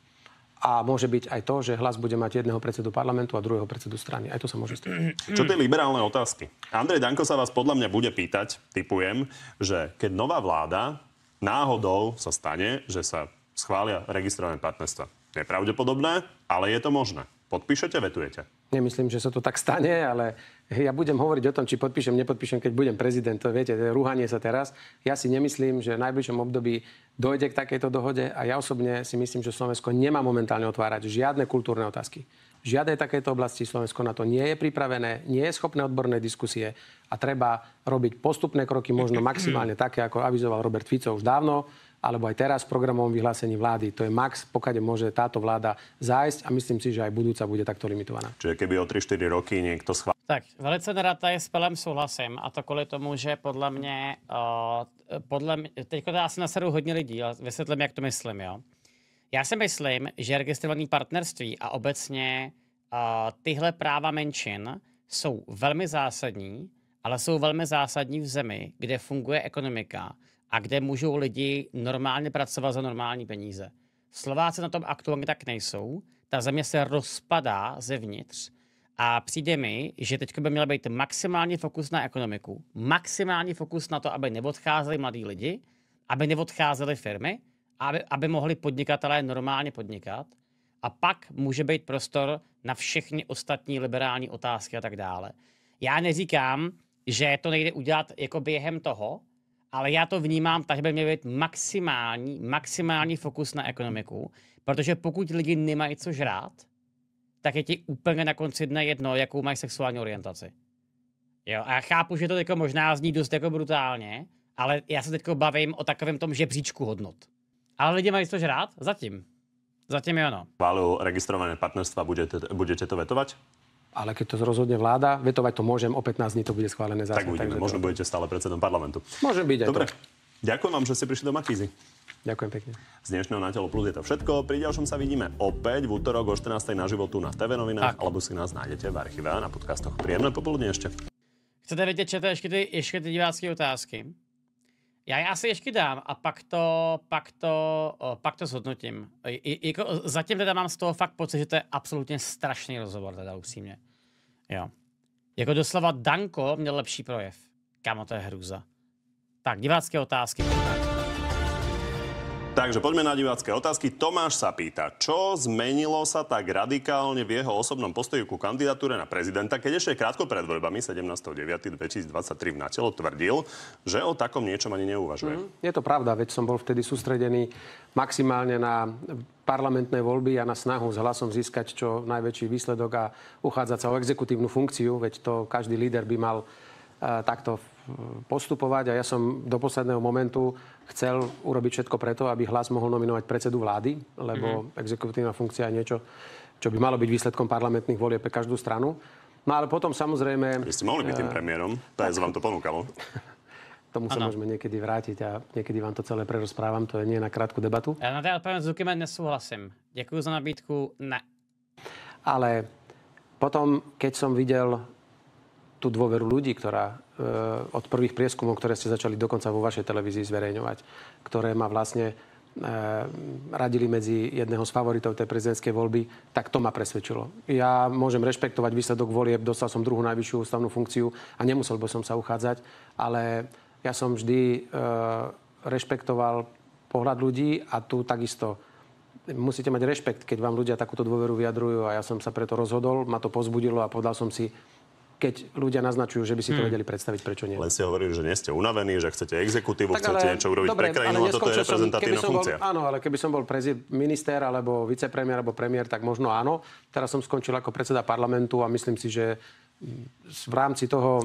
A môže byť aj to, že hlas bude mať jedného predsedu parlamentu a druhého predsedu strany. Aj to sa môže stať. Čo tie liberálne otázky? Andrej Danko sa vás podľa mňa bude pýtať, typujem, že keď nová vláda náhodou sa stane, že sa schvália registrované partnerstva. Nepravdepodobné, ale je to možné. Podpíšete, vetujete? Nemyslím, že sa to tak stane, ale ja budem hovoriť o tom, či podpíšem, nepodpíšem, keď budem prezident. To viete, to je rúhanie sa teraz. Ja si nemyslím, že v najbližšom období dojde k takejto dohode a ja osobne si myslím, že Slovensko nemá momentálne otvárať žiadne kultúrne otázky. V žiadnej takéto oblasti Slovensko na to nie je pripravené, nie je schopné odborné diskusie a treba robiť postupné kroky, možno maximálne také, ako avizoval Robert Fico už dávno, alebo aj teraz v programovom vyhlásení vlády. To je max, pokiaľ môže táto vláda zájsť a myslím si, že aj budúca bude takto limitovaná. Čiže keby o 3-4 roky někdo schválil. Tak, velice nerada je s Pelem souhlasím a to kvůli tomu, že podle mě, eh, podle mě, teďko to teda asi nasadou hodně lidí, ale vysvětlím, jak to myslím, jo. Já si myslím, že registrované partnerství a obecně uh, tyhle práva menšin jsou velmi zásadní, ale jsou velmi zásadní v zemi, kde funguje ekonomika, a kde můžou lidi normálně pracovat za normální peníze. Slováci na tom aktuálně tak nejsou. Ta země se rozpadá zevnitř a přijde mi, že teď by měl být maximální fokus na ekonomiku, maximální fokus na to, aby neodcházeli mladí lidi, aby neodcházeli firmy, aby, aby mohli podnikatelé normálně podnikat. A pak může být prostor na všechny ostatní liberální otázky a tak dále. Já neříkám, že to nejde udělat jako během toho, ale já to vnímám tak, že by měl být maximální, maximální fokus na ekonomiku, protože pokud lidi nemají co žrát, tak je ti úplně na konci dne jedno, jakou mají sexuální orientaci. Jo, a já chápu, že to jako možná zní dost jako brutálně, ale já se teď bavím o takovém tom žebříčku hodnot. Ale lidi mají co žrát? Zatím. Zatím je ono. Válu registrované partnerstva budete, budete to vetovat? Ale keď to rozhodne vláda, vetovať to môžem, o 15 dní to bude schválené zásadne. Tak uvidíme, možno to... budete stále predsedom parlamentu. Môže byť aj Dobre, to. ďakujem vám, že ste prišli do Matízy. Ďakujem pekne. Z dnešného Na telo plus je to všetko. Pri ďalšom sa vidíme opäť v útorok o 14.00 na životu na TV novinách, tak. alebo si nás nájdete v archíve a na podcastoch. Príjemné popoludne ešte. Chcete vedieť, čo to je ešte, ty divácké otázky? Já já asi ještě dám a pak to, pak to, pak to zhodnotím. I, i, zatím teda mám z toho fakt pocit, že to je absolutně strašný rozhovor, teda upřímně. Jo. Jako doslova Danko měl lepší projev. Kamo, to je hruza. Tak, divácké otázky. Tak. Takže poďme na divácké otázky. Tomáš sa pýta, čo zmenilo sa tak radikálne v jeho osobnom postoji ku kandidatúre na prezidenta, keď ešte krátko pred voľbami 17.9.2023 v Natelo tvrdil, že o takom niečom ani neuvažuje. Mm, je to pravda, veď som bol vtedy sústredený maximálne na parlamentné voľby a na snahu s hlasom získať čo najväčší výsledok a uchádzať sa o exekutívnu funkciu, veď to každý líder by mal takto postupovať a ja som do posledného momentu chcel urobiť všetko preto, aby hlas mohol nominovať predsedu vlády, lebo mm-hmm. exekutívna funkcia je niečo, čo by malo byť výsledkom parlamentných volieb pre každú stranu. No ale potom samozrejme... Vy ste mohli byť tým premiérom, PS vám to ponúkalo. Tomu sa ano. môžeme niekedy vrátiť a niekedy vám to celé prerozprávam, to je nie na krátku debatu. Ja na teda pánom Zuckerman nesúhlasím. Ďakujem za nabídku, ne. Ale potom, keď som videl tú dôveru ľudí, ktorá e, od prvých prieskumov, ktoré ste začali dokonca vo vašej televízii zverejňovať, ktoré ma vlastne e, radili medzi jedného z favoritov tej prezidentskej voľby, tak to ma presvedčilo. Ja môžem rešpektovať výsledok volieb, dostal som druhú najvyššiu ústavnú funkciu a nemusel by som sa uchádzať, ale ja som vždy e, rešpektoval pohľad ľudí a tu takisto musíte mať rešpekt, keď vám ľudia takúto dôveru vyjadrujú a ja som sa preto rozhodol, ma to pozbudilo a povedal som si, keď ľudia naznačujú, že by si to hmm. vedeli predstaviť, prečo nie. Len ste hovorili, že nie ste unavení, že chcete exekutívu, tak, ale, chcete niečo urobiť dobre, pre krajinu a toto je reprezentatívna som, funkcia. Bol, áno, ale keby som bol prezi, minister alebo vicepremiér alebo premiér, tak možno áno. Teraz som skončil ako predseda parlamentu a myslím si, že v rámci toho,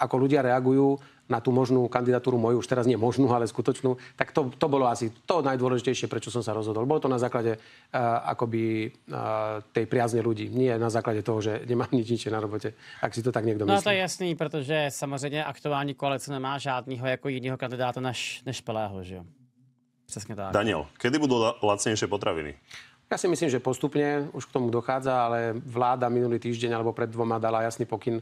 ako ľudia reagujú, na tú možnú kandidatúru moju, už teraz nie možnú, ale skutočnú, tak to, to bolo asi to najdôležitejšie, prečo som sa rozhodol. Bolo to na základe uh, akoby uh, tej priazne ľudí, nie na základě toho, že nemám nič niče na robote, ak si to tak někdo myslí. No to je jasný, protože samozřejmě aktuální koalice nemá žádného ako jiného kandidáta než, než Pelého, že jo? Přesně tak. Daniel, kedy budú lacnejšie potraviny? Ja si myslím, že postupne už k tomu dochádza, ale vláda minulý týždeň alebo pred dvoma dala jasný pokyn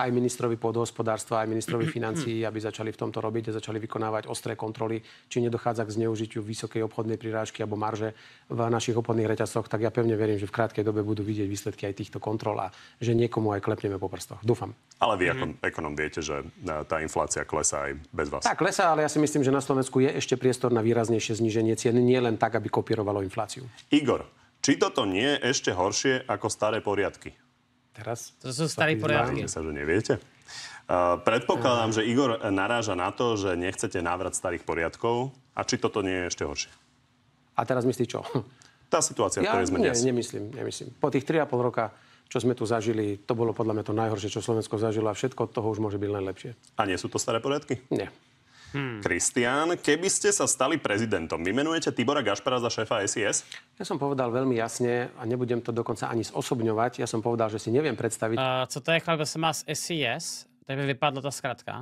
aj ministrovi pôdohospodárstva, aj ministrovi financií, aby začali v tomto robiť a začali vykonávať ostré kontroly, či nedochádza k zneužitiu vysokej obchodnej prirážky alebo marže v našich obchodných reťazcoch, tak ja pevne verím, že v krátkej dobe budú vidieť výsledky aj týchto kontrol a že niekomu aj klepneme po prstoch. Dúfam. Ale vy mhm. ako mm. ekonom viete, že e, tá inflácia klesá aj bez vás. Tak klesá, ale ja si myslím, že na Slovensku je ešte priestor na výraznejšie zníženie cien, nie len tak, aby kopírovalo infláciu. Igor, či toto nie je ešte horšie ako staré poriadky? Teraz to sú starí poriadky. sa, že neviete. Uh, predpokladám, že Igor naráža na to, že nechcete návrat starých poriadkov. A či toto nie je ešte horšie? A teraz myslí čo? Tá situácia, ja, ktorej sme nie, dnes. Nemyslím, nemyslím. Po tých 3,5 roka, čo sme tu zažili, to bolo podľa mňa to najhoršie, čo Slovensko zažilo a všetko od toho už môže byť len lepšie. A nie sú to staré poriadky? Nie. Hmm. keby ste sa stali prezidentom, vymenujete Tibora Gašpara za šéfa SIS? Ja som povedal veľmi jasne a nebudem to dokonca ani zosobňovať. Ja som povedal, že si neviem predstaviť. Uh, co to je chlap, sa má z SIS? Tak by vypadla ta skratka.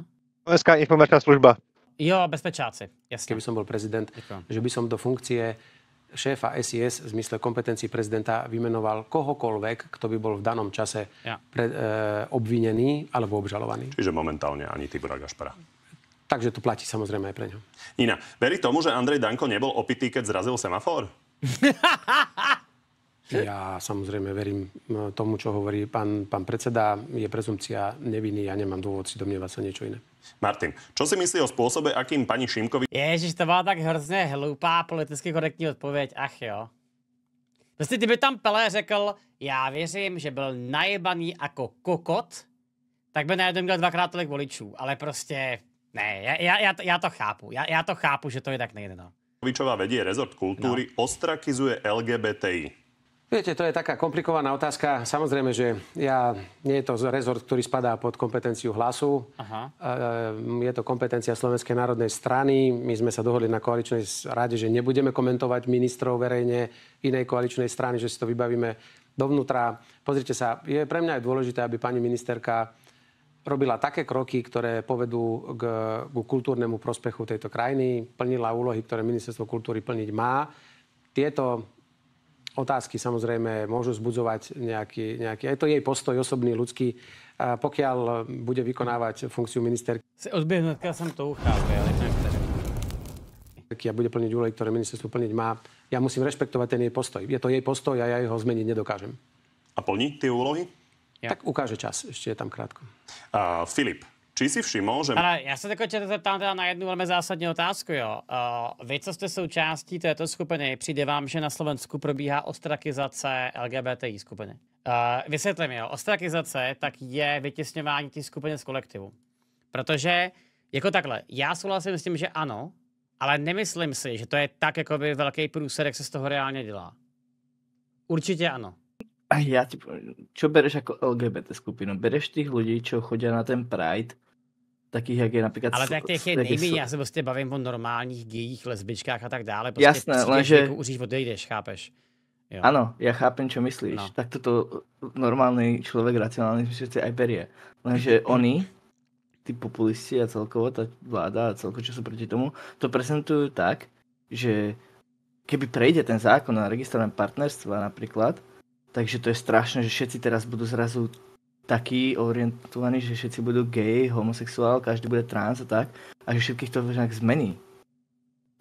Slovenská informačná služba. Jo, bezpečáci, jasne. Keby som bol prezident, Ďakujem. že by som do funkcie šéfa SIS v zmysle kompetencií prezidenta vymenoval kohokoľvek, kto by bol v danom čase ja. pre, e, obvinený alebo obžalovaný. Čiže momentálne ani Tibora Gašpara. Takže to platí samozrejme aj pre ňo. Nina, verí tomu, že Andrej Danko nebol opitý, keď zrazil semafor? Ja samozrejme verím tomu, čo hovorí pán, pán predseda. Je prezumcia neviny, ja nemám dôvod si domnievať sa niečo iné. Martin, čo si myslí o spôsobe, akým pani Šimkovi... Ježiš, to bola tak hrozně hloupá politicky korektní odpověď, ach jo. Prostě kdyby tam Pele řekl, já věřím, že byl najebaný jako kokot, tak by najednou měl dvakrát tolik voličů. Ale prostě Ne, ja, ja, ja, to, ja to chápu. Ja, ja to chápu, že to je tak nejde. No. vedie rezort kultúry, no. ostrakizuje LGBTI. Viete, to je taká komplikovaná otázka. Samozrejme, že ja, nie je to rezort, ktorý spadá pod kompetenciu hlasu. Aha. E, je to kompetencia Slovenskej národnej strany. My sme sa dohodli na koaličnej rade, že nebudeme komentovať ministrov verejne inej koaličnej strany, že si to vybavíme dovnútra. Pozrite sa, je pre mňa aj dôležité, aby pani ministerka robila také kroky, ktoré povedú k, k kultúrnemu prospechu tejto krajiny, plnila úlohy, ktoré ministerstvo kultúry plniť má. Tieto otázky samozrejme môžu zbudzovať nejaký, nejaký aj to jej postoj osobný, ľudský, pokiaľ bude vykonávať funkciu ministerky. Se odbiehnúť, keď som to uchádzal, ale a bude plniť úlohy, ktoré ministerstvo plniť má. Ja musím rešpektovať ten jej postoj. Je to jej postoj a ja jeho zmeniť nedokážem. A plní tie úlohy? Ja. Tak ukáže čas, ešte je tam krátko. Uh, Filip, či si všiml, že... Ale já se teď zeptám teda na jednu velmi zásadní otázku. Jo. Uh, vy, co jste součástí této skupiny, přijde vám, že na Slovensku probíhá ostrakizace LGBTI skupiny. Uh, vysvětlím, jo. Ostrakizace tak je vytěsňování té skupiny z kolektivu. Protože, jako takhle, já souhlasím s tím, že ano, ale nemyslím si, že to je tak jakoby velký průsed, jak se z toho reálně dělá. Určitě ano ja ti poviem, čo bereš ako LGBT skupinu? Bereš tých ľudí, čo chodia na ten Pride, takých, jak je napríklad... Ale tak tých je nejmy, já sa vlastne bavím o normálních gejích, lesbičkách a tak dále. Prostě Jasné, lenže... Uříš, odejdeš, chápeš? Jo. Áno, ja chápem, čo myslíš. No. Takto to normálny človek, racionálny myslíci aj berie. Lenže oni, tí populisti a celkovo tá vláda a celkovo, čo sú proti tomu, to prezentujú tak, že keby prejde ten zákon na registrované partnerstva napríklad, Takže to je strašné, že všetci teraz budú zrazu takí orientovaní, že všetci budú gay, homosexuál, každý bude trans a tak. A že všetkých to nejak zmení.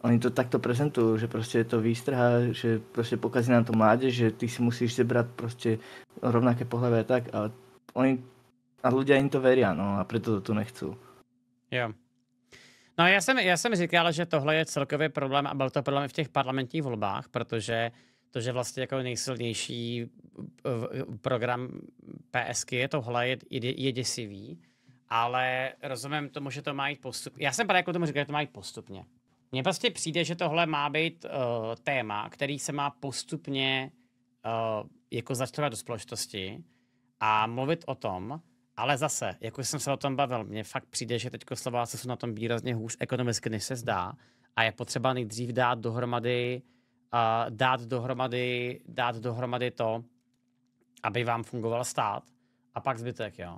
Oni to takto prezentujú, že proste to výstrha, že proste pokazí nám to mládež, že ty si musíš zebrať proste rovnaké pohľavy a tak. A, oni, a ľudia im to veria, no a preto to tu nechcú. Jo. No No já jsem, já jsem říkal, že tohle je celkově problém a byl to problém v těch parlamentních volbách, protože to, že vlastně jako nejsilnější e, program PSK je tohle, je, je, děsivý, ale rozumím tomu, že to má jít postupně. Já jsem právě jako tomu říkal, že to má jít postupně. Mně prostě přijde, že tohle má být uh, téma, který se má postupně uh, jako začtovat do společnosti a mluvit o tom, ale zase, jako jsem se o tom bavil, mně fakt přijde, že teď Slováci jsou na tom výrazně hůř ekonomicky, než se zdá a je potřeba nejdřív dát dohromady uh, uh, dát, dohromady, dát dohromady to, aby vám fungoval stát a pak zbytek, jo.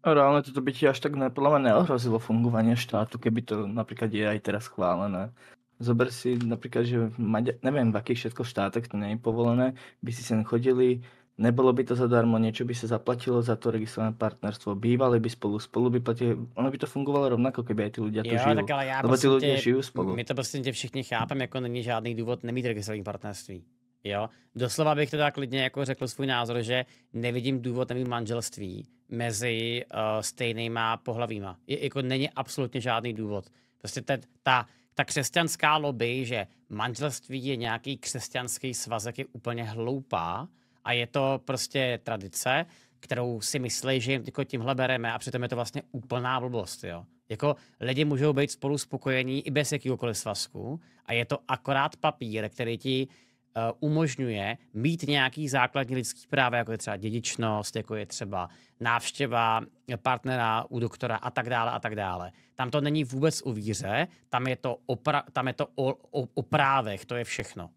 Reálne toto by ti až tak podľa mňa neohrozilo fungovanie štátu, keby to napríklad je aj teraz chválené. Zober si napríklad, že Maďa- neviem, v akých všetko štátoch to nie je povolené, by si sem chodili Nebolo by to zadarmo, niečo by sa zaplatilo za to registrované partnerstvo. Bývali by spolu, spolu by platili. Ono by to fungovalo rovnako, keby aj tí ľudia tu žili. ale Lebo tí ľudia žijú spolu. My to prostě všichni chápem, ako není žádný důvod nemít registrované partnerství. Jo? Doslova bych teda klidně jako řekl svůj názor, že nevidím důvod nemít manželství mezi uh, stejnýma pohlavíma. Je, jako není absolutně žádný důvod. Prostě ta, ta, ta křesťanská lobby, že manželství je nějaký křesťanský svazek, je úplně hloupá a je to prostě tradice, kterou si myslí, že jim jako tímhle bereme a přitom je to vlastně úplná blbost. Jo. Jako lidi můžou být spolu spokojení i bez jakýkoliv svazku a je to akorát papír, který ti eh, umožňuje mít nějaký základní lidský práva, jako je třeba dědičnost, jako je třeba návštěva partnera u doktora a tak dále a tak dále. Tam to není vůbec o víře, tam je to o, tam je to o, o, o právech, to je všechno.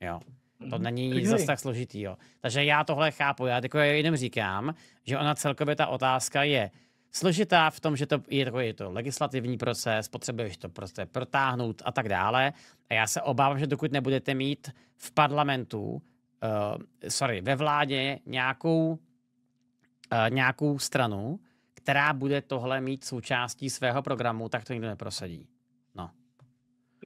Jo. To mhm. není nic zas tak složitý, jo. Takže já tohle chápu, já jako jenom říkám, že ona celkově ta otázka je složitá v tom, že to je, to, je to legislativní proces, potřebuješ to prostě protáhnout a tak dále. A já se obávám, že dokud nebudete mít v parlamentu, uh, sorry, ve vládě nějakou, uh, nějakou stranu, která bude tohle mít součástí svého programu, tak to nikdo neprosadí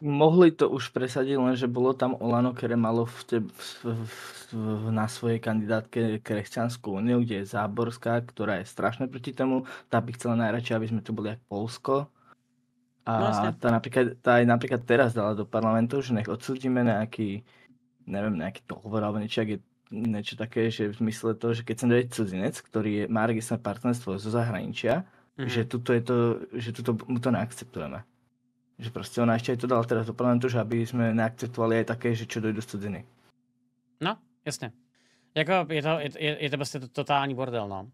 mohli to už presadiť, lenže bolo tam Olano, ktoré malo v te, v, v, v, na svojej kandidátke Kresťanskú úniu, kde je Záborská, ktorá je strašne proti tomu. Tá by chcela najradšej, aby sme tu boli ako Polsko. A no, tá, napríklad, tá aj napríklad teraz dala do parlamentu, že nech odsúdime nejaký, neviem, nejaký dohovor alebo niečo, je niečo také, že v zmysle to, že keď som dojde teda cudzinec, ktorý je, má registrné partnerstvo zo zahraničia, mm-hmm. že tuto je to, že tuto mu to neakceptujeme. Že proste ona ešte aj to dala teraz do parlamentu, že aby sme neakceptovali aj také, že čo dojdu z cudziny. No, jasne. Jako je to, je, je, to prostě totální bordel, no.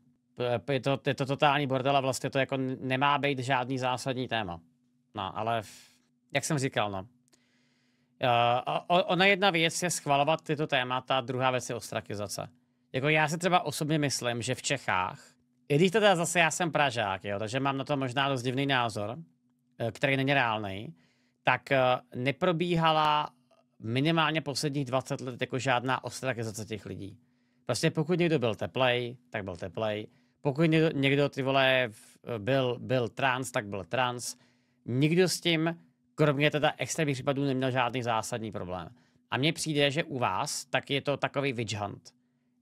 Je to, je to totální bordel a vlastně to jako nemá být žádný zásadní téma. No, ale jak jsem říkal, no. Uh, ona jedna věc je schvalovat tyto témata, druhá věc je ostrakizace. Jako já si třeba osobně myslím, že v Čechách, i když teda zase já jsem Pražák, jo, takže mám na to možná dost divný názor, Eh, které je reálný, tak eh, neprobíhala minimálně posledních 20 let jako žádná ostrakizace těch lidí. Prostě pokud někdo byl teplej, tak byl teplej. Pokud někdo, někdo ty vole eh, byl, byl trans, tak byl trans. Nikdo s tím, kromě teda extrémních případů, neměl žádný zásadní problém. A mně přijde, že u vás tak je to takový witch hunt.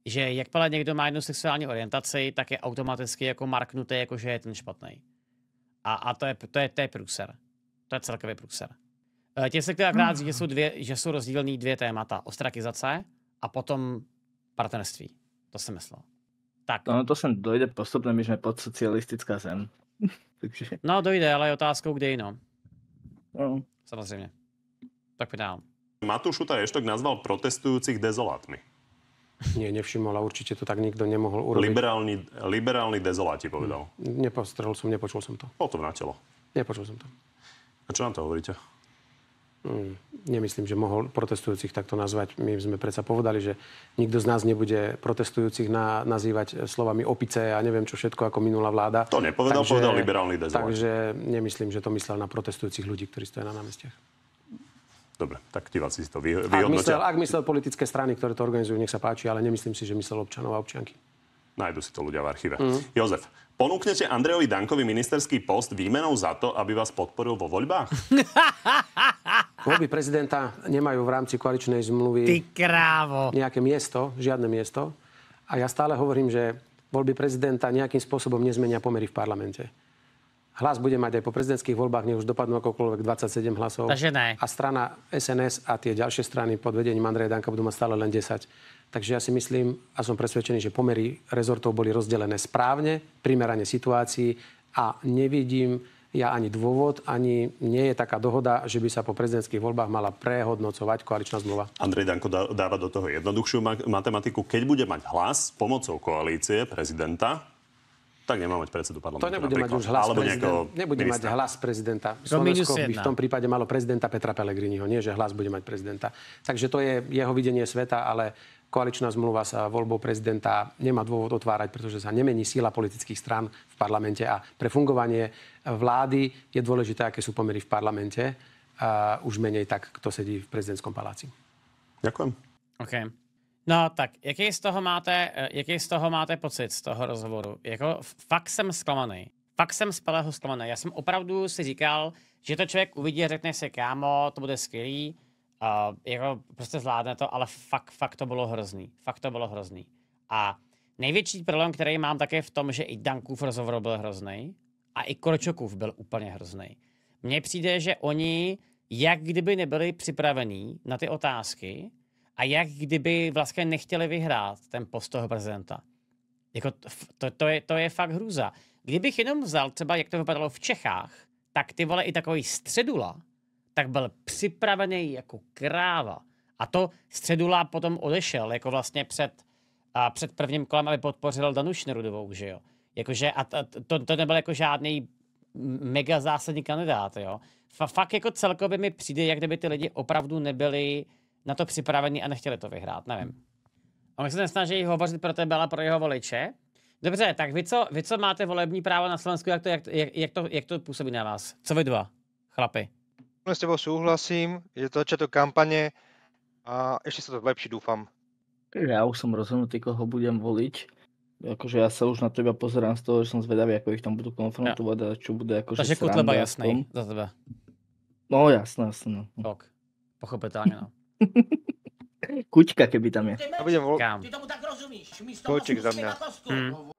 Že jakmile někdo má jednu sexuální orientaci, tak je automaticky jako marknutý, jako že je ten špatný. A, a to, je, to, je, to je průser. To je celkově průser. Eh, Tě se chtěl teda krát, mm. že jsou, dvě, že jsou rozdílný dvě témata. Ostrakizace a potom partnerství. To jsem myslel. Tak. No, no to sem dojde postupne, my sme podsocialistická zem. Takže... No dojde, ale je otázkou, kde jino. No. Samozřejmě. Tak vydám. Matúš Utaj Eštok nazval protestujúcich dezolátmi. Nie, nevšimol a určite to tak nikto nemohol urobiť. Liberálny, liberálny dezoláti povedal. Hm, nepostrel som, nepočul som to. to na telo. Nepočul som to. A čo na to hovoríte? Mm, nemyslím, že mohol protestujúcich takto nazvať. My sme predsa povedali, že nikto z nás nebude protestujúcich na, nazývať slovami opice a neviem čo všetko ako minulá vláda. To nepovedal, takže, povedal liberálny dezolát. Takže nemyslím, že to myslel na protestujúcich ľudí, ktorí stojí na námestiach. Dobre, tak ty si to vy, vyhodnotia. Ak myslel, ak myslel politické strany, ktoré to organizujú, nech sa páči, ale nemyslím si, že myslel občanov a občianky. Najdu si to ľudia v archíve. Mm. Jozef, ponúknete Andrejovi Dankovi ministerský post výmenou za to, aby vás podporil vo voľbách? Voľby prezidenta nemajú v rámci koaličnej zmluvy Ty krávo. nejaké miesto, žiadne miesto. A ja stále hovorím, že voľby prezidenta nejakým spôsobom nezmenia pomery v parlamente. Hlas bude mať aj po prezidentských voľbách, nech už dopadnú akokoľvek 27 hlasov. Takže ne. A strana SNS a tie ďalšie strany pod vedením Andreja Danka budú mať stále len 10. Takže ja si myslím a som presvedčený, že pomery rezortov boli rozdelené správne, primerane situácii a nevidím ja ani dôvod, ani nie je taká dohoda, že by sa po prezidentských voľbách mala prehodnocovať koaličná zmluva. Andrej Danko dáva do toho jednoduchšiu matematiku. Keď bude mať hlas pomocou koalície prezidenta, tak nemá mať predsedu parlamentu. To nebude mať už hlas, alebo nebude ministra. mať hlas prezidenta. No, Slovensko by v tom prípade malo prezidenta Petra Pellegriniho, nie že hlas bude mať prezidenta. Takže to je jeho videnie sveta, ale koaličná zmluva sa voľbou prezidenta nemá dôvod otvárať, pretože sa nemení síla politických strán v parlamente a pre fungovanie vlády je dôležité, aké sú pomery v parlamente. A už menej tak, kto sedí v prezidentskom paláci. Ďakujem. Okay. No tak, jaký z toho máte, eh, jaký z toho máte pocit z toho rozhovoru? Jako, fakt jsem zklamaný. Fakt jsem z pelého zklamaný. Já jsem opravdu si říkal, že to člověk uvidí a řekne si, kámo, to bude skvělý, A, jako prostě zvládne to, ale fakt, fakt to bylo hrozný. Fakt to bylo hrozný. A největší problém, který mám také v tom, že i Dankův rozhovor byl hrozný a i Korčokův byl úplně hrozný. Mně přijde, že oni jak kdyby nebyli připravení na ty otázky, a jak kdyby vlastně nechtěli vyhrát ten post toho prezidenta. Jako to, to, je, to je fakt hrůza. Kdybych jenom vzal třeba, jak to vypadalo v Čechách, tak ty vole i takový středula, tak byl připravený jako kráva. A to středula potom odešel, jako vlastně před, a před prvním kolem, aby podpořil Danu Šnerudovou, že jo. Jakože, a to, to nebyl jako žádný mega zásadní kandidát, jo. F fakt jako celkově mi přijde, jak kdyby ty lidi opravdu nebyli na to připravení a nechtěli to vyhrát, nevím. Hmm. A my se nesnaží hovořit pro tebe, ale pro jeho voliče. Dobře, tak vy co, vy co máte volební právo na Slovensku, jak to, jak, jak, jak, to, jak to působí na vás? Co vy dva, chlapi? No, s tebou souhlasím, je to začiatok kampane a ešte sa to lepší, dúfam. Ja už som rozhodnutý, koho budem voliť. Akože ja sa už na teba pozerám z toho, že som zvedavý, ako ich tam budú konfrontovať ja. a čo bude akože Takže Kutleba jasný za teba. No jasné, jasné. No. Ok, pochopiteľne no. Kuťka, keby tam je. Kam? Ty tomu tak rozumíš, za mňa.